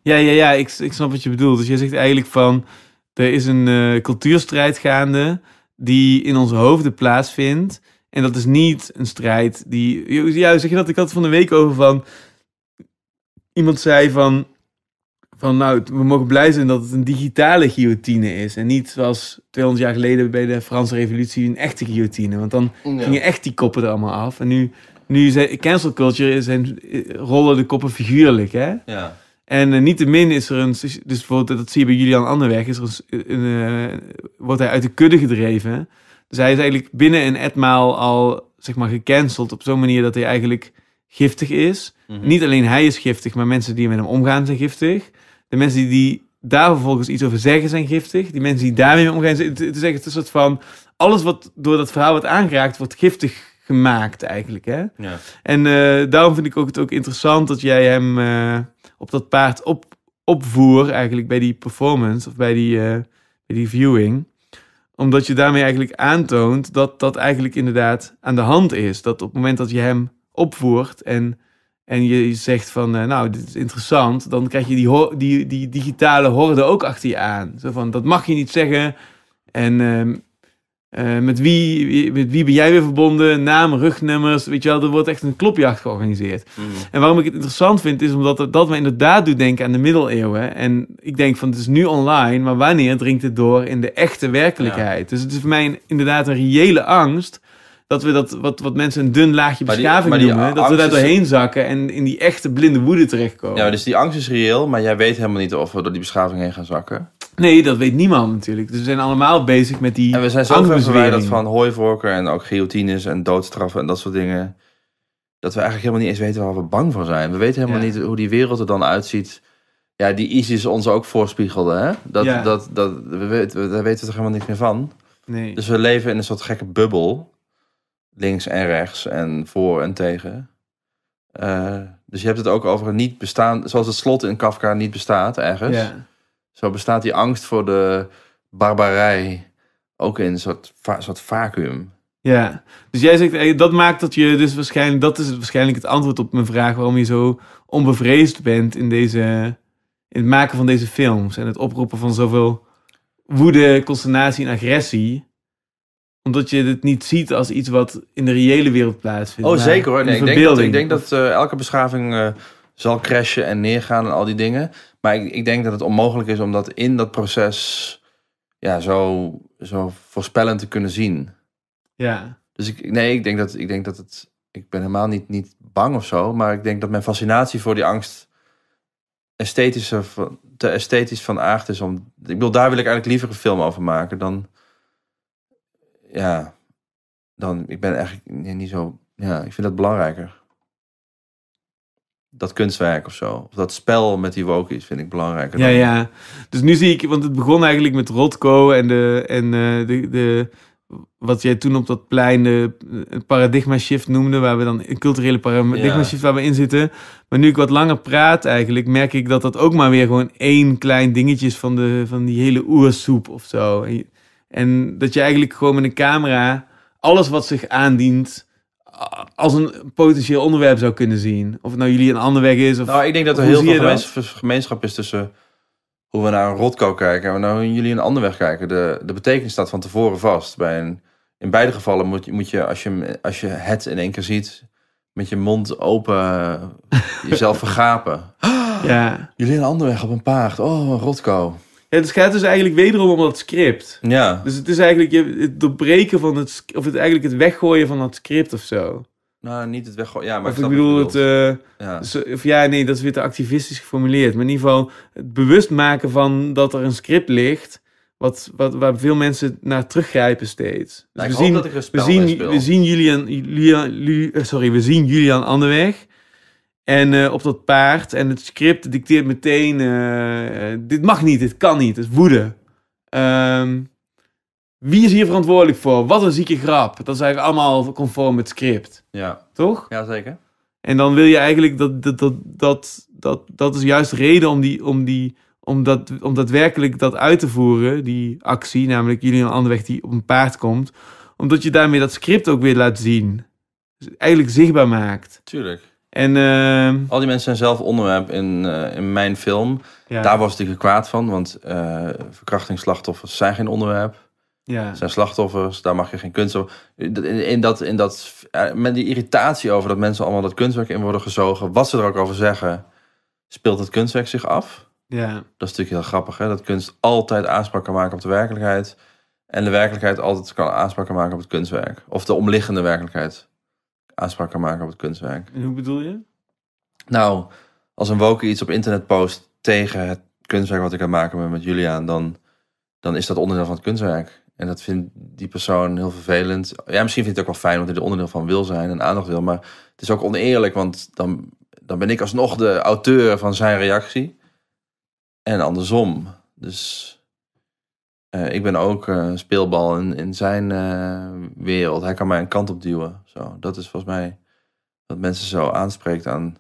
Ja, ja, ja, ik, ik snap wat je bedoelt. Dus je zegt eigenlijk van, er is een eh, cultuurstrijd gaande die in onze hoofden plaatsvindt. En dat is niet een strijd die... Ja, zeg je dat? Ik had het van de week over van... Iemand zei van, van nou, we mogen blij zijn dat het een digitale guillotine is. En niet zoals 200 jaar geleden bij de Franse revolutie een echte guillotine. Want dan gingen echt die koppen er allemaal af. En nu, nu zijn, cancel culture zijn, rollen de koppen figuurlijk. Hè? Ja. En eh, niet te min is er een, dus bijvoorbeeld, dat zie je bij Julian Anderweg, is er een, eh, wordt hij uit de kudde gedreven. Dus hij is eigenlijk binnen een etmaal al, zeg maar, gecanceld op zo'n manier dat hij eigenlijk giftig is. Mhm. Niet alleen hij is giftig, maar mensen die met hem omgaan zijn giftig de mensen die daar vervolgens iets over zeggen zijn giftig. Die mensen die daarmee omgaan, zeggen het is een soort van alles wat door dat verhaal wordt aangeraakt, wordt giftig gemaakt eigenlijk. Hè? Ja. En eh, daarom vind ik ook het ook interessant dat jij hem eh, op dat paard op, eigenlijk bij die performance of bij die, eh, bij die viewing omdat je daarmee eigenlijk aantoont dat dat eigenlijk inderdaad aan de hand is. Dat op het moment dat je hem opvoert en en je zegt van, eh, nou, dit is interessant, dan krijg je die, die, die digitale horde ook achter je aan. Zo van, dat mag je niet zeggen. En ehm, eh, met, wie, met wie ben jij weer verbonden? Naam, rugnummers, weet je wel, er wordt echt een klopjacht georganiseerd. Mm. En waarom ik het interessant vind, is omdat dat me inderdaad doet denken aan de middeleeuwen. En ik denk van, het is nu online, maar wanneer dringt het door in de echte werkelijkheid? Dus het is voor mij inderdaad een reële angst dat we dat, wat, wat mensen een dun laagje beschaving die, noemen, dat we daar doorheen zakken en in die echte blinde woede terechtkomen. Ja, dus die angst is reëel, maar jij weet helemaal niet of we door die beschaving heen gaan zakken. Nee, dat weet niemand natuurlijk. Dus we zijn allemaal bezig met die En we zijn zo verwijderd van hooivorken en ook guillotines en doodstraffen en dat soort dingen. Dat we eigenlijk helemaal niet eens weten waar we bang voor zijn. We weten helemaal niet hoe die wereld er dan uitziet. Ja, die ISIS ons ook voorspiegelde. Hè? Dat, dat, dat, we, daar weten we toch helemaal niks meer van. Nee. Dus we leven in een soort gekke bubbel links en rechts en voor en tegen. Eh, dus je hebt het ook over een niet bestaan, zoals het slot in Kafka niet bestaat ergens. Zo bestaat die angst voor de barbarij ook in een soort, soort vacuüm. Ja, dus jij zegt eh, dat maakt dat je dus waarschijnlijk, dat is waarschijnlijk het antwoord op mijn vraag waarom je zo onbevreesd bent in deze, in het maken van deze films en het oproepen van zoveel woede, consternatie en agressie omdat je dit niet ziet als iets wat in de reële wereld plaatsvindt. Oh, zeker hoor. Nee, ik, denk dat, ik denk dat eh, elke beschaving eh, zal crashen en neergaan en al die dingen. Maar ik, ik, denk dat het onmogelijk is om dat in dat proces ja, zo, zo voorspellend te kunnen zien. Ja. Dus ik, nee, ik denk dat, ik denk dat het. Ik ben helemaal niet, niet bang of zo. Maar ik denk dat mijn fascinatie voor die angst esthetische, te esthetisch van aard is. Om, ik bedoel, daar wil ik eigenlijk liever een film over maken dan ja, dan ik ben eigenlijk niet zo. Ja, ik vind dat belangrijker. Dat kunstwerk of zo. Of dat spel met die wokies vind ik belangrijker. Ja, ja. Dus nu zie ik, want het begon eigenlijk met Rotko en de. En eh, de, de wat jij toen op dat plein de paradigma shift noemde, waar we dan een culturele paradigma shift waar we in zitten. Maar nu ik wat langer praat eigenlijk, merk ik dat dat ook maar weer gewoon één klein dingetje is van, de, van die hele oersoep of zo. En en dat je eigenlijk gewoon met een camera alles wat zich aandient als een potentieel onderwerp zou kunnen zien. Of het nou jullie een ander weg is. Of, nou, ik denk dat er heel veel gemeenschap, gemeenschap is tussen hoe we naar een rotko kijken en hoe nou jullie een ander weg kijken. De, de betekenis staat van tevoren vast. Bij een, in beide gevallen moet, moet je, als je, als je het in één keer ziet, met je mond open jezelf [LAUGHS] vergapen. Ja. Jullie een ander weg op een paard. Oh, een rotko. Het gaat dus eigenlijk wederom om dat script. Ja. Dus het is eigenlijk het doorbreken van het... Of het eigenlijk het weggooien van dat script of zo. Nou, niet het weggooien. Ja, maar of ik, bedoel het. Uh, ja. Of ja, nee, dat is weer te activistisch geformuleerd. Maar in ieder geval het bewust maken van dat er een script ligt. Wat, wat, waar veel mensen naar teruggrijpen steeds. Dus nou, we, zien, we, zien, we, zien, Julian, Julian, eh, sorry, we zien Julian Anderweg. En eh, op dat paard. En het script dicteert meteen: eh, eh, dit mag niet, dit kan niet, het is woede. Ehm, wie is hier verantwoordelijk voor? Wat een zieke grap. Dat is eigenlijk allemaal conform het script. Ja. Toch? Ja, zeker. En dan wil je eigenlijk dat dat, dat, dat, dat, dat is juist de reden om, die, om, die, om, dat, om daadwerkelijk dat uit te voeren, die actie, namelijk jullie andere weg die op een paard komt, omdat je daarmee dat script ook weer laat zien. Dus eigenlijk zichtbaar maakt. Tuurlijk. En, ehm, Al die mensen zijn zelf onderwerp in, eh, in mijn film. Daar was ik er kwaad van, want uh, verkrachtingsslachtoffers zijn geen onderwerp. Ja. Zijn slachtoffers, daar mag je geen kunst over. In, in, dat, in dat, eh, met die irritatie over dat mensen allemaal dat kunstwerk in worden gezogen, wat ze er ook over zeggen, speelt het kunstwerk zich af. Ja. Dat is natuurlijk heel grappig, hè? dat kunst altijd aanspraak kan maken op de werkelijkheid. En de werkelijkheid altijd kan aanspraak maken op het kunstwerk. Of de omliggende werkelijkheid aanspraak kan maken op het kunstwerk. En hoe bedoel je? Nou, als een woke iets op internet post tegen het kunstwerk wat ik aan het maken ben met Juliaan, dan, dan is dat onderdeel van het kunstwerk. En dat vindt die persoon heel vervelend. Ja, misschien vindt hij het ook wel fijn, want hij er onderdeel van wil zijn en aandacht wil. Maar het is ook oneerlijk, want dan, dan ben ik alsnog de auteur van zijn reactie. En andersom. Dus eh, ik ben ook uh, speelbal in, in zijn eh, wereld. Hij kan mij een kant op duwen dat is volgens mij wat mensen zo aanspreekt aan,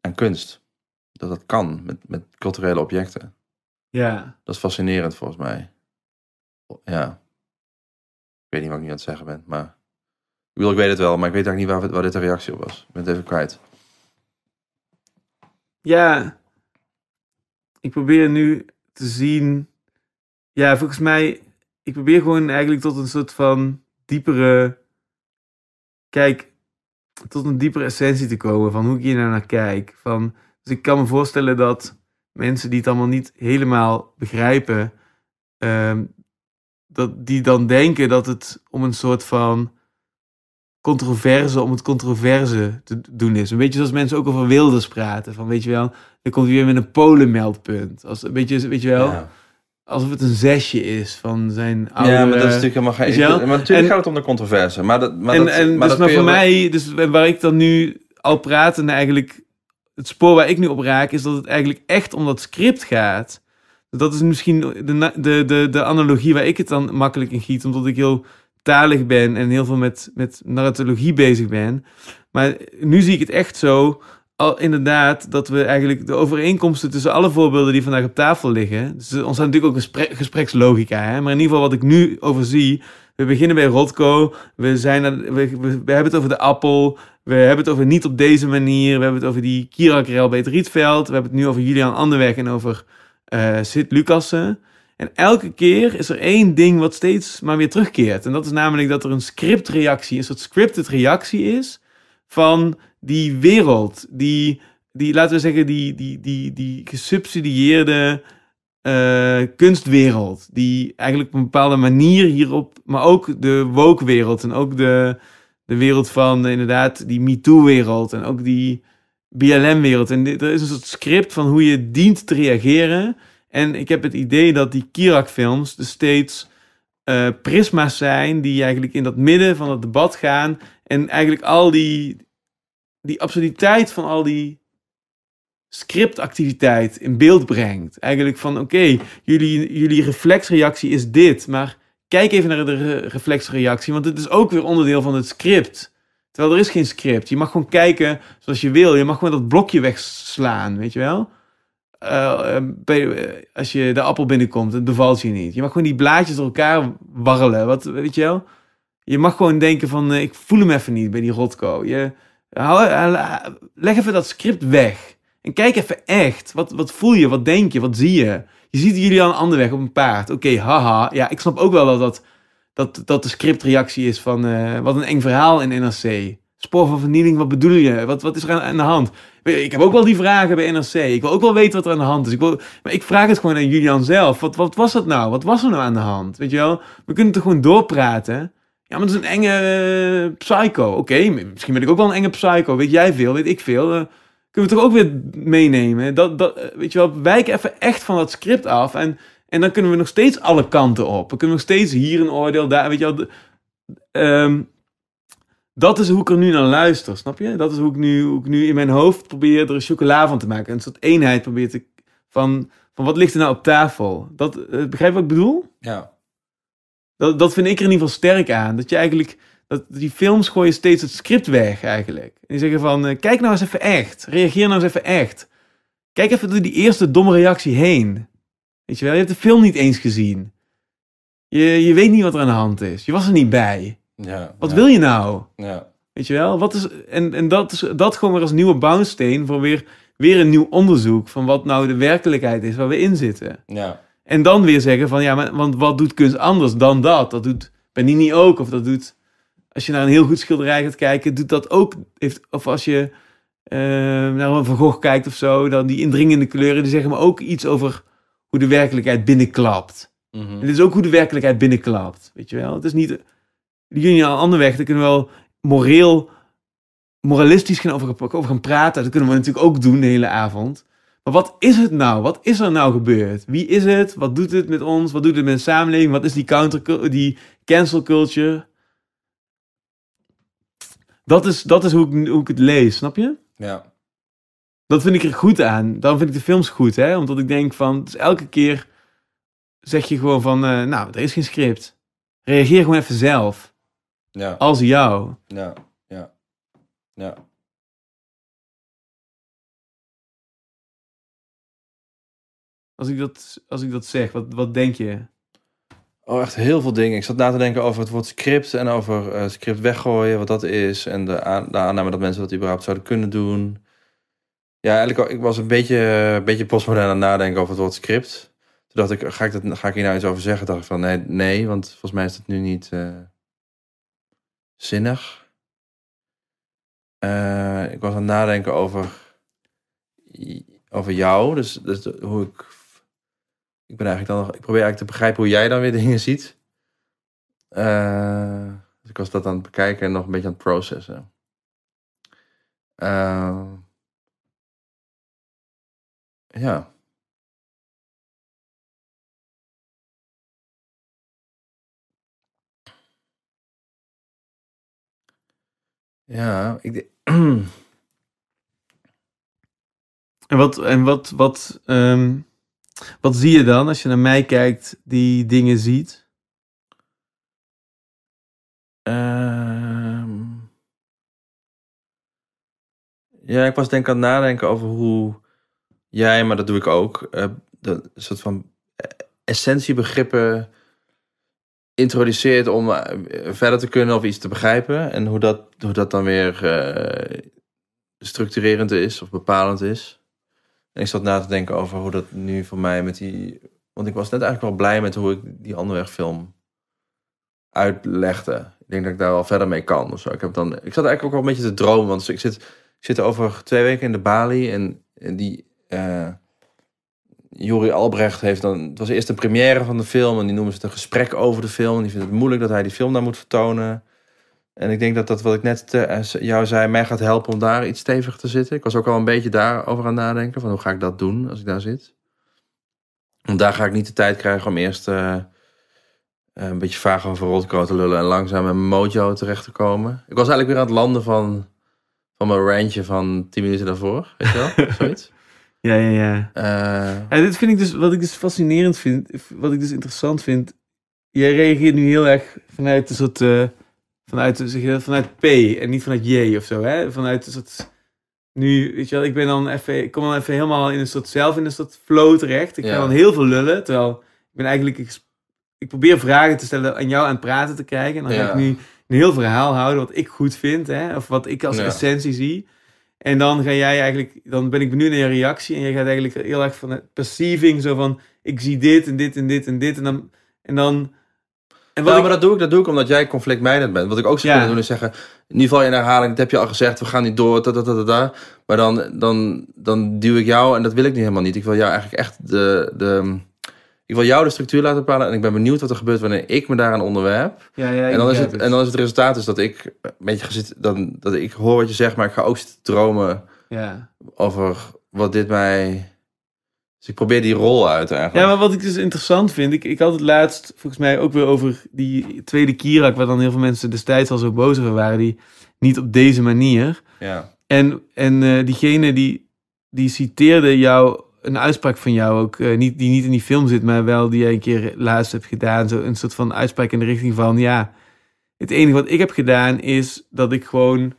aan kunst. Dat dat kan met, met culturele objecten. Ja. Dat is fascinerend volgens mij. Ja. Ik weet niet wat ik nu aan het zeggen ben, maar... Ik, bedoel, ik weet het wel, maar ik weet eigenlijk niet waar, waar dit de reactie op was. Ik ben het even kwijt. Ja. Ik probeer nu te zien... Ja, volgens mij... Ik probeer gewoon eigenlijk tot een soort van diepere kijk, tot een diepere essentie te komen van hoe ik hier nou naar kijk. Van, dus ik kan me voorstellen dat mensen die het allemaal niet helemaal begrijpen, ehm, dat die dan denken dat het om een soort van controverse om het controverse te doen is. Een beetje zoals mensen ook over Wilders praten. Van weet je wel, er komt weer met een polenmeldpunt. Als, een beetje, weet je wel alsof het een zesje is van zijn oude... Ja, maar dat is natuurlijk helemaal geen... Ja? maar natuurlijk gaat het om de controverse. Maar dat, maar en, dat, en, dus maar voor mij, dus waar ik dan nu al praat en eigenlijk... Het spoor waar ik nu op raak is dat het eigenlijk echt om dat script gaat. Dat is misschien de, de, de, de analogie waar ik het dan makkelijk in giet. Omdat ik heel talig ben en heel veel met, met narratologie bezig ben. Maar nu zie ik het echt zo al, inderdaad dat we eigenlijk de overeenkomsten tussen alle voorbeelden die vandaag op tafel liggen. Dus er ontstaat natuurlijk ook een gesprekslogica. Hè? Maar in ieder geval wat ik nu over zie, We beginnen bij Rotko. We, zijn, we, hebben het over de appel. We hebben het over niet op deze manier. We hebben het over die Kira Karel beter Rietveld. We hebben het nu over Julian Anderweg en over uh, Sid Lucassen. En elke keer is er één ding wat steeds maar weer terugkeert. En dat is namelijk dat er een scriptreactie, een soort scripted reactie is van die wereld, die, die laten we zeggen, die, die, die, die gesubsidieerde eh, kunstwereld, die eigenlijk op een bepaalde manier hierop, maar ook de woke-wereld en ook de, de wereld van inderdaad die MeToo-wereld en ook die BLM-wereld. En dit, er is een soort script van hoe je dient te reageren. En ik heb het idee dat die Kirak-films dus steeds eh, prisma's zijn die eigenlijk in dat midden van het debat gaan en eigenlijk al die die absurditeit van al die scriptactiviteit in beeld brengt. Eigenlijk van oké, jullie, jullie reflexreactie is dit, maar kijk even naar de reflexreactie, want het is ook weer onderdeel van het script. Terwijl er is geen script. Je mag gewoon kijken zoals je wil. Je mag gewoon dat blokje wegslaan, weet je wel? Eh, ehm, bij, eh, als je de appel binnenkomt, het bevalt je niet. Je mag gewoon die blaadjes door elkaar warrelen, wat, weet je wel? Je mag gewoon denken van, eh, ik voel hem even niet bij die rotko. Je, eh, eh, leg even dat script weg. En kijk even echt. Wat, wat voel je? Wat denk je? Wat zie je? Je ziet Julian Anderweg op een paard. Oké, haha. Ja, ik snap ook wel dat dat, dat, dat de scriptreactie is van... Eh, wat een eng verhaal in NRC. Spoor van vernieling, wat bedoel je? Wat, wat is er aan, de hand? Ik heb ook wel die vragen bij NRC. Ik wil ook wel weten wat er aan de hand is. Ik wil, maar ik vraag het gewoon aan Julian zelf. Wat, wat was dat nou? Wat was er nou aan de hand? Weet je wel? We kunnen het gewoon doorpraten. Ja, maar dat is een enge eh, psycho. Oké, misschien ben ik ook wel een enge psycho. Weet jij veel, weet ik veel. Eh, kunnen we toch ook weer meenemen? Dat, dat, eh, weet je wel, wijk even echt van dat script af. En, en dan kunnen we nog steeds alle kanten op. We kunnen nog steeds hier een oordeel, daar, weet je wel. Ehm, dat is hoe ik er nu naar luister, snap je? Dat is hoe ik nu, hoe ik nu in mijn hoofd probeer er een chocola van te maken. Een soort eenheid probeer te... Van, van wat ligt er nou op tafel? Dat, begrijp je wat ik bedoel? Ja dat, dat vind ik er in ieder geval sterk aan. Dat je eigenlijk, dat, die films gooien steeds het script weg eigenlijk. En die zeggen van, eh, kijk nou eens even echt. Reageer nou eens even echt. Kijk even door die eerste domme reactie heen. Weet je wel, je hebt de film niet eens gezien. Je, je weet niet wat er aan de hand is. Je was er niet bij. Ja, wat wil je nou? Ja. Weet je wel? Wat is, en en dat, is, dat gewoon weer als nieuwe bouwsteen voor weer, weer een nieuw onderzoek van wat nou de werkelijkheid is waar we in zitten. Ja. En dan weer zeggen van ja, maar, want wat doet kunst anders dan dat? Dat doet Benini ook. Of dat doet, als je naar een heel goed schilderij gaat kijken, doet dat ook. Heeft, of als je eh, naar een Van Gogh kijkt of zo, dan die indringende kleuren, die zeggen maar ook iets over hoe de werkelijkheid binnenklapt. Mhm. Het is ook hoe de werkelijkheid binnenklapt, weet je wel. Het is niet, jullie aan een andere weg, daar kunnen we wel moreel, moralistisch gaan over, over gaan praten. Dat kunnen we natuurlijk ook doen de hele avond. Maar wat is het nou? Wat is er nou gebeurd? Wie is het? Wat doet het met ons? Wat doet het met de samenleving? Wat is die, counter, die cancel culture? Dat is, dat is hoe, ik, hoe ik het lees, snap je? Ja. Dat vind ik er goed aan. Dan vind ik de films goed, hè? Omdat ik denk van, dus elke keer zeg je gewoon van, eh, nou, er is geen script. Reageer gewoon even zelf. Ja. Als jou. Ja, ja, ja. Als ik dat, als ik dat zeg, wat, wat denk je? Oh, echt heel veel dingen. Ik zat na te denken over het woord script en over eh, script weggooien, wat dat is. En de, aanname dat mensen dat überhaupt zouden kunnen doen. Ja, eigenlijk ik was een beetje, een beetje postmodern aan het nadenken over het woord script. Toen dacht ik, ga ik, dat, ga ik hier nou iets over zeggen? Dacht ik van nee, nee want volgens mij is dat nu niet eh, zinnig. Eh, ik was aan het nadenken over, over jou, dus, dus hoe ik ik ben eigenlijk dan nog, ik probeer eigenlijk te begrijpen hoe jij dan weer [LAUGHS] dingen ziet. Eh, dus ik was dat aan het bekijken en nog een beetje aan het processen. Eh, ja. Ja, ik. [CLEARS THROAT] en wat, en wat, wat ehm, wat zie je dan als je naar mij kijkt die dingen ziet? Ehm. ja, ik was denk aan het nadenken over hoe jij, maar dat doe ik ook, uh, de soort van eh, essentiebegrippen introduceert om eh, verder te kunnen of iets te begrijpen. En hoe dat, hoe dat dan weer structurerend is of bepalend is. En ik zat na te denken over hoe dat nu voor mij met die. Want ik was net eigenlijk wel blij met hoe ik die andere film uitlegde. Ik denk dat ik daar wel verder mee kan. Of zo. Ik, heb dan, ik zat eigenlijk ook wel een beetje te dromen. Want ik zit, zit over twee weken in de Bali. En, en die. Uh, Juri Albrecht heeft dan. Het was eerst de première van de film. En die noemen ze het een gesprek over de film. En die vindt het moeilijk dat hij die film daar moet vertonen. En ik denk dat dat wat ik net te, eh, jou zei, mij gaat helpen om daar iets steviger te zitten. Ik was ook al een beetje daarover aan nadenken. Van hoe ga ik dat doen als ik daar zit? Want daar ga ik niet de tijd krijgen om eerst eh, eh, een beetje vragen over rotkroot te lullen en langzaam in mojo terecht te komen. Ik was eigenlijk weer aan het landen van, van mijn rantje van tien minuten daarvoor. Weet je wel? [LAUGHS] Zoiets. ja, ja, ja. Uh, Dit vind ik dus, wat ik dus fascinerend vind, wat ik dus interessant vind. Jij reageert nu heel erg vanuit een soort vanuit, zeg je dat, vanuit P en niet vanuit J of zo. Hè? Vanuit een soort, nu, weet je wel, ik ben dan even, ik kom dan even helemaal in een soort zelf, in een soort flow terecht. Ik ga dan heel veel lullen, terwijl ik ben eigenlijk, ik, probeer vragen te stellen aan jou en praten te krijgen. En dan ga ik nu een heel verhaal houden wat ik goed vind, hè? of wat ik als essentie zie. En dan ga jij eigenlijk, dan ben ik benieuwd naar je reactie. En je gaat eigenlijk heel erg van het perceiving, zo van ik zie dit en dit en dit en dit. En dan, en dan en nou, maar dat doe ik, dat doe ik omdat jij conflictmijdend bent. Wat ik ook zou kunnen doen is zeggen, nu val je herhaling, dat heb je al gezegd, we gaan niet door, Maar dan, dan, dan duw ik jou, en dat wil ik niet helemaal niet. Ik wil jou eigenlijk echt de, de, ik wil jou de structuur laten bepalen. En ik ben benieuwd wat er gebeurt wanneer ik me daaraan onderwerp. Ja, ja, en, dan is het, en dan is het resultaat dus dat ik een beetje gezit, dan, dat ik hoor wat je zegt, maar ik ga ook dromen ja. over wat dit mij dus ik probeer die rol uit eigenlijk. Ja, maar wat ik dus interessant vind, ik, ik had het laatst volgens mij ook weer over die tweede Kirak, waar dan heel veel mensen destijds al zo boos over waren, die niet op deze manier. Ja. En, en eh, diegene die, die citeerde jou, een uitspraak van jou ook, eh, niet, die niet in die film zit, maar wel die jij een keer laatst hebt gedaan, zo een soort van uitspraak in de richting van, ja, het enige wat ik heb gedaan is dat ik gewoon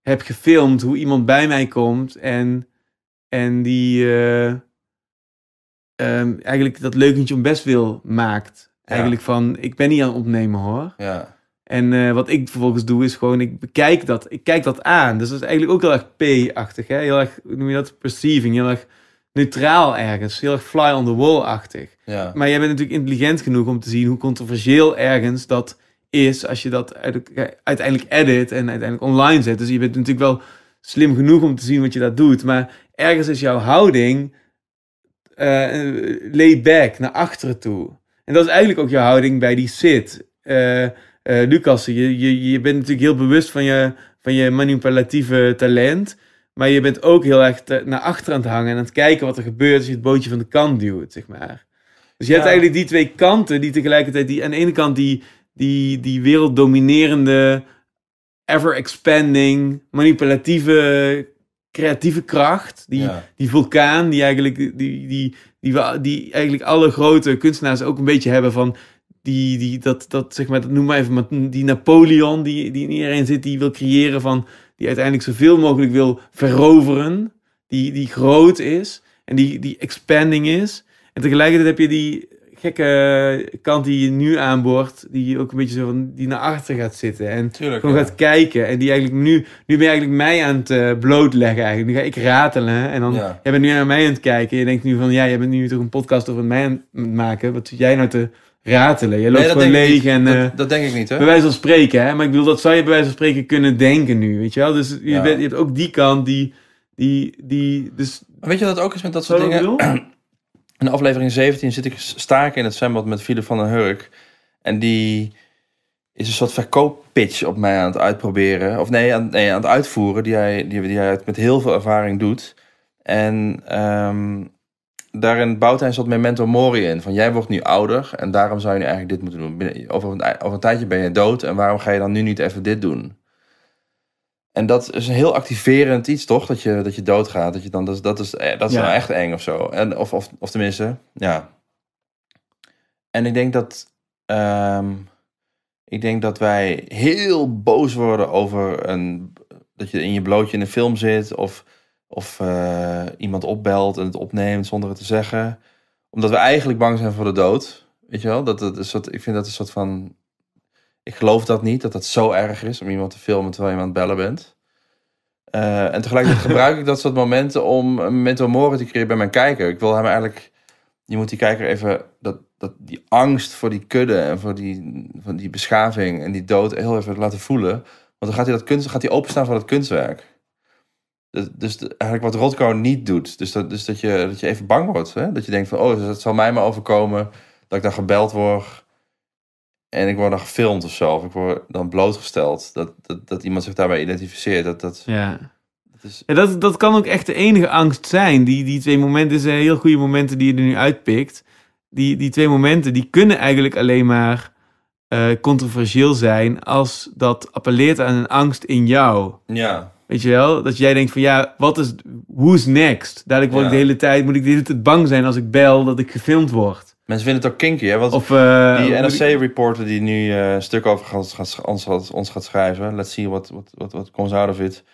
heb gefilmd hoe iemand bij mij komt en, en die... Eh, Ehm, eigenlijk dat leukentje om best wil maakt. Eigenlijk van, ik ben niet aan het opnemen hoor. Ja. En eh, wat ik vervolgens doe is gewoon, ik bekijk dat, ik kijk dat aan. Dus dat is eigenlijk ook heel erg P-achtig. Heel erg, hoe noem je dat, perceiving. Heel erg neutraal ergens. Heel erg fly on the wall-achtig. Ja. Maar jij bent natuurlijk intelligent genoeg om te zien hoe controversieel ergens dat is. Als je dat uiteindelijk edit en uiteindelijk online zet. Dus je bent natuurlijk wel slim genoeg om te zien wat je dat doet. Maar ergens is jouw houding eh, lay back, naar achteren toe. En dat is eigenlijk ook je houding bij die sit. Eh, eh, Lucas, je, je, je bent natuurlijk heel bewust van je, van je manipulatieve talent. Maar je bent ook heel erg naar achter aan het hangen en aan het kijken wat er gebeurt als je het bootje van de kant duwt, zeg maar. Dus je hebt eigenlijk die twee kanten die tegelijkertijd, die, aan de ene kant die, die, die werelddominerende, ever-expanding, manipulatieve creatieve kracht, die, die vulkaan, die eigenlijk, die, die, die, we, die eigenlijk alle grote kunstenaars ook een beetje hebben van. Die, die, dat, dat, zeg maar, dat noem maar even, maar die Napoleon die, die in iedereen zit, die wil creëren van, die uiteindelijk zoveel mogelijk wil veroveren, die, die groot is en die, die expanding is. En tegelijkertijd heb je die, gekke kant die je nu aanboort, die ook een beetje zo van die naar achter gaat zitten en Tuurlijk, gewoon gaat kijken. En die eigenlijk nu, nu ben je eigenlijk mij aan het eh, blootleggen eigenlijk. Nu ga ik ratelen en dan ja. jij bent nu naar mij aan het kijken. Je denkt nu van ja, je bent nu toch een podcast over mij aan het maken. Wat zit jij nou te ratelen? Je loopt nee, leeg en eh, dat, denk ik niet. Hè? Bij wijze van spreken, hè? Maar ik bedoel, dat zou je bij wijze van spreken kunnen denken nu, weet je wel? Dus je, bent, je hebt ook die kant die die die dus. Weet je dat ook eens met dat soort dingen? In aflevering 17 zit ik staken in het zwembad met Philip van den Hurk. En die is een soort verkooppitch op mij aan het uitproberen. Of nee, aan, nee, aan het uitvoeren, die hij, die, die hij met heel veel ervaring doet. En ehm, daarin bouwt hij een soort memento mori in. Van jij wordt nu ouder en daarom zou je nu eigenlijk dit moeten doen. Over over een tijdje ben je dood en waarom ga je dan nu niet even dit doen? En dat is een heel activerend iets, toch? Dat je, dat je doodgaat. Dat, je dan, dat, is, dat is, nou echt eng of zo. En, of, of, of tenminste, ja. En ik denk dat. Ehm, ik denk dat wij heel boos worden over een. Dat je in je blootje in een film zit. Of, of eh, iemand opbelt en het opneemt zonder het te zeggen. Omdat we eigenlijk bang zijn voor de dood. Weet je wel? Dat, dat, is soort, ik vind dat een soort van ik geloof dat niet, dat dat zo erg is om iemand te filmen terwijl je aan het bellen bent. Eh, en tegelijkertijd [LAUGHS] gebruik ik dat soort momenten om een mental te creëren bij mijn kijker. Ik wil hem eigenlijk, je moet die kijker even, dat, dat, die angst voor die kudde en voor die, van die beschaving en die dood heel even laten voelen. Want dan gaat hij, dat kunst, gaat hij openstaan voor dat kunstwerk. Dus, dus eigenlijk wat rotko niet doet. Dus dat, dus dat, je, dat je even bang wordt. Hè? Dat je denkt van, oh, dus dat zal mij maar overkomen. Dat ik daar gebeld word en ik word dan gefilmd of zo, of ik word dan blootgesteld, dat, dat, dat iemand zich daarbij identificeert. Dat, dat, ja. Dat, is... ja, dat, dat kan ook echt de enige angst zijn. Die, die twee momenten zijn heel goede momenten die je er nu uitpikt. Die, die twee momenten die kunnen eigenlijk alleen maar eh, controversieel zijn als dat appelleert aan een angst in jou. Ja. Weet je wel? Dat jij denkt van ja, wat is, who's next? Dadelijk word ik de hele tijd, moet ik de hele tijd bang zijn als ik bel dat ik gefilmd word. Mensen vinden het ook kinky, hè? Want eh, die NRC-reporter die nu eh, een stuk over gaat, gaat, ons, gaat, ons gaat schrijven. Let's see wat what, what, what comes out of it.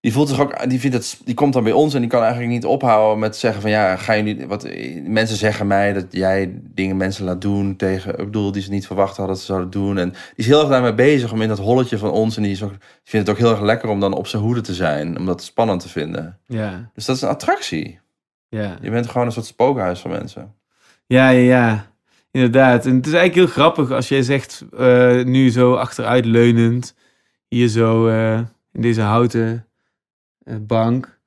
Die voelt zich ook, die vindt het, die komt dan bij ons en die kan eigenlijk niet ophouden met zeggen van ja, ga je niet. wat eh, mensen zeggen mij dat jij dingen mensen laat doen tegen, ik bedoel, die ze niet verwacht hadden dat ze zouden doen. En die is heel erg daarmee bezig om in dat holletje van ons en die, is ook, die vindt het ook heel erg lekker om dan op zijn hoede te zijn, om dat spannend te vinden. Ja. Dus dat is een attractie. Ja. Je bent gewoon een soort spookhuis van mensen. Ja, ja, ja. Inderdaad. En het is eigenlijk heel grappig als jij zegt, eh, nu zo achteruit leunend, hier zo eh, in deze houten eh, bank.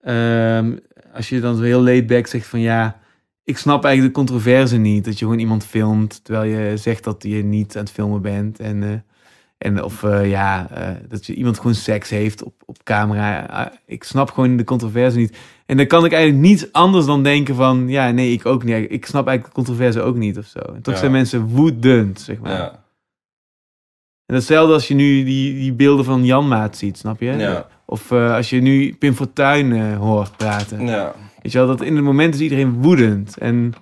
Ehm, als je dan zo heel laid back zegt van ja, ik snap eigenlijk de controverse niet. Dat je gewoon iemand filmt terwijl je zegt dat je niet aan het filmen bent. En, en of ja, dat je iemand gewoon seks heeft op, op camera. Ah, ik snap gewoon de controverse niet. En dan kan ik eigenlijk niets anders dan denken van... Ja, nee, ik ook niet. Ik snap eigenlijk de controverse ook niet of zo. En toch zijn mensen woedend, zeg maar. Ja. En hetzelfde als je nu die, die beelden van Janmaat ziet, snap je? Of eh, als je nu Pim Fortuyn eh, hoort praten. Ja. Weet je wel, dat in het moment is iedereen woedend. En,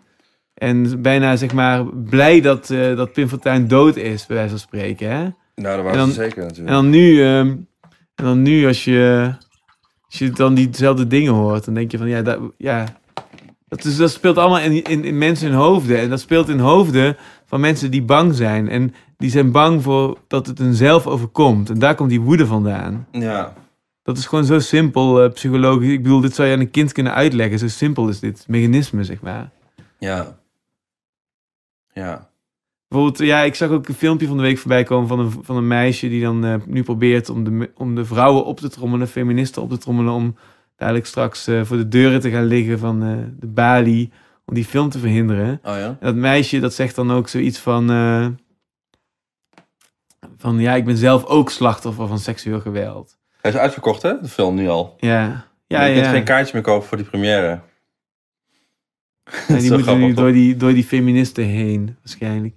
en bijna, zeg maar, blij dat, uh, dat Pim Fortuyn dood is, bij wijze van spreken, hè? Nou, dat was dan, zeker natuurlijk. En dan nu, ehm, en dan nu als je als je dan diezelfde dingen hoort, dan denk je van ja, dat, ja, dat, dat speelt allemaal in, in, in mensen in hoofden. En dat speelt in hoofden van mensen die bang zijn. En die zijn bang voor dat het hun zelf overkomt. En daar komt die woede vandaan. Ja. Dat is gewoon zo simpel eh, psychologisch. Ik bedoel, dit zou je aan een kind kunnen uitleggen. Zo simpel is dit mechanisme, zeg maar. Ja. Ja. Bijvoorbeeld, ja, ik zag ook een filmpje van de week voorbij komen van een, van een meisje die dan eh, nu probeert om de, om de vrouwen op te trommelen, feministen op te trommelen, om dadelijk straks eh, voor de deuren te gaan liggen van eh, de balie. om die film te verhinderen. Oh ja? dat meisje dat zegt dan ook zoiets van, van ja, ik ben zelf ook slachtoffer van seksueel geweld. Hij is uitverkocht hè, de film nu al. Ja. ja je ja, kunt ja. geen kaartje meer kopen voor die première. En [LAUGHS] die moeten nu door die, door die feministen heen, waarschijnlijk.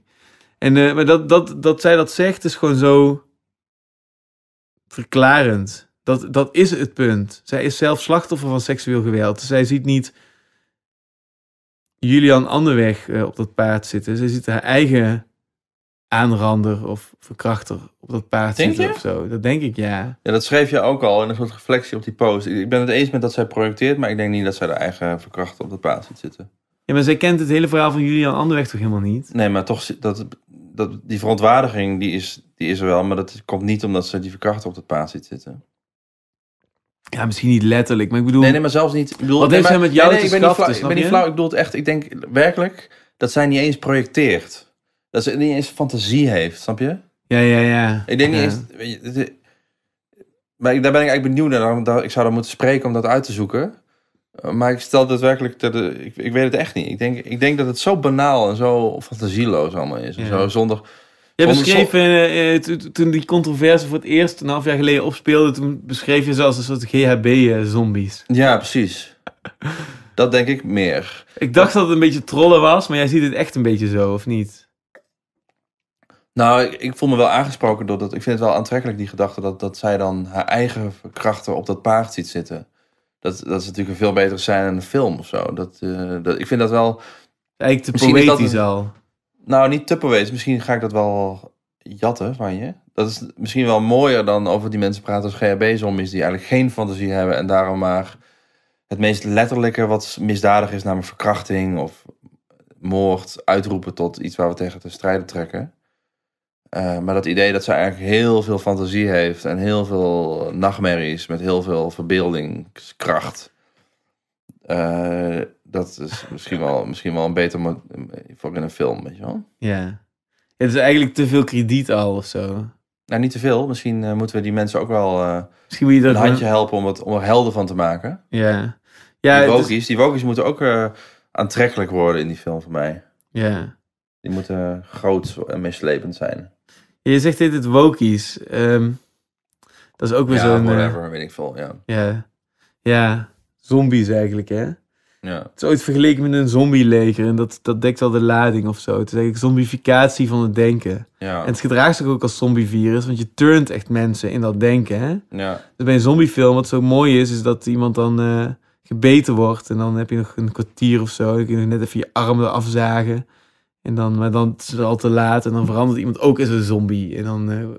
En eh, maar dat, dat, dat zij dat zegt is gewoon zo verklarend. Dat, dat is het punt. Zij is zelf slachtoffer van seksueel geweld. Zij ziet niet Julian Anderweg eh, op dat paard zitten. Zij ziet haar eigen aanrander of verkrachter op dat paard denk zitten je? Dat denk ik, ja. Ja, dat schreef je ook al in een soort reflectie op die post. Ik ben het eens met dat zij projecteert, maar ik denk niet dat zij de eigen verkrachter op dat paard ziet zitten. Ja, maar zij kent het hele verhaal van Julian Anderweg toch helemaal niet? Nee, maar toch, dat, dat, die verontwaardiging die is, die is er wel, maar dat komt niet omdat ze die verkrachter op het paard ziet zitten. Ja, misschien niet letterlijk, maar ik bedoel... Nee, nee maar zelfs niet. Ik wat heeft hij met jou te nee, ik, ben niet flauw, ik bedoel het echt, ik denk werkelijk dat zij niet eens projecteert. Dat ze niet eens fantasie heeft, snap je? Ja, ja, ja. Ik denk niet eens... Maar daar ben ik eigenlijk benieuwd naar. Ik zou dan moeten spreken om dat uit te zoeken. Eh, maar ik stel daadwerkelijk, dat ik, ik weet het echt niet. Ik denk, ik denk dat het zo banaal en zo fantasieloos allemaal is. zo zonder, je beschreef eh, eh, toen die controverse voor het eerst een half jaar geleden opspeelde, toen beschreef je ze als een soort GHB-zombies. Ja, precies. [LAUGHS] dat denk ik meer. Ik dacht dat het een beetje trollen was, maar jij ziet het echt een beetje zo, of niet? Nou, ik, ik voel me wel aangesproken door dat. Ik vind het wel aantrekkelijk, die gedachte dat, dat zij dan haar eigen krachten op dat paard ziet zitten. Dat, dat is natuurlijk een veel betere scène een film of zo. Dat, eh, dat, ik vind dat wel... Eigenlijk te misschien poëtisch dat, al. Nou, niet te poëtisch. Misschien ga ik dat wel jatten van je. Dat is misschien wel mooier dan over die mensen praten als ghb is die eigenlijk geen fantasie hebben en daarom maar... het meest letterlijke wat misdadig is... namelijk verkrachting of moord uitroepen tot iets waar we tegen te strijden trekken. Eh, maar dat idee dat ze eigenlijk heel veel fantasie heeft en heel veel nachtmerries met heel veel verbeeldingskracht. Eh, dat is misschien wel, misschien wel een beter voor in een film, weet je wel? Ja. Het is dus eigenlijk te veel krediet al of zo. Nou, niet te veel. Misschien eh, moeten we die mensen ook wel Misschien je een handje helpen om, het, om er helder van te maken. Ja. ja die wokies, die wokies moeten ook aantrekkelijk worden in die film voor mij. Ja. Die moeten groot en mislepend zijn. Je zegt dit het wokies. Ehm, dat is ook weer ja, zo'n... Eh, whatever, weet ik veel, ja. Ja. Ja, zombies eigenlijk, hè? Ja. Het is ooit vergeleken met een zombieleger en dat, dat dekt al de lading of zo. Het is eigenlijk zombificatie van het denken. Ja. En het gedraagt zich ook als zombievirus, want je turnt echt mensen in dat denken. Hè? Ja. Dus bij een zombiefilm, wat zo mooi is, is dat iemand dan eh, gebeten wordt en dan heb je nog een kwartier of zo. Dan kun je nog net even je armen afzagen. En dan, maar dan is het al te laat en dan verandert iemand ook in een zombie. En dan eh, hebben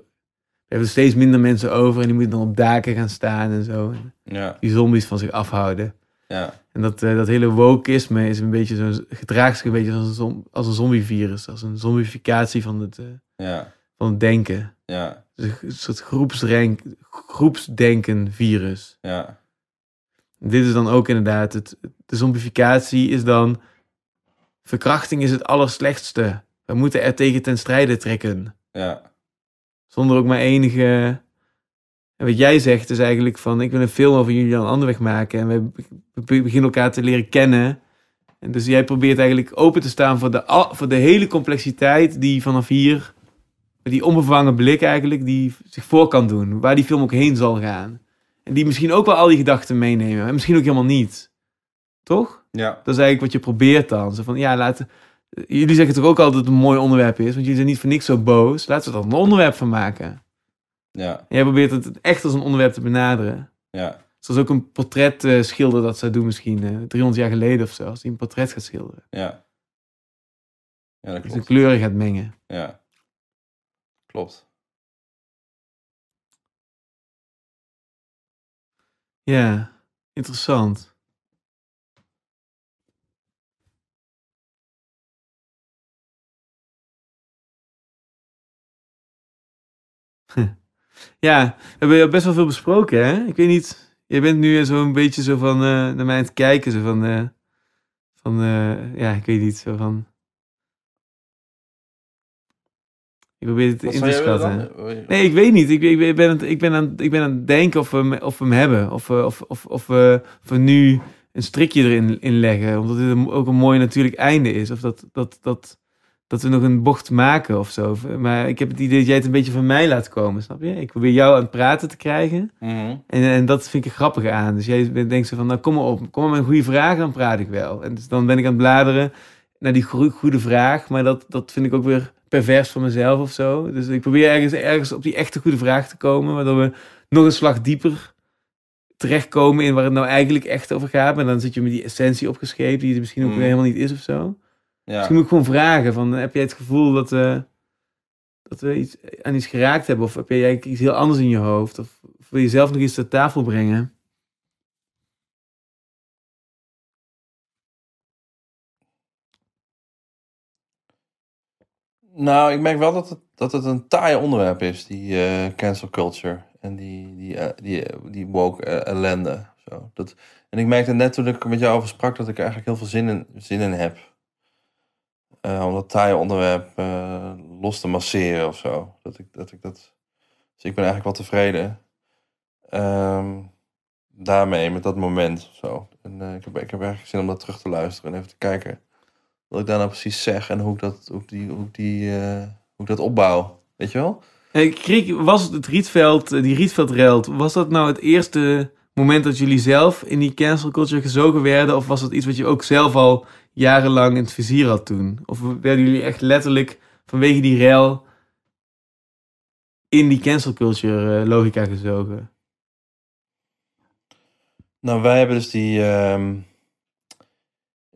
we steeds minder mensen over en die moeten dan op daken gaan staan en zo. En ja. Die zombies van zich afhouden. Ja. En dat, eh, dat hele wokeisme is een beetje zo'n gedraagt zich een beetje als een, als een zombievirus, als een zombificatie van het, uh, ja. van het denken. Ja. Dus een soort groepsrenk, groepsdenken virus. Ja. dit is dan ook inderdaad, het, de zombificatie is dan Verkrachting is het allerslechtste. We moeten er tegen ten strijde trekken. Ja. Zonder ook maar enige. En wat jij zegt is eigenlijk van: ik wil een film over Julian weg maken. En we beginnen elkaar te leren kennen. En dus jij probeert eigenlijk open te staan voor de, voor de hele complexiteit die vanaf hier. Die onbevangen blik eigenlijk, die zich voor kan doen. Waar die film ook heen zal gaan. En die misschien ook wel al die gedachten meenemen. En misschien ook helemaal niet. Toch? Ja. Dat is eigenlijk wat je probeert dan. van, ja, laten jullie zeggen toch ook altijd dat het een mooi onderwerp is, want jullie zijn niet voor niks zo boos. Laten we er een onderwerp van maken. Ja. jij probeert het echt als een onderwerp te benaderen. Ja. Zoals ook een portret eh, schilder dat ze doen misschien uh, eh, 300 jaar geleden of zo, als hij een portret gaat schilderen. Ja. Ja, dat klopt. de kleuren gaat mengen. Ja. Klopt. Ja, interessant. Ja, we hebben al best wel veel besproken, hè? Ik weet niet. Je bent nu zo'n beetje zo van eh, naar mij aan het kijken. Zo van. Eh, van eh, ja, ik weet niet. Zo van. Ik probeer het in te schatten. Nee, ik weet niet. Ik, ik, ben, aan het, ik, ben aan, ik ben aan het denken of we hem, of we hem hebben. Of, of, of, of, we, nu een strikje erin leggen. Omdat dit ook een mooi natuurlijk einde is. Of dat. dat, dat dat we nog een bocht maken of zo. Maar ik heb het idee dat jij het een beetje van mij laat komen, snap je? Ik probeer jou aan het praten te krijgen. Mhm. en, dat vind ik er grappig aan. Dus jij denkt zo van, nou kom maar op, kom maar met een goede vraag, dan praat ik wel. En dus dan ben ik aan het bladeren naar die goede vraag. Maar dat, dat vind ik ook weer pervers van mezelf of zo. Dus ik probeer ergens, ergens op die echte goede vraag te komen, waardoor we nog een slag dieper terechtkomen in waar het nou eigenlijk echt over gaat. En dan zit je met die essentie opgeschreven die er misschien ook mhm. helemaal niet is of zo. Misschien moet ik gewoon vragen: van, eh, heb jij het gevoel dat, dat we iets aan iets geraakt hebben? Of heb jij iets heel anders in je hoofd? Of, wil je zelf nog iets ter tafel brengen? Nou, ik merk wel dat het, dat het een taai onderwerp is, die eh, cancel culture. En die, die, eh, die, die woke ellende. Zo. Dat, en ik merkte net toen ik met jou over sprak dat ik er eigenlijk heel veel zin in, zin in heb. Eh, om dat taaie onderwerp eh, los te masseren of zo. Dat ik, dat ik dat. Dus ik ben eigenlijk wel tevreden. Ehm, daarmee, met dat moment zo. En eh, ik, heb, ik heb eigenlijk zin om dat terug te luisteren en even te kijken. Wat ik daar nou precies zeg en hoe ik dat, hoe die, hoe die, hoe dat opbouw. Weet je wel? Hey, Kriek, was het Rietveld, die Rietveld was dat nou het eerste moment dat jullie zelf in die cancel culture gezogen werden? Of was dat iets wat je ook zelf al jarenlang in het vizier had toen? Of werden jullie echt letterlijk vanwege die rel in die cancel culture eh, logica gezogen? Nou, wij hebben dus die, ehm,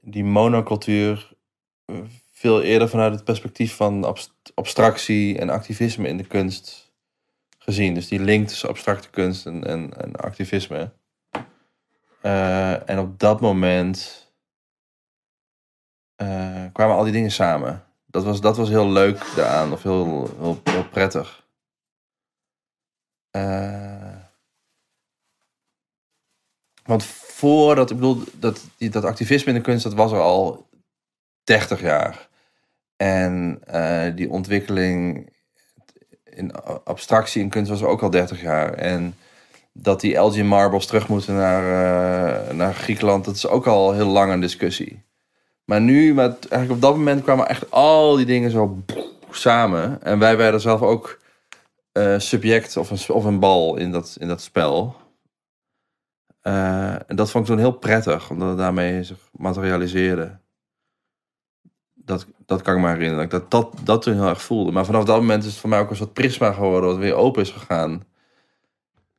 die monocultuur eh, veel eerder vanuit het perspectief van abstractie en activisme in de kunst gezien. Dus die link tussen abstracte kunst en, en, en activisme. Eh, en op dat moment eh, kwamen al die dingen samen. Dat was, dat was heel leuk daaraan, of heel, heel, prettig. Eh, want voordat, ik bedoel, dat, die, dat activisme in de kunst, dat was er al 30 jaar. En eh, die ontwikkeling in abstractie in kunst was er ook al 30 jaar. En dat die Elgin Marbles terug moeten naar, naar Griekenland, dat is ook al heel lang een discussie. Maar nu, met, eigenlijk op dat moment kwamen echt al die dingen zo samen. En wij werden zelf ook eh, subject of een, of een bal in dat, in dat spel. Eh, en dat vond ik toen heel prettig, omdat het daarmee zich materialiseerde. Dat, dat kan ik me herinneren. Dat, dat dat toen heel erg voelde. Maar vanaf dat moment is het voor mij ook een soort prisma geworden, wat weer open is gegaan.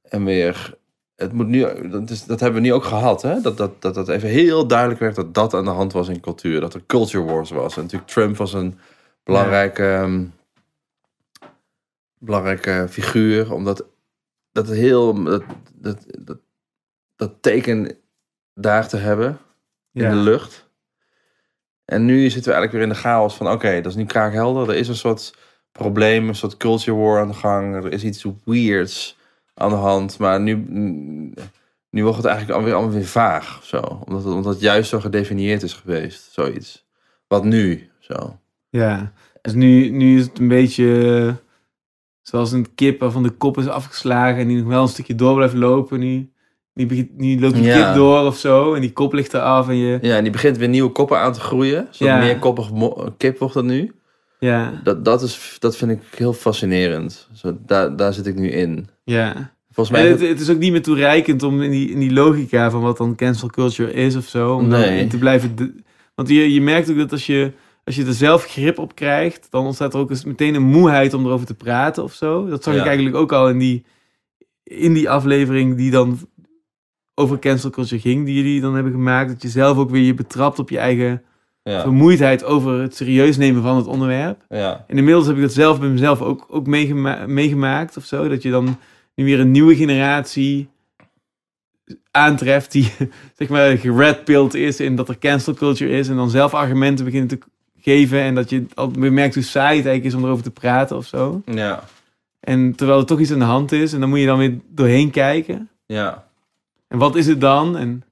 En weer het moet nu, dat, is, dat hebben we nu ook gehad, hè? Dat, dat, dat dat even heel duidelijk werd dat dat aan de hand was in cultuur. Dat er culture wars was. En natuurlijk Trump was een belangrijke, ehm, belangrijke figuur. Omdat dat heel, dat, dat, dat, teken daar te hebben in de lucht. En nu zitten we eigenlijk weer in de chaos van oké, dat is nu kraakhelder. Er is een soort probleem, een soort culture war aan de gang. Er is iets weirds aan de hand. Maar nu, nu wordt het eigenlijk alweer allemaal weer vaag. Zo. Omdat, het, omdat het juist zo gedefinieerd is geweest. Zoiets. Wat nu? Zo. Ja. Dus nu, nu is het een beetje zoals een kip waarvan de kop is afgeslagen. En die nog wel een stukje door blijft lopen nu. Die, begint, die loopt die ja. kip door of zo. En die kop ligt eraf. En je... Ja, en die begint weer nieuwe koppen aan te groeien. zo ja. meer koppig kip wordt dat nu. Ja. Dat, dat, is, dat vind ik heel fascinerend. Zo, daar, daar zit ik nu in. Ja. Volgens mij... Het, het, is ook niet meer toereikend om in die, in die logica van wat dan cancel culture is of zo. Om nee. te blijven. want je, je merkt ook dat als je, als je er zelf grip op krijgt, dan ontstaat er ook eens meteen een moeheid om erover te praten of zo. Dat zag ik eigenlijk ook al in die, in die aflevering die dan over cancel culture ging, die jullie dan hebben gemaakt. Dat je zelf ook weer je betrapt op je eigen Vermoeidheid over het serieus nemen van het onderwerp. Ja. En inmiddels heb ik dat zelf bij mezelf ook, ook meegemaakt of zo. Dat je dan nu weer een nieuwe generatie aantreft die [LAUGHS] zeg maar geredpilled is en dat er cancel culture is en dan zelf argumenten beginnen te geven en dat je al merkt hoe saai het eigenlijk is om erover te praten of zo. Ja. En terwijl er toch iets aan de hand is en dan moet je dan weer doorheen kijken. Ja. En wat is het dan? En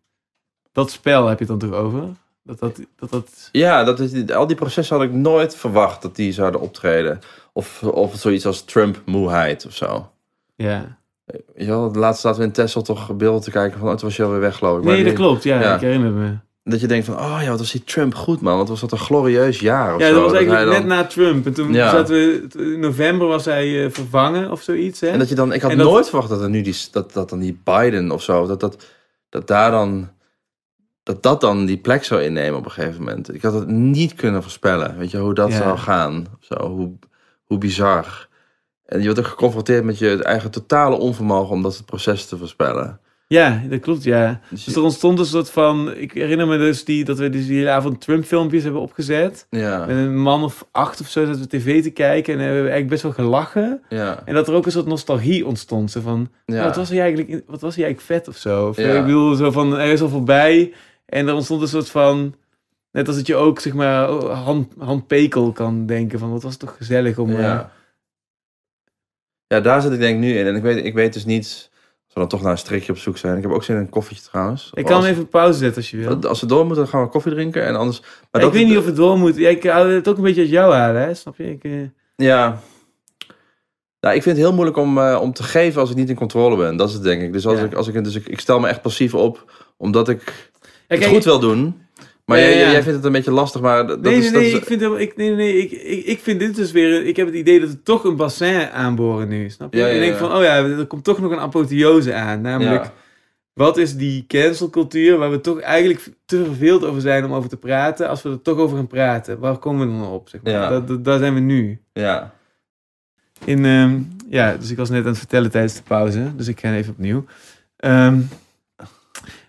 dat spel heb je het dan toch over? Dat dat, dat, Ja, dat is, al die processen had ik nooit verwacht dat die zouden optreden. Of, of zoiets als Trump-moeheid of zo. Ja. Ja, laatst zaten we in Tesla toch beelden te kijken van... Oh, toen was je alweer weg, geloof ik. Nee, dat klopt. Ja, ik herinner me. Dat je denkt van, oh ja, wat was die Trump goed, man. Wat was dat een glorieus jaar of Ja, dat was eigenlijk net na Trump. En toen zaten we... In november was hij eh, vervangen of zoiets, hè? En dat je dan... Ik had nooit verwacht dat, er nu die, dat, dat dan die Biden of zo... Dat, dat, dat daar dan dat dat dan die plek zou innemen op een gegeven moment. Ik had het niet kunnen voorspellen. Weet je, hoe dat zou gaan. Zo, hoe, hoe bizar. En je wordt ook geconfronteerd met je eigen totale onvermogen om dat proces te voorspellen. Ja, dat klopt, ja. Dus, dus, er ontstond een soort van... Ik herinner me dus die, dat we dus die hele avond Trump-filmpjes hebben opgezet. Ja. Met een man of acht of zo zaten we tv te kijken. En hebben we eigenlijk best wel gelachen. Ja. En dat er ook een soort nostalgie ontstond. Zo van, ja. wat, was hij eigenlijk, wat was hij eigenlijk vet of zo? Ik bedoel, zo van, er is al voorbij... En er ontstond een soort van. Net als dat je ook zeg maar oh, hand, handpekel kan denken van wat was toch gezellig om. Ja. Eh, ja, daar zit ik denk nu in. En ik weet, ik weet dus niet. zal dan toch naar een strikje op zoek zijn. Ik heb ook zin in een koffietje trouwens. Ik kan even pauze zetten als je wil. Als we door moeten, dan gaan we koffie drinken. En anders. Maar ik weet niet of het door moet. Ja, ik hou het ook een beetje uit jou aan, hè? snap je? Ik, eh, Ja. Nou, ik vind het heel moeilijk om, eh, om te geven als ik niet in controle ben. Dat is het, denk ik. Dus als ik, als ik, dus ik, ik stel me echt passief op, omdat ik het goed wil doen. Maar eh, jij, jij vindt het een beetje lastig, maar dat nee, is... Nee, nee, ik vind, ik, nee, nee, ik, ik, vind dit dus weer... Ik heb het idee dat we toch een bassin aanboren nu, snap je? ik denk van, oh ja, er komt toch nog een apotheose aan. Namelijk, wat is die cancelcultuur waar we toch eigenlijk te verveeld over zijn om over te praten? Als we er toch over gaan praten, waar komen we dan op? Zeg maar? Dat, daar zijn we nu. Ja. In, ehm, ja, dus ik was net aan het vertellen tijdens de pauze, dus ik ga even opnieuw. Um,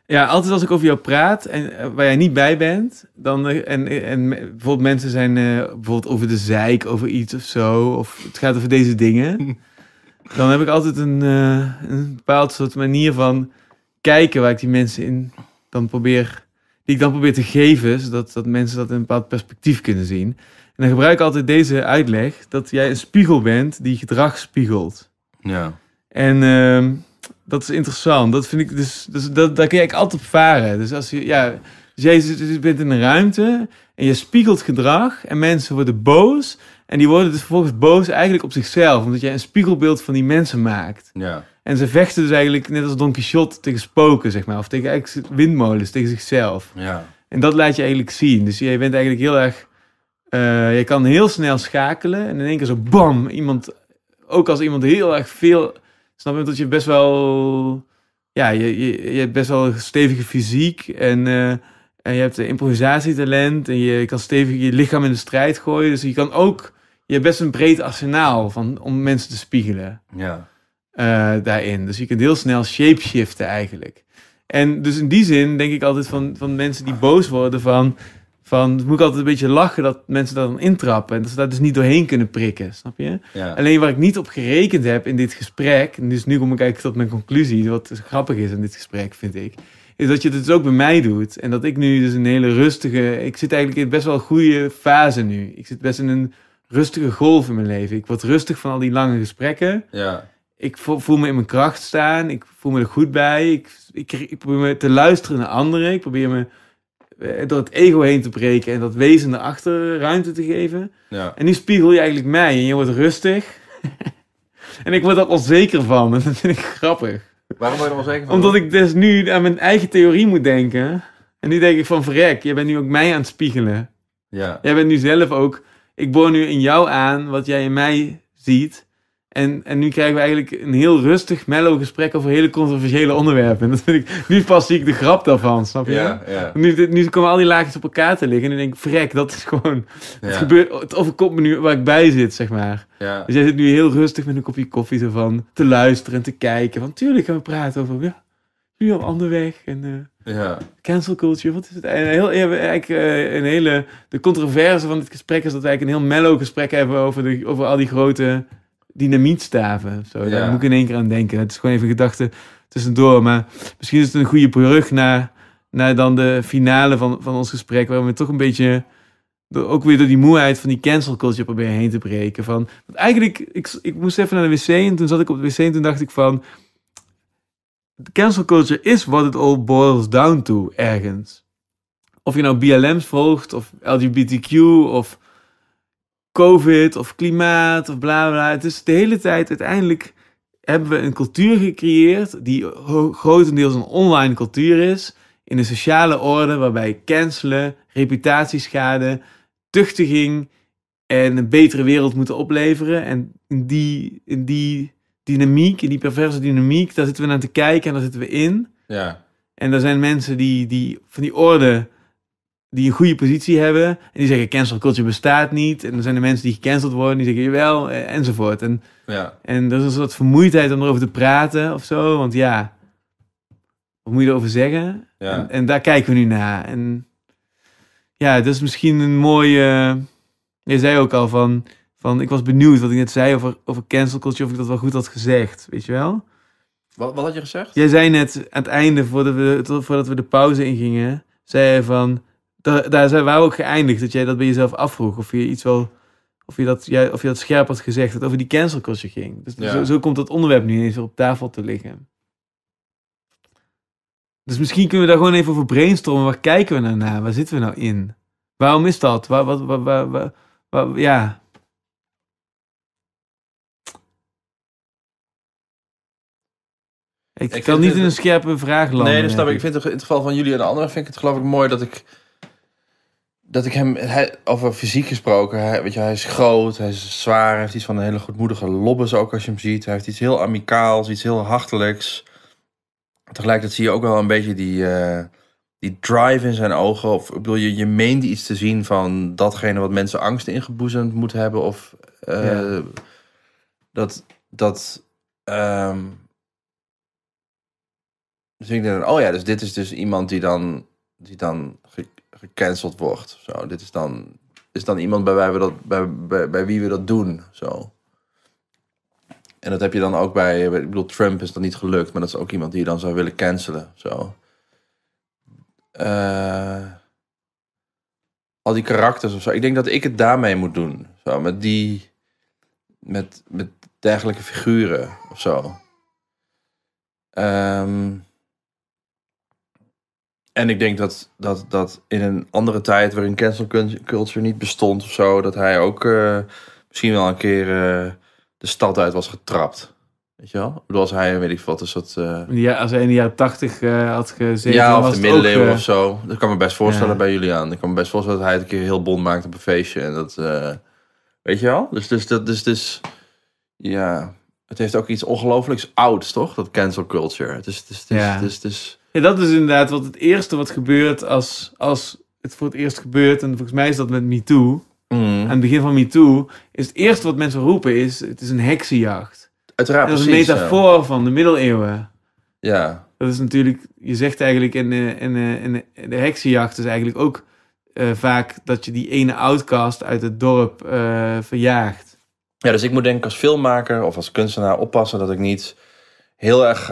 ja, altijd als ik over jou praat en eh, waar jij niet bij bent, dan eh, en, en bijvoorbeeld mensen zijn eh, bijvoorbeeld over de zeik over iets of zo, of het gaat over deze dingen, [LAUGHS] dan heb ik altijd een, een bepaald soort manier van kijken waar ik die mensen in dan probeer, die ik dan probeer te geven, zodat dat mensen dat in een bepaald perspectief kunnen zien. En dan gebruik ik altijd deze uitleg dat jij een spiegel bent die gedrag spiegelt. Ja. En ehm, dat is interessant. Dat vind ik dus, dus dat, daar kun je altijd op varen. Dus als je, ja, dus je bent in een ruimte en je spiegelt gedrag en mensen worden boos. En die worden dus vervolgens boos eigenlijk op zichzelf, omdat jij een spiegelbeeld van die mensen maakt. Ja. En ze vechten dus eigenlijk net als Don Quixote tegen spoken, zeg maar, of tegen windmolens, tegen zichzelf. Ja. En dat laat je eigenlijk zien. Dus je bent eigenlijk heel erg, eh, je kan heel snel schakelen en in één keer zo bam, iemand, ook als iemand heel erg veel snap je dat je best wel, ja, je, je, je hebt best wel een stevige fysiek en, eh, en je hebt improvisatietalent en je kan stevig je lichaam in de strijd gooien. Dus je kan ook, je hebt best een breed arsenaal van, om mensen te spiegelen. Ja. Eh, daarin. Dus je kunt heel snel shapeshiften eigenlijk. En dus in die zin denk ik altijd van, van mensen die boos worden van... Van, moet ik altijd een beetje lachen dat mensen daar dan intrappen. En dat ze daar dus niet doorheen kunnen prikken, snap je? Ja. Alleen waar ik niet op gerekend heb in dit gesprek... En dus nu kom ik eigenlijk tot mijn conclusie, wat dus grappig is in dit gesprek, vind ik... Is dat je het dus ook bij mij doet. En dat ik nu dus een hele rustige... Ik zit eigenlijk in best wel een goede fase nu. Ik zit best in een rustige golf in mijn leven. Ik word rustig van al die lange gesprekken. Ja. Ik voel me in mijn kracht staan. Ik voel me er goed bij. ik, ik probeer me te luisteren naar anderen. Ik probeer me eh, door het ego heen te breken en dat wezen erachter ruimte te geven. Ja. En nu spiegel je eigenlijk mij en je wordt rustig. [LAUGHS] en ik word daar onzeker van dat vind ik grappig. Waarom word je er onzeker van? Omdat ik dus nu aan mijn eigen theorie moet denken. En nu denk ik van verrek, jij bent nu ook mij aan het spiegelen. Ja. Jij bent nu zelf ook, ik boor nu in jou aan wat jij in mij ziet. En, en nu krijgen we eigenlijk een heel rustig, mellow gesprek over hele controversiële onderwerpen. En dat vind ik, nu pas zie ik de grap daarvan, snap je? Nu, nu komen al die laagjes op elkaar te liggen en ik denk ik, dat is gewoon... Het, gebeurt, het overkomt me nu waar ik bij zit, zeg maar. Dus jij zit nu heel rustig met een kopje koffie ervan van te luisteren en te kijken. Want tuurlijk gaan we praten over, ja, nu op ander weg en... Eh, ja. Cancel culture, wat is het? En heel, eigenlijk, eh, een hele... De controverse van dit gesprek is dat we eigenlijk een heel mellow gesprek hebben over, de, over al die grote dynamietstaven. Zo. Daar moet ik in één keer aan denken. Het is gewoon even gedachten tussendoor. Maar misschien is het een goede brug naar, naar dan de finale van, van ons gesprek. Waar we toch een beetje door, ook weer door die moeheid van die cancel culture proberen heen te breken. Van, eigenlijk, ik, ik moest even naar de wc en toen zat ik op de wc en toen dacht ik van... Cancel culture is what it all boils down to, ergens. Of je nou BLM's volgt, of LGBTQ, of COVID of klimaat of bla bla. Het is dus de hele tijd uiteindelijk hebben we een cultuur gecreëerd die grotendeels een online cultuur is. In een sociale orde waarbij cancelen, reputatieschade, tuchtiging en een betere wereld moeten opleveren. En in die, in die dynamiek, in die perverse dynamiek, daar zitten we naar te kijken en daar zitten we in. Ja. En er zijn mensen die, die van die orde die een goede positie hebben. En die zeggen cancel culture bestaat niet. En dan zijn de mensen die gecanceld worden, die zeggen jawel, eh, enzovoort. En, ja. en er is een soort vermoeidheid om erover te praten of zo. Want ja, wat moet je erover zeggen? Ja. En, en, daar kijken we nu naar. En ja, dat is misschien een mooie... Je zei ook al van, van ik was benieuwd wat ik net zei over, over cancel culture, of ik dat wel goed had gezegd, weet je wel? Wat, wat had je gezegd? Jij zei net aan het einde, voordat we, voordat we de pauze ingingen, zei je van daar, zijn we ook geëindigd. Dat jij dat bij jezelf afvroeg. Of je iets wel. Of je dat, jij, of je dat scherp had gezegd. Dat over die cancelculture ging. Dus zo, zo, komt dat onderwerp nu ineens op tafel te liggen. Dus misschien kunnen we daar gewoon even over brainstormen. Waar kijken we nou naar? Waar zitten we nou in? Waarom is dat? Waar, wat, waar, waar, waar, ja. Ik, ik kan niet in een scherpe vraag landen. Nee, dat snap ik. Ik vind het in het geval van jullie en de anderen vind ik het geloof ik mooi dat ik dat ik hem, hij, over fysiek gesproken, hij, weet je, hij is groot, hij is zwaar, hij heeft iets van een hele goedmoedige lobbes ook als je hem ziet. Hij heeft iets heel amicaals, iets heel hartelijks. Tegelijkertijd zie je ook wel een beetje die, eh, die drive in zijn ogen. Of bedoel, je, je meende iets te zien van datgene wat mensen angst ingeboezemd moet hebben. Of eh, dat, dat ehm, dus ik denk, oh ja, dus dit is dus iemand die dan, die dan gecanceld wordt. Zo, dit is dan, is dan iemand bij, we dat, bij, bij, wie we dat doen. Zo. En dat heb je dan ook bij, ik bedoel, Trump is dat niet gelukt, maar dat is ook iemand die je dan zou willen cancelen. Zo. Eh, al die karakters of zo. Ik denk dat ik het daarmee moet doen. Zo, met die, met, met dergelijke figuren of zo. Ehm, en ik denk dat, dat, dat in een andere tijd waarin cancel culture niet bestond of zo, dat hij ook eh, misschien wel een keer eh, de stad uit was getrapt. Weet je wel? Ik als hij, weet ik wat, dus dat... Eh, ja, als hij in de jaren tachtig had gezeten... Ja, of de middeleeuwen of zo. Dat kan me best voorstellen ja. bij aan. Ik kan me best voorstellen dat hij het een keer heel bond maakt op een feestje. En dat, weet je wel? Dus, dus, dat, dus, dus, ja... Het heeft ook iets ongelooflijks ouds, toch? Dat cancel culture. Het is, dus ja. Ja, dat is inderdaad wat het eerste wat gebeurt als, als het voor het eerst gebeurt. En volgens mij is dat met MeToo. Mm. Aan het begin van MeToo is het eerste wat mensen roepen is... het is een heksenjacht. Uiteraard, Dat is een metafoor van de middeleeuwen. Ja. Dat is natuurlijk... Je zegt eigenlijk in, eh, in, eh, in, in de heksenjacht is eigenlijk ook... Eh, vaak dat je die ene outcast uit het dorp verjaagt. Ja, dus ik moet denk ik als filmmaker of als kunstenaar oppassen dat ik niet heel erg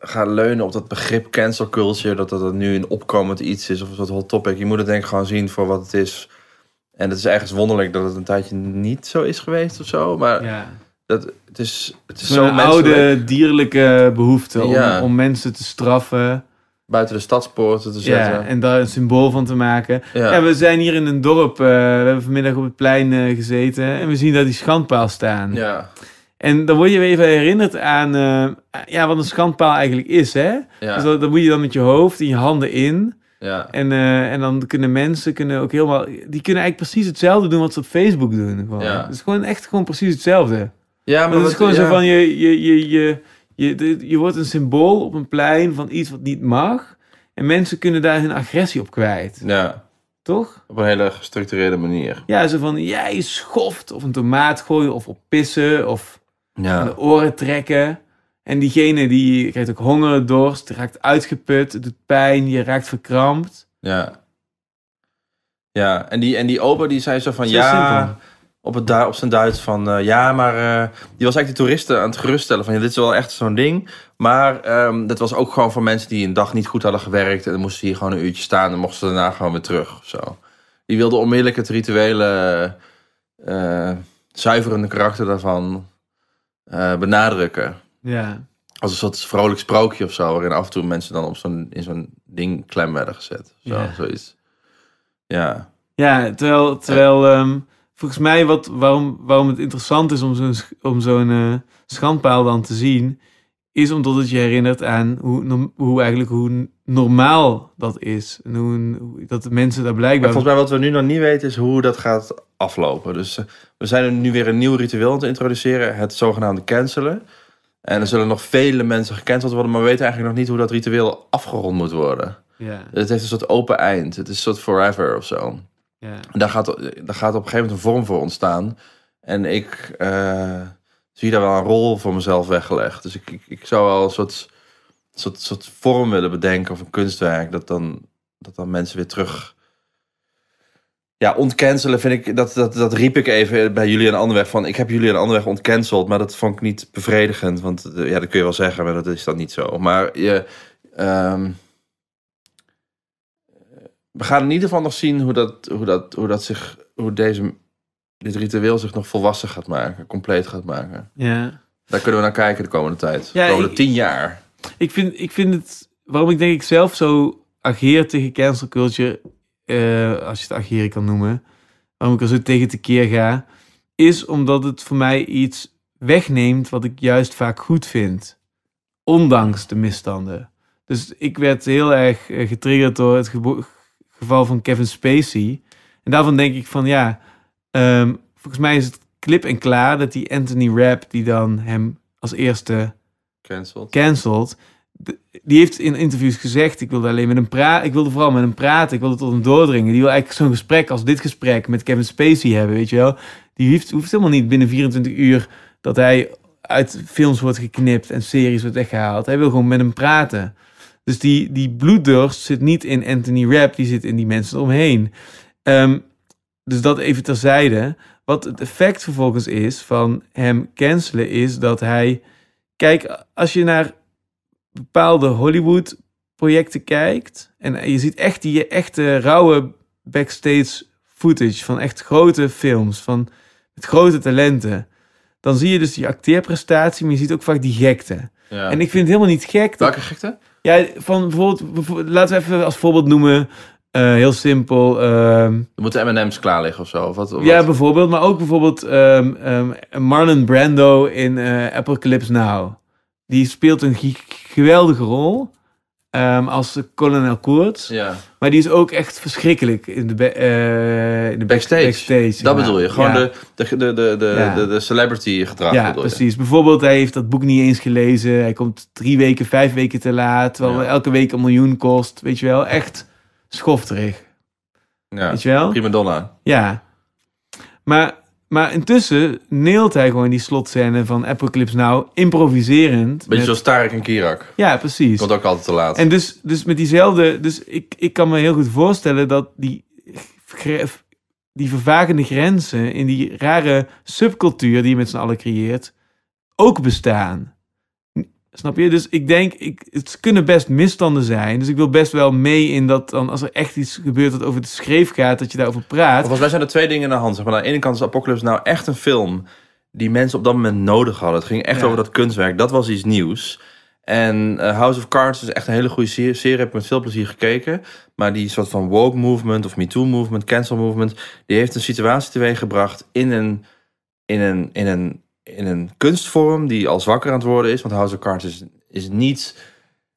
gaan leunen op dat begrip cancel culture. Dat, dat nu een opkomend iets is of dat hot topic. Je moet het denk ik gewoon zien voor wat het is. En het is ergens wonderlijk dat het een tijdje niet zo is geweest of zo. Maar ja. dat, het is, het is zo'n oude dierlijke behoefte om, om mensen te straffen buiten de stadspoorten te zetten. en daar een symbool van te maken. Ja, we zijn hier in een dorp. Eh, we hebben vanmiddag op het plein eh, gezeten. En we zien daar die schandpaal staan. Ja. En dan word je weer even herinnerd aan eh, ja, wat een schandpaal eigenlijk is. Hè? Ja. Dus dat, moet je dan met je hoofd en je handen in. Ja. En, eh, en dan kunnen mensen kunnen ook helemaal... Die kunnen eigenlijk precies hetzelfde doen wat ze op Facebook doen. Ja. Het is gewoon echt gewoon precies hetzelfde. Ja, maar, het is gewoon zo van... Je, je, je, je, je, je wordt een symbool op een plein van iets wat niet mag. En mensen kunnen daar hun agressie op kwijt. Ja. Toch? Op een hele gestructureerde manier. Ja, zo van, jij schoft. Of een tomaat gooien. Of op pissen. Of ja. de oren trekken. En diegene die krijgt ook honger, dorst, raakt uitgeput, het doet pijn, je raakt verkrampt. Ja. Ja, en die, en die opa die zei zo van ja, op, het, op zijn Duits van eh, ja, maar eh, die was eigenlijk de toeristen aan het geruststellen van ja, dit is wel echt zo'n ding. Maar ehm, dat was ook gewoon voor mensen die een dag niet goed hadden gewerkt en dan moesten ze hier gewoon een uurtje staan en mochten ze daarna gewoon weer terug of zo. Die wilde onmiddellijk het rituele uh, zuiverende karakter daarvan eh, benadrukken. Ja. Als een soort vrolijk sprookje of zo, waarin af en toe mensen dan op zo'n, in zo'n ding klem werden gezet. Zo, ja. Zoiets. Ja. Ja, terwijl, terwijl eh. ehm, volgens mij wat, waarom, waarom het interessant is om zo'n, om zo'n eh, schandpaal dan te zien, is omdat het je herinnert aan hoe, hoe eigenlijk hoe normaal dat is. En hoe, dat de mensen daar blijkbaar... Maar volgens mij wat we nu nog niet weten is hoe dat gaat aflopen. Dus eh, we zijn nu weer een nieuw ritueel aan te introduceren. Het zogenaamde cancelen. En er zullen nog vele mensen gecanceld worden. Maar we weten eigenlijk nog niet hoe dat ritueel afgerond moet worden. Het heeft een soort open eind. Het is een soort forever of zo. En daar gaat, gaat op een gegeven moment een vorm voor ontstaan. En ik... Eh, zie daar wel een rol voor mezelf weggelegd. Dus ik, ik, ik zou wel een soort, soort, soort vorm willen bedenken of een kunstwerk. Dat dan, dat dan mensen weer terug. Ja, ontcancelen vind ik, dat, dat, dat riep ik even bij jullie de weg van, ik heb jullie andere weg ontcanceld, maar dat vond ik niet bevredigend, want eh, ja, dat kun je wel zeggen, maar dat is dan niet zo. Maar je, ehm, we gaan in ieder geval nog zien hoe dat, hoe dat, hoe dat zich, hoe deze dit ritueel zich nog volwassen gaat maken, compleet gaat maken. Ja. Daar kunnen we naar kijken de komende tijd. Ja, de komende tien jaar. Ik vind, ik vind het, waarom ik denk ik zelf zo ageer tegen cancel culture, eh, als je het ageren kan noemen, waarom ik er zo tegen te keer ga, is omdat het voor mij iets wegneemt wat ik juist vaak goed vind. Ondanks de misstanden. Dus ik werd heel erg eh, getriggerd door het geval van Kevin Spacey. En daarvan denk ik van ja, Ehm, volgens mij is het clip en klaar dat die Anthony Rapp, die dan hem als eerste cancelt, die heeft in interviews gezegd: Ik wilde alleen met hem praten. Ik wilde vooral met hem praten. Ik wilde tot hem doordringen. Die wil eigenlijk zo'n gesprek als dit gesprek met Kevin Spacey hebben. Weet je wel? Die heeft, hoeft helemaal niet binnen 24 uur dat hij uit films wordt geknipt en series wordt weggehaald. Hij wil gewoon met hem praten. Dus die, die bloeddurst zit niet in Anthony Rapp, die zit in die mensen omheen. Um, ehm, dus dat even terzijde. Wat het effect vervolgens is van hem cancelen, is dat hij. Kijk, als je naar bepaalde Hollywood-projecten kijkt. en je ziet echt die echte rauwe backstage footage van echt grote films. van met grote talenten. dan zie je dus die acteerprestatie, maar je ziet ook vaak die gekte. En ik vind het helemaal niet gek. Dat... gekte? Ja, van bijvoorbeeld, laten we even als voorbeeld noemen eh, heel simpel. Je ehm, er moeten M&M's klaar liggen of zo? Of wat, ja, bijvoorbeeld. Maar ook bijvoorbeeld ehm, ehm, Marlon Brando in eh, Apocalypse Now. Die speelt een geweldige rol als colonel Kurt. Ja. Maar die is ook echt verschrikkelijk in de, eh, in de backstage. backstage dat bedoel je? Gewoon de, de, de, de, de, de, celebrity gedrag Ja, precies. Bijvoorbeeld, hij heeft dat boek niet eens gelezen. Hij komt drie weken, vijf weken te laat. Terwijl elke week een miljoen kost. Weet je wel, echt schofterig. Ja, Weet je wel? Prima donna. Ja. Maar, maar intussen neelt hij gewoon die slotscène van Apocalypse nou improviserend. Beetje zoals Tarek en Kirak. Ja, precies. Komt ook altijd te laat. En dus, dus met diezelfde... Dus ik, ik kan me heel goed voorstellen dat die, die vervagende grenzen... in die rare subcultuur die je met z'n allen creëert... ook bestaan. Snap je? Dus ik denk, ik, het kunnen best misstanden zijn. Dus ik wil best wel mee in dat dan, als er echt iets gebeurt dat over de schreef gaat, dat je daarover praat. Volgens mij zijn er twee dingen naar hand. Zeg aan de ene kant is Apocalypse nou echt een film die mensen op dat moment nodig hadden. Het ging echt over dat kunstwerk. Dat was iets nieuws. En eh, House of Cards is echt een hele goede serie. Heb ik met veel plezier gekeken. Maar die soort van woke movement of Me Too movement, cancel movement, die heeft een situatie teweeggebracht in een, in een, in een in een kunstvorm die al zwakker aan het worden is. Want House of Cards is, is niet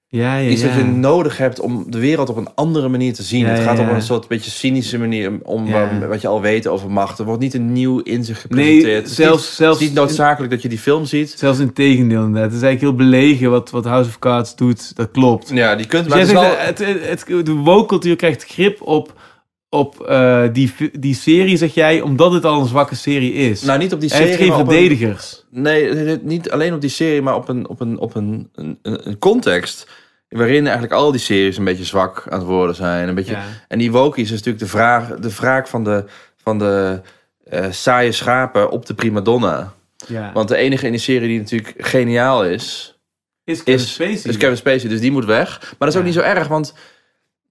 ja, iets dat je nodig hebt om de wereld op een andere manier te zien. het gaat op een soort beetje cynische manier om wat je al weet over macht. Er wordt niet een nieuw inzicht gepresenteerd. het is niet, zelfs, niet noodzakelijk dat je die film ziet. Zelfs in tegendeel inderdaad. Het is eigenlijk heel belegen wat, wat House of Cards doet. Dat klopt. Ja, die kunt dus maar het, wel... het, het, het, de woke krijgt grip op op eh, die, die serie, zeg jij, omdat het al een zwakke serie is. Nou, niet op die serie. Hij heeft geen verdedigers. nee, niet alleen op die serie, maar op een, op een, op een, een, context. Waarin eigenlijk al die series een beetje zwak aan het worden zijn. Een beetje, En die Wokies is natuurlijk de, vraag, de wraak van de, van de eh, saaie schapen op de primadonna. Ja. Want de enige in die serie die natuurlijk geniaal is... Is Kevin Spacey. Is Kevin Spacey, dus die moet weg. Maar dat is ook niet zo erg, want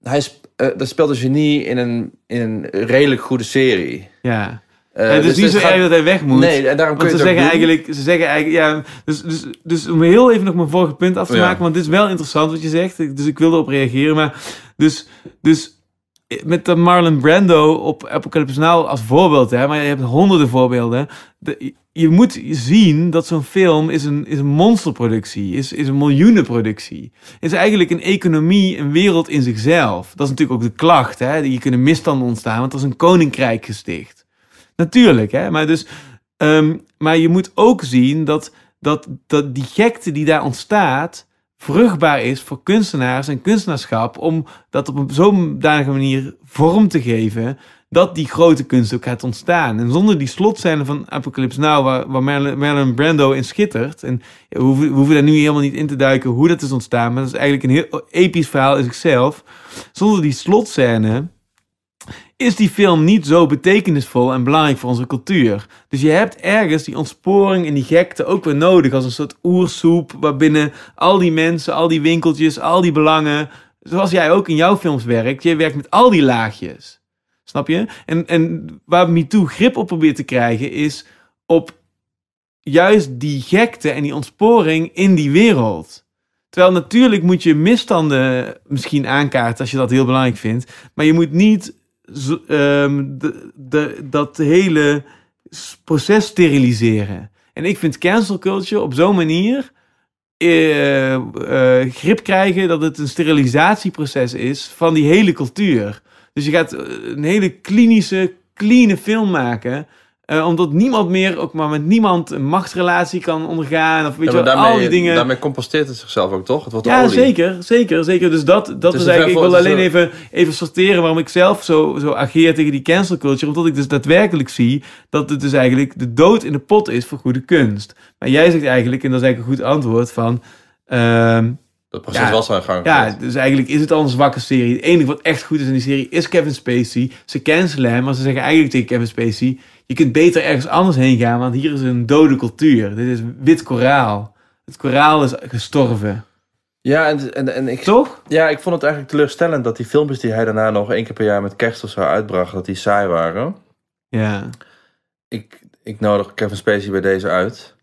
hij eh, dat speelt een genie in een, in redelijk goede serie. Ja. Uh, ja, dus, dus, niet zo dat hij weg moet. Nee, en daarom kun je ze zeggen eigenlijk, ze zeggen eigenlijk, ja, dus, dus, dus om heel even nog mijn vorige punt af te oh maken, want dit is wel interessant wat je zegt, dus ik wilde op reageren, maar dus, dus met Marlon Brando op Apocalypse Now als voorbeeld, hè, maar je hebt honderden voorbeelden. je moet zien dat zo'n film is een, is een monsterproductie, is, is een miljoenenproductie. Is eigenlijk een economie, een wereld in zichzelf. Dat is natuurlijk ook de klacht, hè. die kunnen misstanden ontstaan, want dat is een koninkrijk gesticht. Natuurlijk, hè. Maar, dus, ehm, maar je moet ook zien dat, dat, dat die gekte die daar ontstaat vruchtbaar is voor kunstenaars en kunstenaarschap om dat op zo'n danige manier vorm te geven dat die grote kunst ook gaat ontstaan. En zonder die slotscène van Apocalypse Now, waar, waar Marilyn Brando in schittert, en we hoeven, we hoeven daar nu helemaal niet in te duiken hoe dat is ontstaan, maar dat is eigenlijk een heel episch verhaal in zichzelf. Zonder die slotscène is die film niet zo betekenisvol en belangrijk voor onze cultuur. Dus je hebt ergens die ontsporing en die gekte ook weer nodig als een soort oersoep waarbinnen al die mensen, al die winkeltjes, al die belangen, zoals jij ook in jouw films werkt, je werkt met al die laagjes. Snap je? En, en waar MeToo grip op probeert te krijgen is op juist die gekte en die ontsporing in die wereld. Terwijl natuurlijk moet je misstanden misschien aankaarten als je dat heel belangrijk vindt. Maar je moet niet Ehm, dat hele proces steriliseren. En ik vind cancel culture op zo'n manier eh, eh, grip krijgen dat het een sterilisatieproces is van die hele cultuur. Dus je gaat eh, een hele klinische, clean film maken eh, omdat niemand meer, ook maar met niemand, een machtsrelatie kan ondergaan. Of weet je wel, al die dingen. Daarmee composteert het zichzelf ook, toch? Het wordt ja, zeker. Zeker, zeker. Dus dat, dat is, eigenlijk... Ik wil alleen even, even sorteren waarom ik zelf zo, zo ageer tegen die cancel culture. Omdat ik dus daadwerkelijk zie dat het dus eigenlijk de dood in de pot is voor goede kunst. Maar jij zegt eigenlijk, en dat is eigenlijk een goed antwoord, van... Ehm, dat proces ja, was aan gang. Ja, dus eigenlijk is het al een zwakke serie. Het enige wat echt goed is in die serie is Kevin Spacey. Ze cancelen hem, maar ze zeggen eigenlijk tegen Kevin Spacey: Je kunt beter ergens anders heen gaan, want hier is een dode cultuur. Dit is wit koraal. Het koraal is gestorven. Ja, en, en, en ik. Toch? Ja, ik vond het eigenlijk teleurstellend dat die filmpjes die hij daarna nog één keer per jaar met kerst of zo uitbracht, dat die saai waren. Ja. Ik, ik nodig Kevin Spacey bij deze uit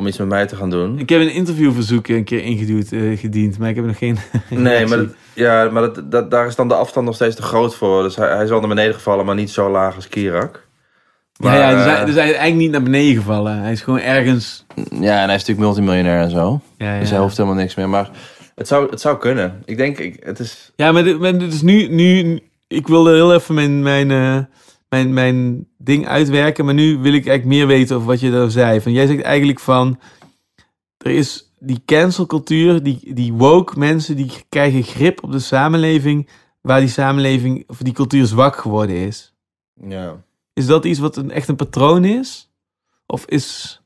om iets met mij te gaan doen. Ik heb een interviewverzoek een keer ingediend, eh, gediend, maar ik heb nog geen. [LAUGHS] nee, maar, ja, maar dat, dat, daar is dan de afstand nog steeds te groot voor. Dus hij, hij is wel naar beneden gevallen, maar niet zo laag als Kirak. Maar, ja, ja dus hij, eh, dus hij, is eigenlijk niet naar beneden gevallen. Hij is gewoon ergens. Ja, en hij is natuurlijk multimiljonair en zo. Ja, dus hij hoeft helemaal niks meer. Maar het zou, het zou kunnen. Ik denk, ik, het is. Ja, maar, dit, is nu, nu. Ik wilde heel even mijn. mijn eh, mijn, mijn ding uitwerken. Maar nu wil ik eigenlijk meer weten over wat je daar zei. Van, jij zegt eigenlijk van, er is die cancelcultuur, die, die woke mensen, die krijgen grip op de samenleving waar die samenleving of die cultuur zwak geworden is. Ja. Is dat iets wat een, echt een patroon is? Of is.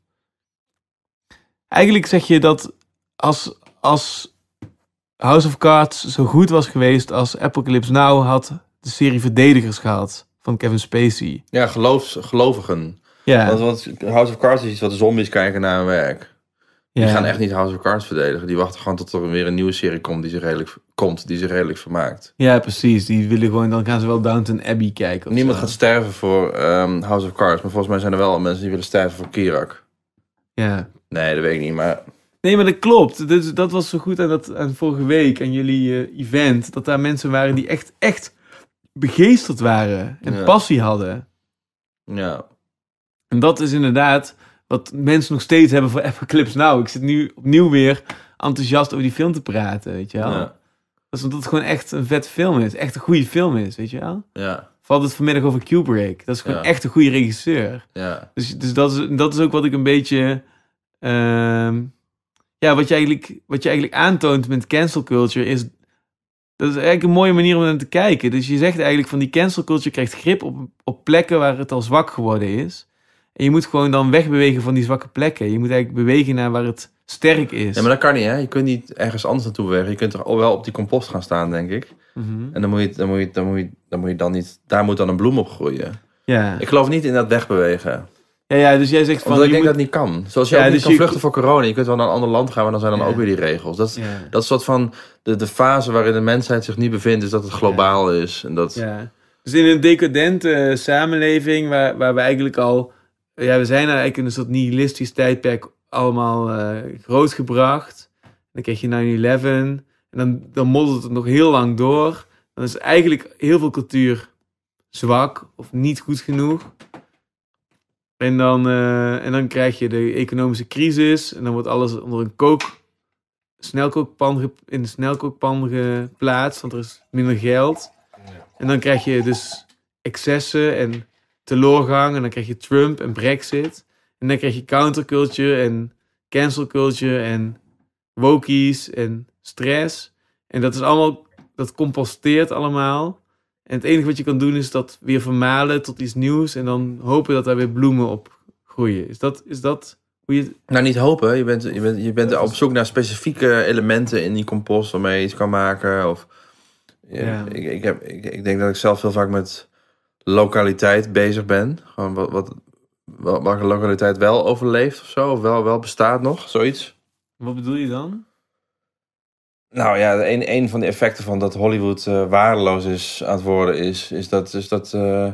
Eigenlijk zeg je dat als, als House of Cards zo goed was geweest als Apocalypse nou had de serie verdedigers gehad van Kevin Spacey. Ja, geloofsgelovigen. gelovigen. Ja. Want, House of Cards is iets wat zombies kijken naar hun werk. Die gaan echt niet House of Cards verdedigen. Die wachten gewoon tot er weer een nieuwe serie komt die ze redelijk, komt, die zich redelijk vermaakt. Ja, precies. Die willen gewoon, dan gaan ze wel Downton Abbey kijken. Niemand gaat sterven voor ehm, House of Cards. Maar volgens mij zijn er wel mensen die willen sterven voor Kirak. Ja. Nee, dat weet ik niet, maar... Nee, maar dat klopt. Dus dat was zo goed aan, dat, aan vorige week, aan jullie eh, event. Dat daar mensen waren die echt, echt begeesterd waren en passie hadden. Ja. En dat is inderdaad wat mensen nog steeds hebben voor Everclips Nou. Ik zit nu opnieuw weer enthousiast over die film te praten, weet je wel. Ja. Dat is omdat het gewoon echt een vet film is. Echt een goede film is, weet je wel. Ja. Valt het vanmiddag over Kubrick. Dat is gewoon echt een goede regisseur. Ja. Dus, dus dat, is, dat is ook wat ik een beetje... Ehm, ja, wat je, eigenlijk, wat je eigenlijk aantoont met cancel culture is dat is eigenlijk een mooie manier om naar te kijken. Dus je zegt eigenlijk van die cancel culture krijgt grip op, op plekken waar het al zwak geworden is. En je moet gewoon dan wegbewegen van die zwakke plekken. Je moet eigenlijk bewegen naar waar het sterk is. Ja, maar dat kan niet, hè? Je kunt niet ergens anders naartoe bewegen. Je kunt toch wel op die compost gaan staan, denk ik. Mhm. En dan moet, je, dan, moet je, dan, moet je, dan moet je dan niet... Daar moet dan een bloem op groeien. Ja. Ik geloof niet in dat wegbewegen. Ja, ja, dus jij zegt van... ik denk moet... dat niet kan. Zoals je ja, dus kan vluchten voor corona. Je kunt wel naar een ander land gaan, maar dan zijn dan ook weer die regels. Dat is, dat soort van de, de fase waarin de mensheid zich niet bevindt, is dat het globaal is. En dat... Dus in een decadente eh, samenleving, waar, waar we eigenlijk al... Ja, we zijn eigenlijk in een soort nihilistisch tijdperk allemaal uh, eh, grootgebracht. Dan krijg je 9-11. En dan, dan moddelt het nog heel lang door. Dan is eigenlijk heel veel cultuur zwak of niet goed genoeg. En dan, eh, en dan krijg je de economische crisis. En dan wordt alles onder een kook, snelkookpan in snelkookpan geplaatst. Want er is minder geld. En dan krijg je dus excessen en teleurgang. En dan krijg je Trump en Brexit. En dan krijg je counterculture en cancel culture en wokies en stress. En dat is allemaal, dat composteert allemaal. En het enige wat je kan doen is dat weer vermalen tot iets nieuws. En dan hopen dat daar weer bloemen op groeien. Is dat, is dat hoe je... Nou, niet hopen. Je bent, je bent, je bent op zoek naar specifieke elementen in die compost waarmee je iets kan maken. Of, ja. ik, ik, heb, ik, ik denk dat ik zelf heel vaak met lokaliteit bezig ben. Gewoon wat, wat, wat welke lokaliteit wel overleeft of zo. Of wel, wel bestaat nog, zoiets. Wat bedoel je dan? Nou ja, een, een van de effecten van dat Hollywood uh, waardeloos is aan het worden is, is dat, is, dat, eh,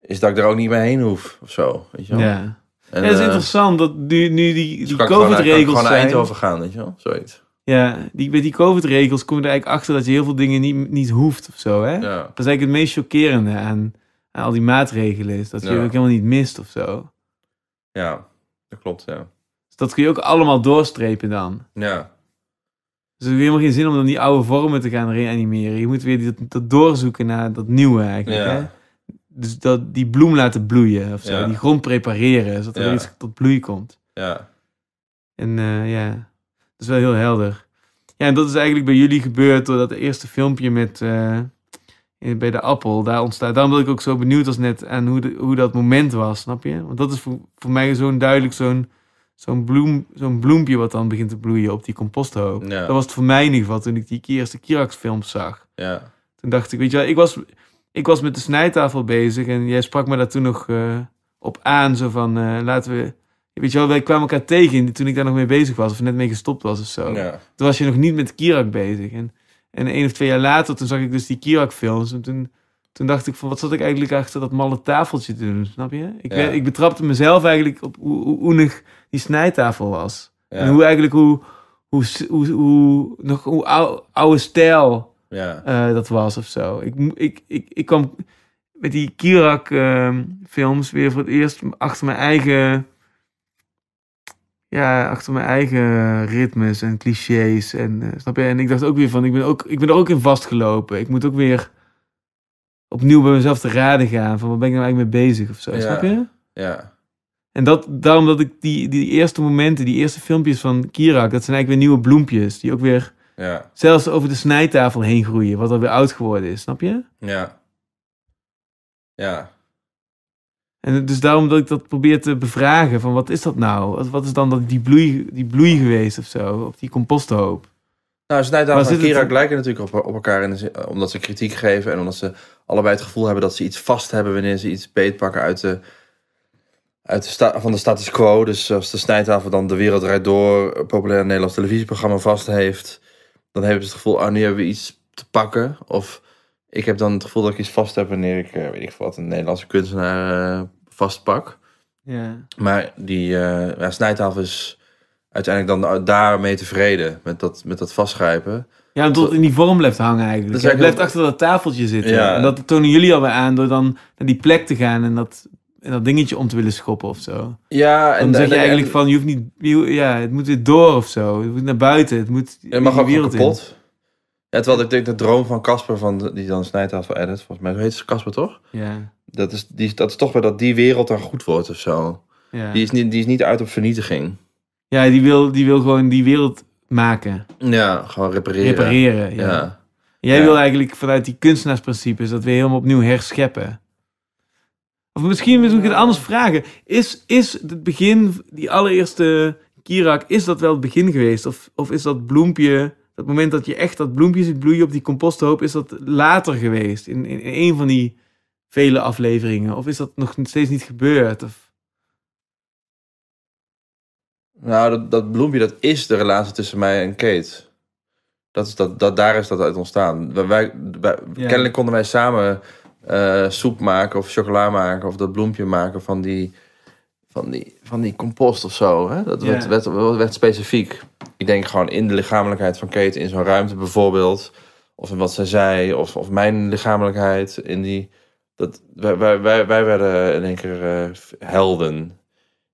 is dat ik er ook niet mee heen hoef of zo. Weet je wel? Ja. En, ja, dat is eh, interessant dat nu, nu die, dus die COVID-regels. Gewoon eind overgaan, gaan, weet je wel? Zoiets. Ja, die, met die COVID-regels kom je er eigenlijk achter dat je heel veel dingen niet, niet hoeft of zo. Hè? Ja. Dat is eigenlijk het meest chockerende aan, al die maatregelen is. Dat je ook helemaal niet mist of zo. Ja, dat klopt, ja. Dus dat kun je ook allemaal doorstrepen dan. Ja. Dus het heeft helemaal geen zin om dan die oude vormen te gaan reanimeren. Je moet weer die, dat, doorzoeken naar dat nieuwe eigenlijk. Hè? Dus dat, die bloem laten bloeien of zo. Die grond prepareren, zodat er iets tot bloei komt. Ja. En eh, ja, dat is wel heel helder. Ja, en dat is eigenlijk bij jullie gebeurd doordat dat eerste filmpje met... Eh, bij de appel, daar ontstaat. Daarom ben ik ook zo benieuwd als net aan hoe, hoe dat moment was, snap je? Want dat is voor, voor mij zo'n duidelijk zo'n zo'n bloem, zo'n bloempje wat dan begint te bloeien op die composthoop. Dat was het voor mij in ieder geval toen ik die eerste Kirax-films zag. Ja. Toen dacht ik, weet je wel, ik was, ik was met de snijtafel bezig en jij sprak me daar toen nog eh, op aan. Zo van, eh, laten we... Weet je wel, wij kwamen elkaar tegen toen ik daar nog mee bezig was. Of net mee gestopt was of zo. Toen was je nog niet met Kirak bezig. En, en één of twee jaar later, toen zag ik dus die Kirak-films. En toen toen dacht ik van, wat zat ik eigenlijk achter dat malle tafeltje te doen, snap je? Ik, ik betrapte mezelf eigenlijk op hoe, hoe oenig die snijtafel was. En hoe eigenlijk, hoe, hoe, hoe, hoe nog, hoe oude, oude stijl ja. Eh, dat was of zo. Ik, ik, ik, ik kwam met die Kirak ehm, films weer voor het eerst achter mijn eigen... Ja, achter mijn eigen ritmes en clichés en eh, snap je? En ik dacht ook weer van, ik ben, ook, ik ben er ook in vastgelopen. Ik moet ook weer opnieuw bij mezelf te raden gaan. Van wat ben ik nou eigenlijk mee bezig of zo. Snap je? Ja. En dat, daarom dat ik die, die eerste momenten, die eerste filmpjes van Kirak, dat zijn eigenlijk weer nieuwe bloempjes. Die ook weer ja. zelfs over de snijtafel heen groeien. Wat alweer oud geworden is. Snap je? Ja. Ja. En dus daarom dat ik dat probeer te bevragen. Van wat is dat nou? Wat is dan dat, die, bloei, die bloei geweest of zo? Of die composthoop? Nou, snijtafel en Kirak lijken natuurlijk op, op elkaar. In omdat ze kritiek geven en omdat ze allebei het gevoel hebben dat ze iets vast hebben wanneer ze iets beetpakken uit de, uit de van de status quo. Dus als de snijtafel dan de wereld rijdt door, een populair Nederlands televisieprogramma vast heeft, dan hebben ze het gevoel, ah, nu hebben we iets te pakken. Of ik heb dan het gevoel dat ik iets vast heb wanneer ik, eh, weet ik wat, een Nederlandse kunstenaar eh, vastpak. Ja. Maar die uh, ja, snijtafel is uiteindelijk dan daarmee tevreden met dat, met dat vastgrijpen. Ja, tot in die vorm blijft hangen eigenlijk. Dus hij blijft achter dat tafeltje zitten. En dat tonen jullie alweer aan door dan naar die plek te gaan en dat, en dat dingetje om te willen schoppen of zo. Ja, en dan zeg je eigenlijk van, je hoeft niet, je, ja, het moet weer door of zo. Het moet naar buiten, het moet je mag ook wereld kapot. Ja, terwijl ik denk de droom van Casper, van, die dan voor edit, volgens mij heet ze Casper toch? Ja. Dat is, die, dat is toch wel dat die wereld dan goed wordt of zo. Ja. Die, is niet, die is niet uit op vernietiging. Ja, die wil, die wil gewoon die wereld maken. Ja, gewoon repareren. Repareren, ja. Jij wil eigenlijk vanuit die kunstenaarsprincipes dat we helemaal opnieuw herscheppen. Of misschien moet ik het anders vragen. Is, is het begin, die allereerste Kirak, is dat wel het begin geweest? Of, of is dat bloempje, dat moment dat je echt dat bloempje ziet bloeien op die composthoop, is dat later geweest? In, in, een van die vele afleveringen? Of is dat nog steeds niet gebeurd? Nou, dat, bloempje, dat is de relatie tussen mij en Kate. Dat is dat, dat, daar is dat uit ontstaan. Wij, Kennelijk konden wij samen eh, soep maken of chocola maken of dat bloempje maken van die, van die, van die compost of zo. Hè? Dat werd, werd, specifiek. Ik denk gewoon in de lichamelijkheid van Kate in zo'n ruimte bijvoorbeeld. Of in wat zij zei, of, of mijn lichamelijkheid. In die, dat, wij, wij, wij, werden in één keer eh, helden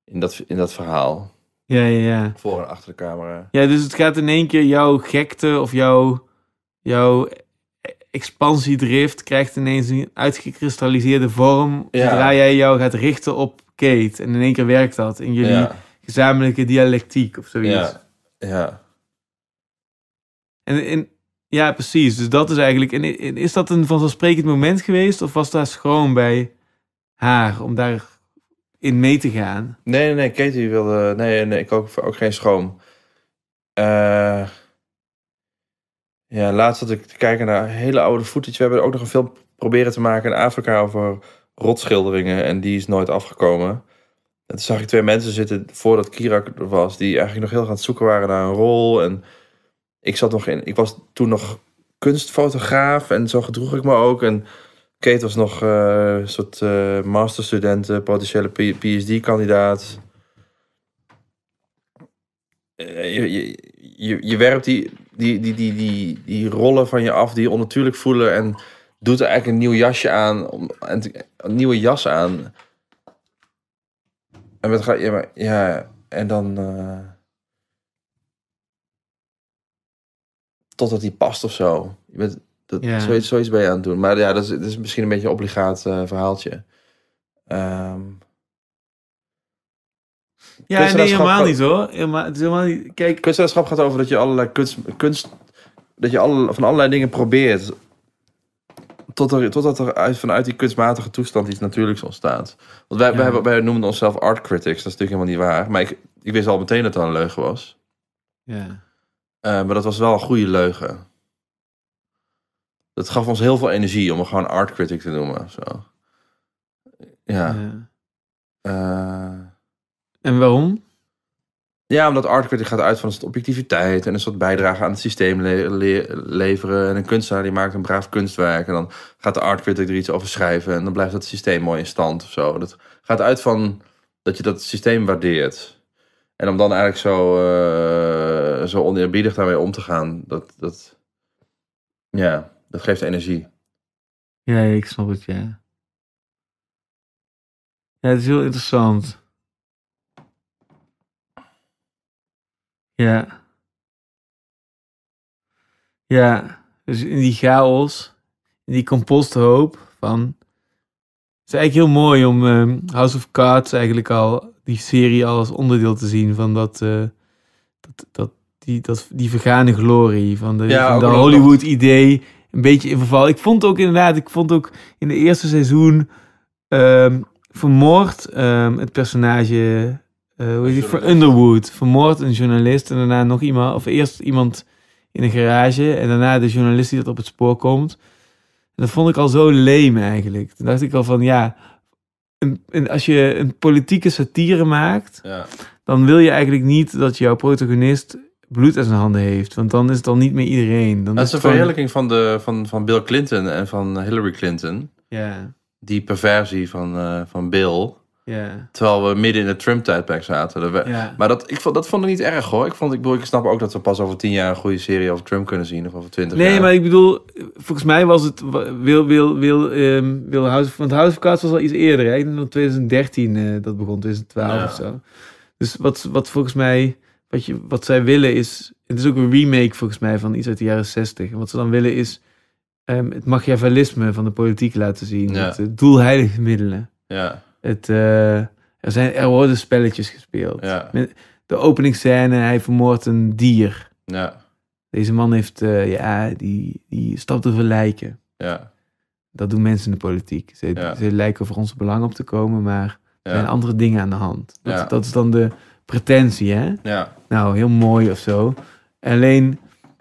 in dat, in dat verhaal. Ja, ja, ja. Voor en achter de camera. Ja, dus het gaat in één keer jouw gekte of jouw, jouw expansiedrift krijgt ineens een uitgekristalliseerde vorm. Zodra jij jou gaat richten op Kate. En in één keer werkt dat in jullie gezamenlijke dialectiek of zoiets. Ja, ja. En, in ja, precies. Dus dat is eigenlijk... is dat een vanzelfsprekend moment geweest? Of was daar schroom bij haar om daar in mee te gaan. Nee, nee, nee. Katie wilde. Nee, nee, ik ook, ook geen schroom. Uh, ja, laatst zat ik te kijken naar hele oude footage. We hebben ook nog een film proberen te maken in Afrika over rotschilderingen. En die is nooit afgekomen. En toen zag ik twee mensen zitten voordat Kirak er was. Die eigenlijk nog heel gaan zoeken waren naar een rol. En ik zat nog in. Ik was toen nog kunstfotograaf. En zo gedroeg ik me ook. En Kate was nog eh, een soort uh, masterstudent, eh, potentiële PhD-kandidaat. je, je, werpt die, die, die, die, die, rollen van je af die je onnatuurlijk voelen en doet er eigenlijk een nieuw jasje aan, een nieuwe jas aan. En wat ga ja, ja, en dan. totdat die past of zo. Je bent, dat, ja. zoiets, bij je aan het doen. Maar ja, dat is, dat is misschien een beetje een obligaat eh, verhaaltje. Um, ja, nee, helemaal niet hoor. het is helemaal niet. Kijk. Kunstenaarschap gaat over dat je allerlei kunst. kunst dat je alle, van allerlei dingen probeert. Tot er, totdat er uit, vanuit die kunstmatige toestand iets natuurlijks ontstaat. Want wij, ja. wij, noemden onszelf art critics. Dat is natuurlijk helemaal niet waar. Maar ik, ik wist al meteen dat dat een leugen was. Ja. Eh, maar dat was wel een goede leugen dat gaf ons heel veel energie om gewoon art critic te noemen. Zo. Ja. ja. Eh. en waarom? Ja, omdat art critic gaat uit van een soort objectiviteit en een soort bijdrage aan het systeem leveren. En een kunstenaar die maakt een braaf kunstwerk. En dan gaat de art critic er iets over schrijven. En dan blijft dat systeem mooi in stand of zo. Dat gaat uit van dat je dat systeem waardeert. En om dan eigenlijk zo, eh, zo oneerbiedig daarmee om te gaan, dat. dat ja. Dat geeft energie. Ja, ik snap het, ja. Ja, het is heel interessant. Ja. Ja, dus in die chaos, in die composthoop van... Het is eigenlijk heel mooi om ehm, House of Cards eigenlijk al, die serie al als onderdeel te zien van dat... Eh, dat, dat die, dat, die vergane glorie van, de, van dat Hollywood-idee een beetje in verval. Ik vond ook inderdaad, ik vond ook in de eerste seizoen ehm, vermoord ehm, het personage, uh, hoe heet die, Underwood. Vermoord een journalist en daarna nog iemand, of eerst iemand in een garage en daarna de journalist die dat op het spoor komt. En dat vond ik al zo leem eigenlijk. Toen dacht ik al van ja, een, als je een politieke satire maakt, ja. dan wil je eigenlijk niet dat jouw protagonist bloed aan zijn handen heeft. Want dan is het al niet meer iedereen. Dan dat is de verheerlijking van, de, van, van Bill Clinton en van Hillary Clinton. Ja. Die perversie van, eh, van Bill. Ja. Terwijl we midden in het Trump-tijdperk zaten. We... Maar dat, ik vond, dat vond ik niet erg hoor. Ik, vond, ik, bedoel, ik snap ook dat we pas over tien jaar een goede serie over Trump kunnen zien. Of over twintig nee, maar ik bedoel, volgens mij was het... Wil, wil, wil, um, wil House, want House of Cards was al iets eerder. Hè? Ik denk dat 2013 eh, dat begon, 2012 ja. of zo. Dus wat, wat volgens mij wat, je, wat zij willen is. Het is ook een remake volgens mij van iets uit de jaren zestig. wat ze dan willen is ehm, het machiavellisme van de politiek laten zien. Het, doel eh, doelheilige middelen. Ja. Het, eh, er, zijn, er worden spelletjes gespeeld. De openingsscène, hij vermoordt een dier. Ja. Deze man heeft, eh, ja, die, die stapt over lijken. Ja. Dat doen mensen in de politiek. Ze, lijken over onze belang op te komen, maar er zijn andere dingen aan de hand. Dat, dat is dan de, pretentie, hè? Ja. Nou, heel mooi of zo. Alleen,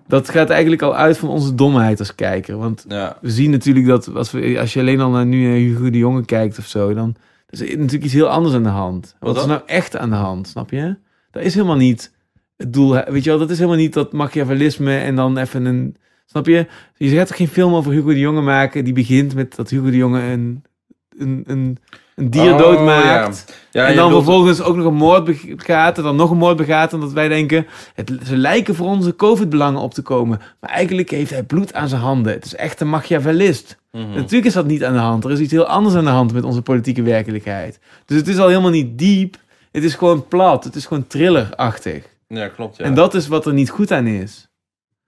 dat gaat eigenlijk al uit van onze domheid als kijker. Want we zien natuurlijk dat als, we, als je alleen al naar nu naar eh, Hugo de Jonge kijkt of zo, dan is er natuurlijk iets heel anders aan de hand. Wat, is nou echt aan de hand, snap je? Dat is helemaal niet het doel. Weet je wel, dat is helemaal niet dat machiavellisme en dan even een. Snap je? Je gaat toch geen film over Hugo de Jonge maken die begint met dat Hugo de Jonge een, een, een een dier oh, doodmaakt. Ja. en dan vervolgens ook nog een moord begaat. En dan nog een moord begaat. Omdat wij denken, het, ze lijken voor onze covid-belangen op te komen. Maar eigenlijk heeft hij bloed aan zijn handen. Het is echt een machiavellist. Mhm. Natuurlijk is dat niet aan de hand. Er is iets heel anders aan de hand met onze politieke werkelijkheid. Dus het is al helemaal niet diep. Het is gewoon plat. Het is gewoon thrillerachtig. Ja, klopt. Ja. En dat is wat er niet goed aan is.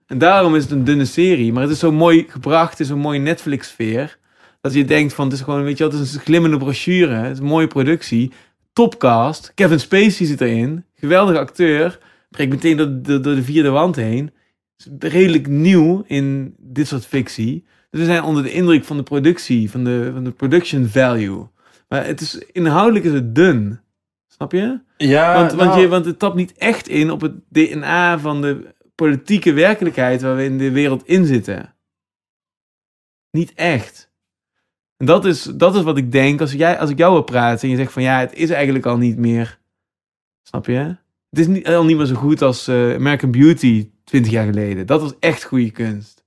En daarom is het een dunne serie. Maar het is zo mooi gebracht. Het is een mooie Netflix-sfeer. Dat je denkt van, het is gewoon, weet je wat, het is een glimmende brochure. Het is een mooie productie. Topcast. Kevin Spacey zit erin. Geweldige acteur. Breekt meteen door, de vierde wand heen. Is redelijk nieuw in dit soort fictie. Dus we zijn onder de indruk van de productie, van de, van de production value. Maar het is, inhoudelijk is het dun. Snap je? Ja, want, nou. je, want het tapt niet echt in op het DNA van de politieke werkelijkheid waar we in de wereld in zitten. Niet echt. En dat is, dat is wat ik denk als, jij, als ik jou wil praat en je zegt van ja, het is eigenlijk al niet meer. Snap je? Het is niet, al niet meer zo goed als uh, American Beauty 20 jaar geleden. Dat was echt goede kunst.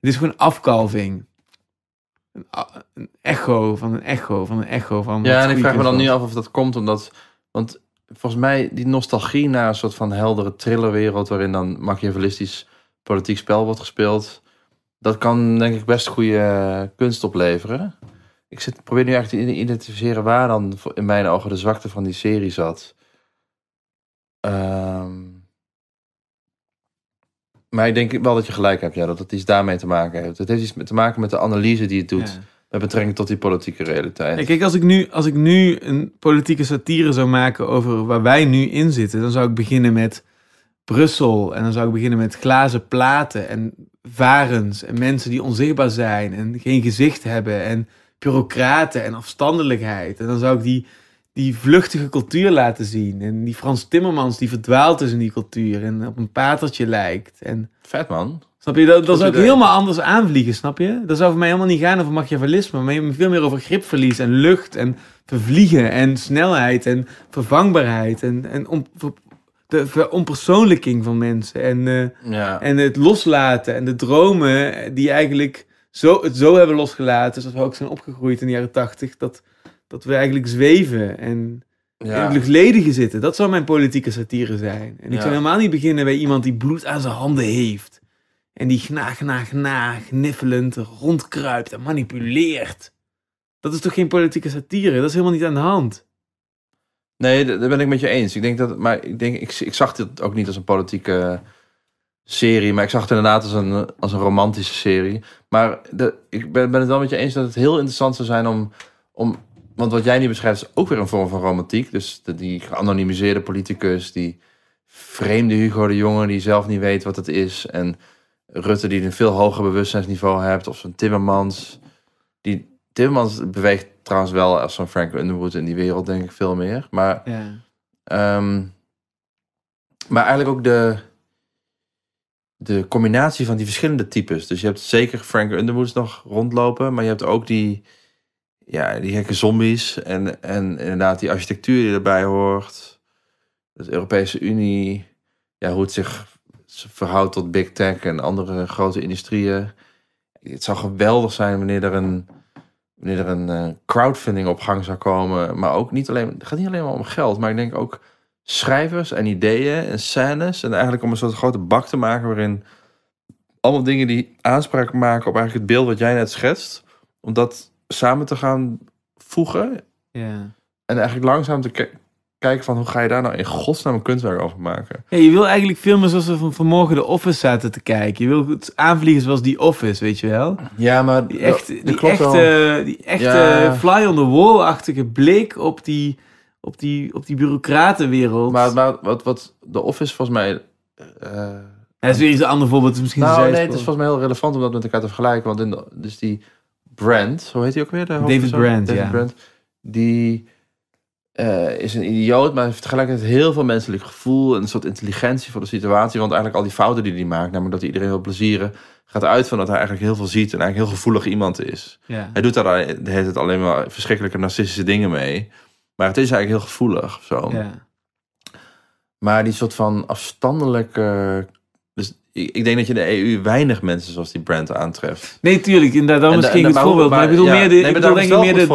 Het is gewoon afkalving. Een, een echo van een echo van een echo van. Ja, en ik vraag me dan nu af of dat komt omdat. Want volgens mij die nostalgie naar een soort van heldere thrillerwereld. waarin dan machiavellistisch politiek spel wordt gespeeld dat kan denk ik best goede eh, kunst opleveren. Ik zit, probeer nu eigenlijk te identificeren waar dan in mijn ogen de zwakte van die serie zat. Ehm, maar ik denk wel dat je gelijk hebt, ja, dat het iets daarmee te maken heeft. Het heeft iets te maken met de analyse die het doet. Met betrekking tot die politieke realiteit. kijk, als ik, nu, als ik nu een politieke satire zou maken over waar wij nu in zitten, dan zou ik beginnen met Brussel. En dan zou ik beginnen met glazen platen en varens en mensen die onzichtbaar zijn en geen gezicht hebben en bureaucraten en afstandelijkheid. En dan zou ik die, die vluchtige cultuur laten zien. En die Frans Timmermans die verdwaald is in die cultuur en op een patertje lijkt. En, Vet man. Snap je? Dat, dat zou ik helemaal anders aanvliegen, snap je? Dat zou voor mij helemaal niet gaan over machiavellisme, maar veel meer over gripverlies en lucht en vervliegen en snelheid en vervangbaarheid en, en om, de verompersoonlijking van mensen. En, eh, en het loslaten en de dromen die eigenlijk zo, het zo hebben losgelaten. Zoals we ook zijn opgegroeid in de jaren tachtig. Dat, dat we eigenlijk zweven en ja. in zitten. Dat zou mijn politieke satire zijn. En ik zou helemaal niet beginnen bij iemand die bloed aan zijn handen heeft. En die gnag gnag gnag niffelend rondkruipt en manipuleert. Dat is toch geen politieke satire? Dat is helemaal niet aan de hand. Nee, daar ben ik met je eens. Ik denk dat, maar ik, denk, ik, ik zag dit ook niet als een politieke serie, maar ik zag het inderdaad als een, als een romantische serie. Maar de, ik ben, ben het wel met je eens dat het heel interessant zou zijn om, om. Want wat jij nu beschrijft is ook weer een vorm van romantiek. Dus die geanonimiseerde politicus, die vreemde Hugo de Jonge, die zelf niet weet wat het is. En Rutte, die een veel hoger bewustzijnsniveau heeft, of zo'n Timmermans. Die Timmermans beweegt trouwens wel als zo'n Frank Underwood in die wereld, denk ik, veel meer. Maar, ja. Ehm, maar eigenlijk ook de, de combinatie van die verschillende types. Dus je hebt zeker Frank Underwood nog rondlopen, maar je hebt ook die, ja, die gekke zombies en, en inderdaad die architectuur die erbij hoort. Dus de Europese Unie, ja, hoe het zich verhoudt tot big tech en andere grote industrieën. Het zou geweldig zijn wanneer er een wanneer er een eh, crowdfunding op gang zou komen. Maar ook niet alleen, het gaat niet alleen maar om geld, maar ik denk ook schrijvers en ideeën en scènes. En eigenlijk om een soort grote bak te maken waarin allemaal dingen die aanspraak maken op eigenlijk het beeld wat jij net schetst. Om dat samen te gaan voegen. Ja. En eigenlijk langzaam te kijken van hoe ga je daar nou in godsnaam een kunstwerk over maken. je wil eigenlijk filmen zoals we van vanmorgen de Office zaten te kijken. Je wil aanvliegen zoals die Office, weet je wel? Ja, maar die, echt, die, echte, die echte fly on the wall-achtige blik op die, op die, op die bureaucratenwereld. Maar, wat, wat de Office volgens mij. Uh, is weer iets een ander voorbeeld. Misschien nou, nee, het is volgens mij heel relevant om dat met elkaar te vergelijken. Want in de, dus die Brand, hoe heet hij ook weer? David Brand, ja. Brand, die eh, is een idioot, maar heeft tegelijkertijd heel veel menselijk gevoel en een soort intelligentie voor de situatie. Want eigenlijk al die fouten die hij maakt, namelijk dat hij iedereen wil plezieren, gaat uit van dat hij eigenlijk heel veel ziet en eigenlijk heel gevoelig iemand is. Ja. Hij doet daar de alleen maar verschrikkelijke narcistische dingen mee. Maar het is eigenlijk heel gevoelig zo. Ja. Maar die soort van afstandelijke ik, denk dat je de EU weinig mensen zoals die brand aantreft. Nee, tuurlijk. Inderdaad, is misschien het voorbeeld. Maar, ik bedoel meer de, denk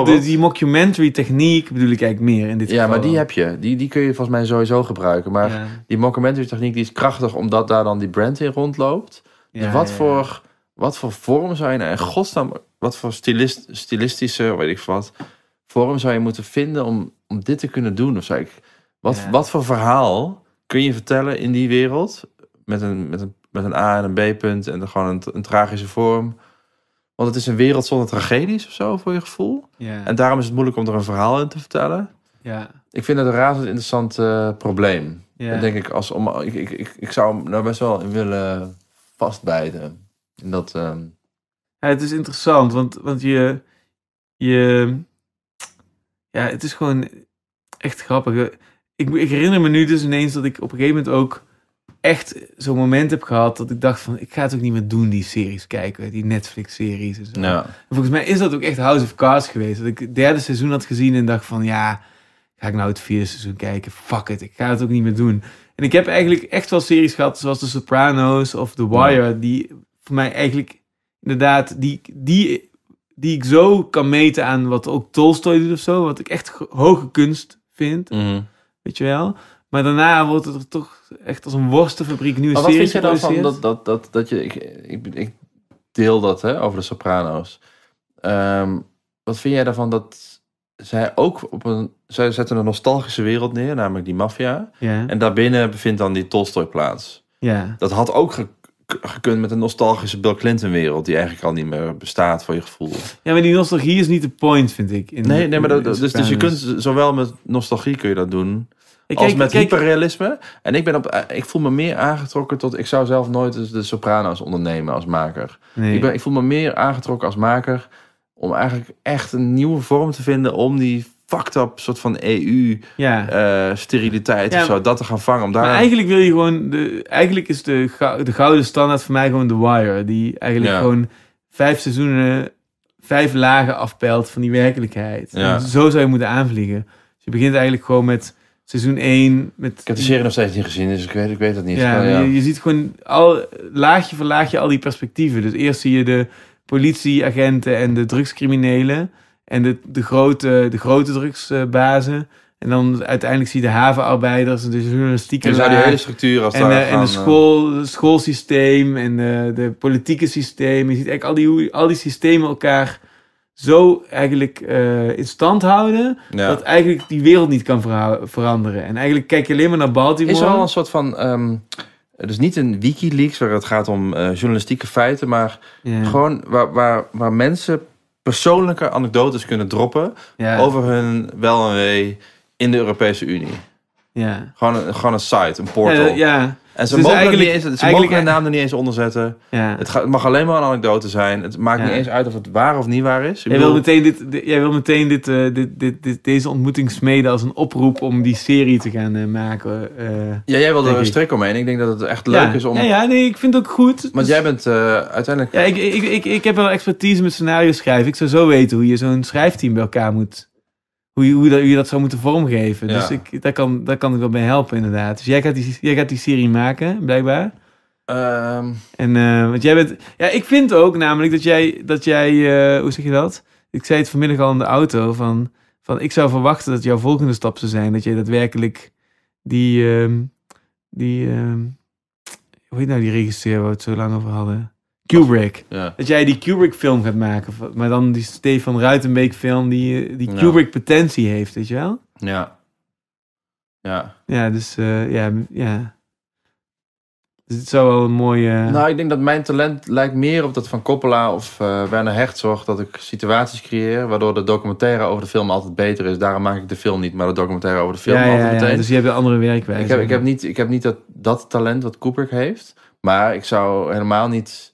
meer de, die mockumentary techniek bedoel ik eigenlijk meer in dit ja, geval. Ja, maar die heb je. Die, die kun je volgens mij sowieso gebruiken. Maar die mockumentary techniek die is krachtig omdat daar dan die brand in rondloopt. dus wat, Voor, wat voor vorm zou je nou Godstam Wat voor stilist, stilistische, weet ik wat, vorm zou je moeten vinden om, om dit te kunnen doen? Of zou ik, wat, wat voor verhaal kun je vertellen in die wereld... Met een, met een met een A en een B-punt en gewoon een, tragische vorm. Want het is een wereld zonder tragedies of zo, voor je gevoel. Yeah. En daarom is het moeilijk om er een verhaal in te vertellen. Yeah. Ik vind dat een razend interessant eh, probleem. Yeah. denk ik, als, om, ik, ik, ik, ik zou hem nou best wel in willen vastbijten. En dat, ehm, het is interessant, want, want je, je... Ja, het is gewoon echt grappig. Ik, ik herinner me nu dus ineens dat ik op een gegeven moment ook echt zo'n moment heb gehad dat ik dacht van... ik ga het ook niet meer doen, die series kijken. Die Netflix-series en zo. volgens mij is dat ook echt House of Cards geweest. Dat ik het derde seizoen had gezien en dacht van... ja, ga ik nou het vierde seizoen kijken? Fuck it, ik ga het ook niet meer doen. En ik heb eigenlijk echt wel series gehad zoals The Sopranos of The Wire... die voor mij eigenlijk inderdaad... die, die, die ik zo kan meten aan wat ook Tolstoy doet of zo. Wat ik echt hoge kunst vind. Mhm. Weet je wel? Maar daarna wordt het toch echt als een worstenfabriek nieuw. serieus wat vind je dan van dat, dat, dat, dat je... Ik, ik, ik deel dat hè, over de Soprano's. Ehm, wat vind jij daarvan dat zij ook op een... Zij zetten een nostalgische wereld neer, namelijk die maffia. Ja. En daarbinnen bevindt dan die Tolstoy plaats. Ja. Dat had ook gekund met een nostalgische Bill Clinton wereld die eigenlijk al niet meer bestaat voor je gevoel. Ja, maar die nostalgie is niet de point, vind ik. In nee, nee, maar dat, dus, dus je kunt zowel met nostalgie kun je dat doen als met hyperrealisme. En ik, ben op, eh, ik voel me meer aangetrokken tot... Ik zou zelf nooit de Soprano's ondernemen als maker. Nee. Ik, ben, ik voel me meer aangetrokken als maker... om eigenlijk echt een nieuwe vorm te vinden... om die fucked up soort van EU-steriliteit eh, ja. of zo. Dat te gaan vangen. Om daar... Maar eigenlijk wil je gewoon... De, eigenlijk is de, de gouden standaard voor mij gewoon The Wire. Die eigenlijk gewoon vijf seizoenen... Vijf lagen afpelt van die werkelijkheid. Zo zou je moeten aanvliegen. Dus je begint eigenlijk gewoon met seizoen 1. Met... Ik heb de serie nog steeds niet gezien, dus ik weet, ik weet het niet. Ja, Je, je, ziet gewoon al, laagje voor laagje al die perspectieven. Dus eerst zie je de politieagenten en de drugscriminelen. En de, de, grote, de grote drugsbazen. En dan uiteindelijk zie je de havenarbeiders en de journalistieke en die hele structuur als en, en de eh. school, schoolsysteem en de, de politieke systeem. Je ziet eigenlijk al die, al die systemen elkaar zo eigenlijk eh, in stand houden. Dat eigenlijk die wereld niet kan veranderen. En eigenlijk kijk je alleen maar naar Baltimore. Is al een soort van. Um, dus niet een Wikileaks waar het gaat om eh, journalistieke feiten, maar gewoon waar, waar, waar mensen persoonlijke anekdotes kunnen droppen over hun wel en wee in de Europese Unie. Ja. Gewoon, een, gewoon een site, een portal. Ja, en ze mogen, eigenlijk, ze mogen de naam er niet eens onder zetten. Ja. Het, mag alleen maar een anekdote zijn. Het maakt niet eens uit of het waar of niet waar is. jij, wil meteen dit, jij wil meteen dit, dit, dit, deze ontmoeting smeden als een oproep om die serie te gaan eh, maken. Eh, ja, jij wilde er een strik omheen. Ik denk dat het echt leuk is om... Ja, ja, nee, ik vind het ook goed. Want jij bent eh, uiteindelijk... Ja, ik, ik, ik, ik heb wel expertise met scenario schrijven. Ik zou zo weten hoe je zo'n schrijfteam bij elkaar moet hoe je, hoe, dat, je dat zou moeten vormgeven. Dus ik, daar, kan, daar kan ik wel bij helpen, inderdaad. Dus jij gaat die, jij gaat die serie maken, blijkbaar. Ehm, en, eh, want jij bent... Ja, ik vind ook namelijk dat jij... Dat jij eh, hoe zeg je dat? Ik zei het vanmiddag al in de auto. Van, van ik zou verwachten dat jouw volgende stap zou zijn. Dat jij daadwerkelijk die... Ehm, die ehm, hoe heet nou die regisseur waar we het zo lang over hadden? Kubrick. Ja. Dat jij die Kubrick film gaat maken. Maar dan die Stefan Ruitenbeek film die, eh, die Kubrick potentie heeft, weet je wel? Ja. Ja. Ja, dus eh, ja, ja. is dus het zou wel een mooie... Nou, ik denk dat mijn talent lijkt meer op dat van Coppola of uh, Werner Herzog. Dat ik situaties creëer waardoor de documentaire over de film altijd beter is. Daarom maak ik de film niet, maar de documentaire over de film ja, altijd ja, Ja, dus je hebt een andere werkwijze. Ik heb, ik heb niet, ik heb niet dat, dat talent wat Kubrick heeft. Maar ik zou helemaal niet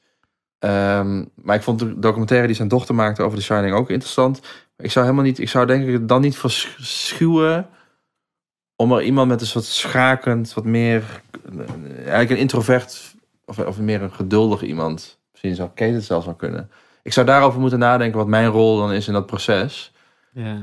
Ehm, maar ik vond de documentaire die zijn dochter maakte over The Shining ook interessant. Ik zou helemaal niet, ik zou denk ik dan niet verschuwen om er iemand met een soort schakend, wat meer, eigenlijk een introvert of, of meer een geduldig iemand, misschien zou Kate het zelfs wel kunnen. Ik zou daarover moeten nadenken wat mijn rol dan is in dat proces.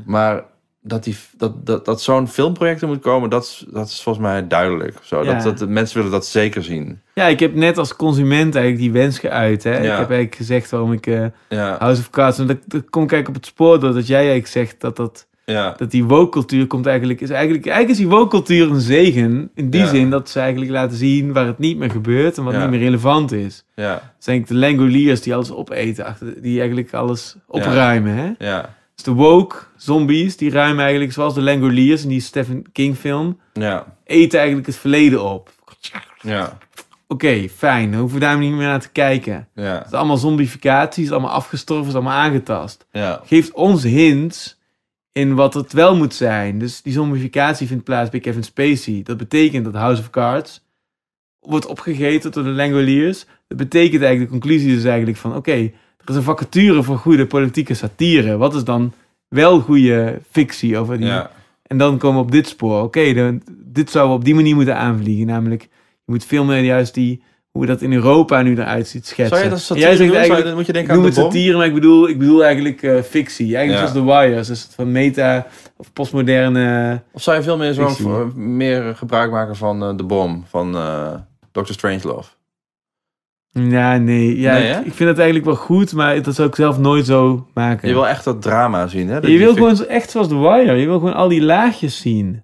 Maar dat, die, dat, dat, dat zo'n filmproject er moet komen, dat, dat is volgens mij duidelijk. Zo. Ja. Dat, dat, mensen willen dat zeker zien. Ja, ik heb net als consument eigenlijk die wens geuit. Hè? Ik heb eigenlijk gezegd waarom ik uh, ja. House of Cards... En dat, kom kijk op het spoor doordat jij eigenlijk zegt dat dat... Ja. Dat die woke komt eigenlijk, is eigenlijk... Eigenlijk is die woke een zegen. In die zin dat ze eigenlijk laten zien waar het niet meer gebeurt... en wat niet meer relevant is. Ja. Dat zijn de langoliers die alles opeten. Achter, die eigenlijk alles opruimen. Hè? Ja. Dus de woke zombies, die ruimen eigenlijk, zoals de Langoliers in die Stephen King film, ja. eten eigenlijk het verleden op. Ja. Oké, fijn. Dan hoeven we daar niet meer naar te kijken. Ja. Het is allemaal zombificatie, het is allemaal afgestorven, het is allemaal aangetast. Ja. Geeft ons hints in wat het wel moet zijn. Dus die zombificatie vindt plaats bij Kevin Spacey. Dat betekent dat House of Cards wordt opgegeten door de Langoliers. Dat betekent eigenlijk, de conclusie is dus eigenlijk van... oké, er is een vacature voor goede politieke satire. Wat is dan wel goede fictie over die... En dan komen we op dit spoor. Oké, dit zou we op die manier moeten aanvliegen. Namelijk, je moet veel meer juist die... Hoe dat in Europa nu eruit ziet schetsen. Zou je dat Jij zegt Eigenlijk, moet je denken aan de bom? satire, maar ik bedoel, ik bedoel eigenlijk eh, fictie. Eigenlijk zoals ja. The Wires. Dus van meta of postmoderne... Of zou je veel meer, zo meer gebruik maken van eh, de bom? Van uh, eh, Strange Love? Ja, nee. Ja, ik, vind het eigenlijk wel goed, maar dat zou ik zelf nooit zo maken. Je wil echt dat drama zien, hè? je wil gewoon echt zoals de Wire. Je wil gewoon al die laagjes zien.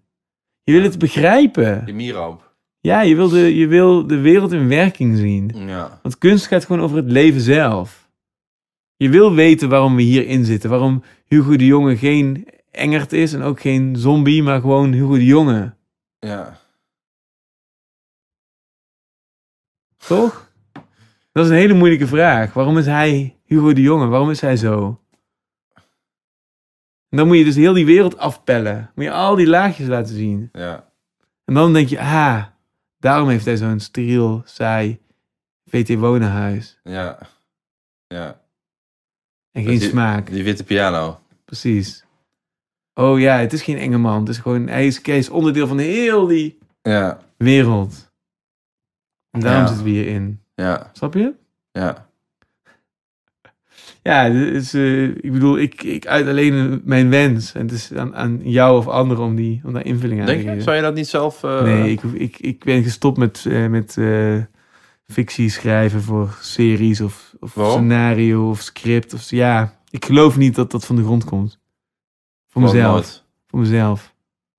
Je wil het begrijpen. De mieramp. Ja, je wil, de, je wil de wereld in werking zien. Ja. Want kunst gaat gewoon over het leven zelf. Je wil weten waarom we hierin zitten. Waarom Hugo de Jonge geen engert is en ook geen zombie, maar gewoon Hugo de Jonge. Ja. Toch? Dat is een hele moeilijke vraag. Waarom is hij Hugo de Jonge? Waarom is hij zo? dan moet je dus heel die wereld afpellen. Moet je al die laagjes laten zien. Ja. En dan denk je, ah, daarom heeft hij zo'n steriel, saai VT-wonenhuis. Ja. Ja. En geen smaak. Die witte piano. Precies. Oh ja, het is geen enge man. Het is gewoon, hij is, onderdeel van heel die ja. wereld. En daarom zitten we hierin. Ja. Snap je? Ja. Ja, dus, ik bedoel, ik, ik uit alleen mijn wens. En het is aan, aan jou of anderen om, die, om daar invulling aan te geven. Je? Zou je dat niet zelf... Eh, nee, ik, ik, ik ben gestopt met, uh, met fictie schrijven voor series of, of scenario of script. Of, ja, ik geloof niet dat dat van de grond komt. Voor mezelf. Voor mezelf.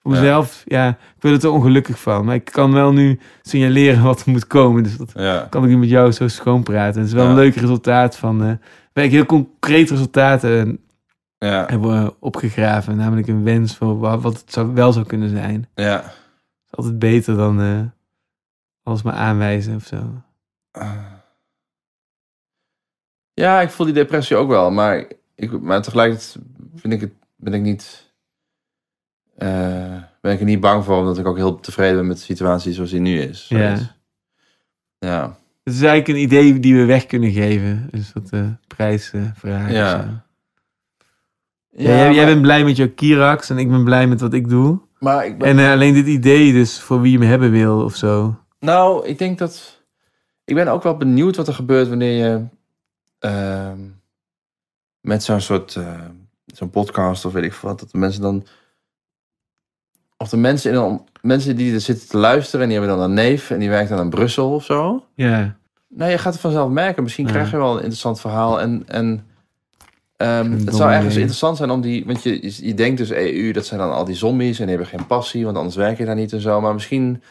Voor mezelf, ja. ik ben er te ongelukkig van. Maar ik kan wel nu signaleren wat er moet komen. Dus dat ja. kan ik nu met jou zo schoon praten. Het is wel een leuk resultaat van... Uh, ben ik heel concreet resultaten eh, hebben opgegraven. Namelijk een wens voor wat het zou, wel zou kunnen zijn. Ja. altijd beter dan uh, alles maar aanwijzen of zo. Ah. Ja, ik voel die depressie ook wel. Maar, ik, maar tegelijkertijd vind ik het, ben ik niet uh, ben ik er niet bang voor, omdat ik ook heel tevreden ben met de situatie zoals die nu is. Ja. ja. Het is eigenlijk een idee die we weg kunnen geven. Een dus soort uh, eh, prijzen vragen. ja. Ja, jij, bent blij met jouw Kirax en ik ben blij met wat ik doe. Maar ik ben... En eh, alleen dit idee dus voor wie je hem hebben wil of zo. Nou, ik denk dat... Ik ben ook wel benieuwd wat er gebeurt wanneer je... Ehm, met zo'n soort... zo'n podcast of weet ik wat. Dat de mensen dan of de mensen, in een, mensen die er zitten te luisteren en die hebben dan een neef en die werkt dan in Brussel of zo. Ja. Nou, je gaat het vanzelf merken. Misschien krijg je wel een interessant verhaal. En, en ehm, het zou ergens interessant zijn om die. Want je, je denkt dus EU, dat zijn dan al die zombies en die hebben geen passie, want anders werk je daar niet en zo. Maar misschien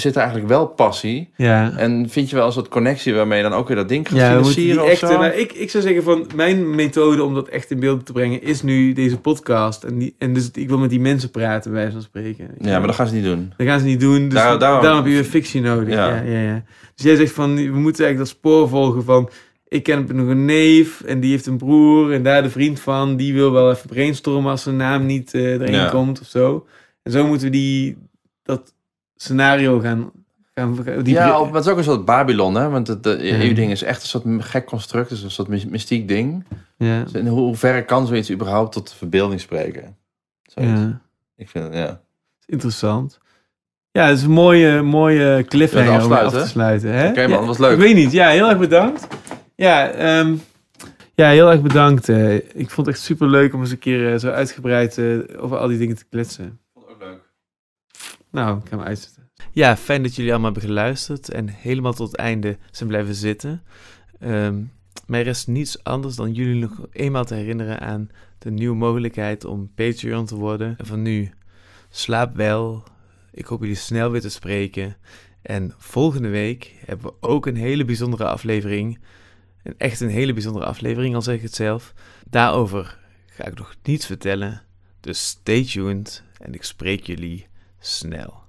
zit er eigenlijk wel passie. Ja. En vind je wel een soort connectie waarmee dan ook weer dat ding gaat ja, financieren echte, eh, nou, ik, ik zou zeggen van, mijn methode om dat echt in beeld te brengen is nu deze podcast. En, die, en dus ik wil met die mensen praten, bij van spreken. Ja, maar dat gaan ze niet doen. Dat gaan ze niet doen. Dus Daar, daarom... heb je weer fictie nodig. Ja. Ja, ja, Dus jij zegt van, we moeten eigenlijk dat spoor volgen van ik ken nog een neef en die heeft een broer en daar de vriend van. Die wil wel even brainstormen als zijn naam niet eh, erin komt of zo. En zo moeten we die, dat scenario gaan. gaan die ja, maar het is ook een soort Babylon, hè? Want het EU-ding e is echt een soort gek construct, is een soort mystiek ding. Ja. Dus in hoeverre kan zoiets überhaupt tot de verbeelding spreken? Zoiets. Ja. Ik vind het, ja. Interessant. Ja, het is een mooie, mooie cliffhanger af te sluiten. Oké man, was leuk. Ik weet niet. Ja, heel erg bedankt. Ja, ehm, ja heel erg bedankt. Eh. ik vond het echt super leuk om eens een keer eh, zo uitgebreid eh, over al die dingen te kletsen. Vond ook leuk. Nou, ik ga hem uitzetten. Ja, fijn dat jullie allemaal hebben geluisterd en helemaal tot het einde zijn blijven zitten. Um, mij rest niets anders dan jullie nog eenmaal te herinneren aan de nieuwe mogelijkheid om Patreon te worden. En van nu, slaap wel. Ik hoop jullie snel weer te spreken. En volgende week hebben we ook een hele bijzondere aflevering. Een echt een hele bijzondere aflevering, al zeg ik het zelf. Daarover ga ik nog niets vertellen. Dus stay tuned en ik spreek jullie snel.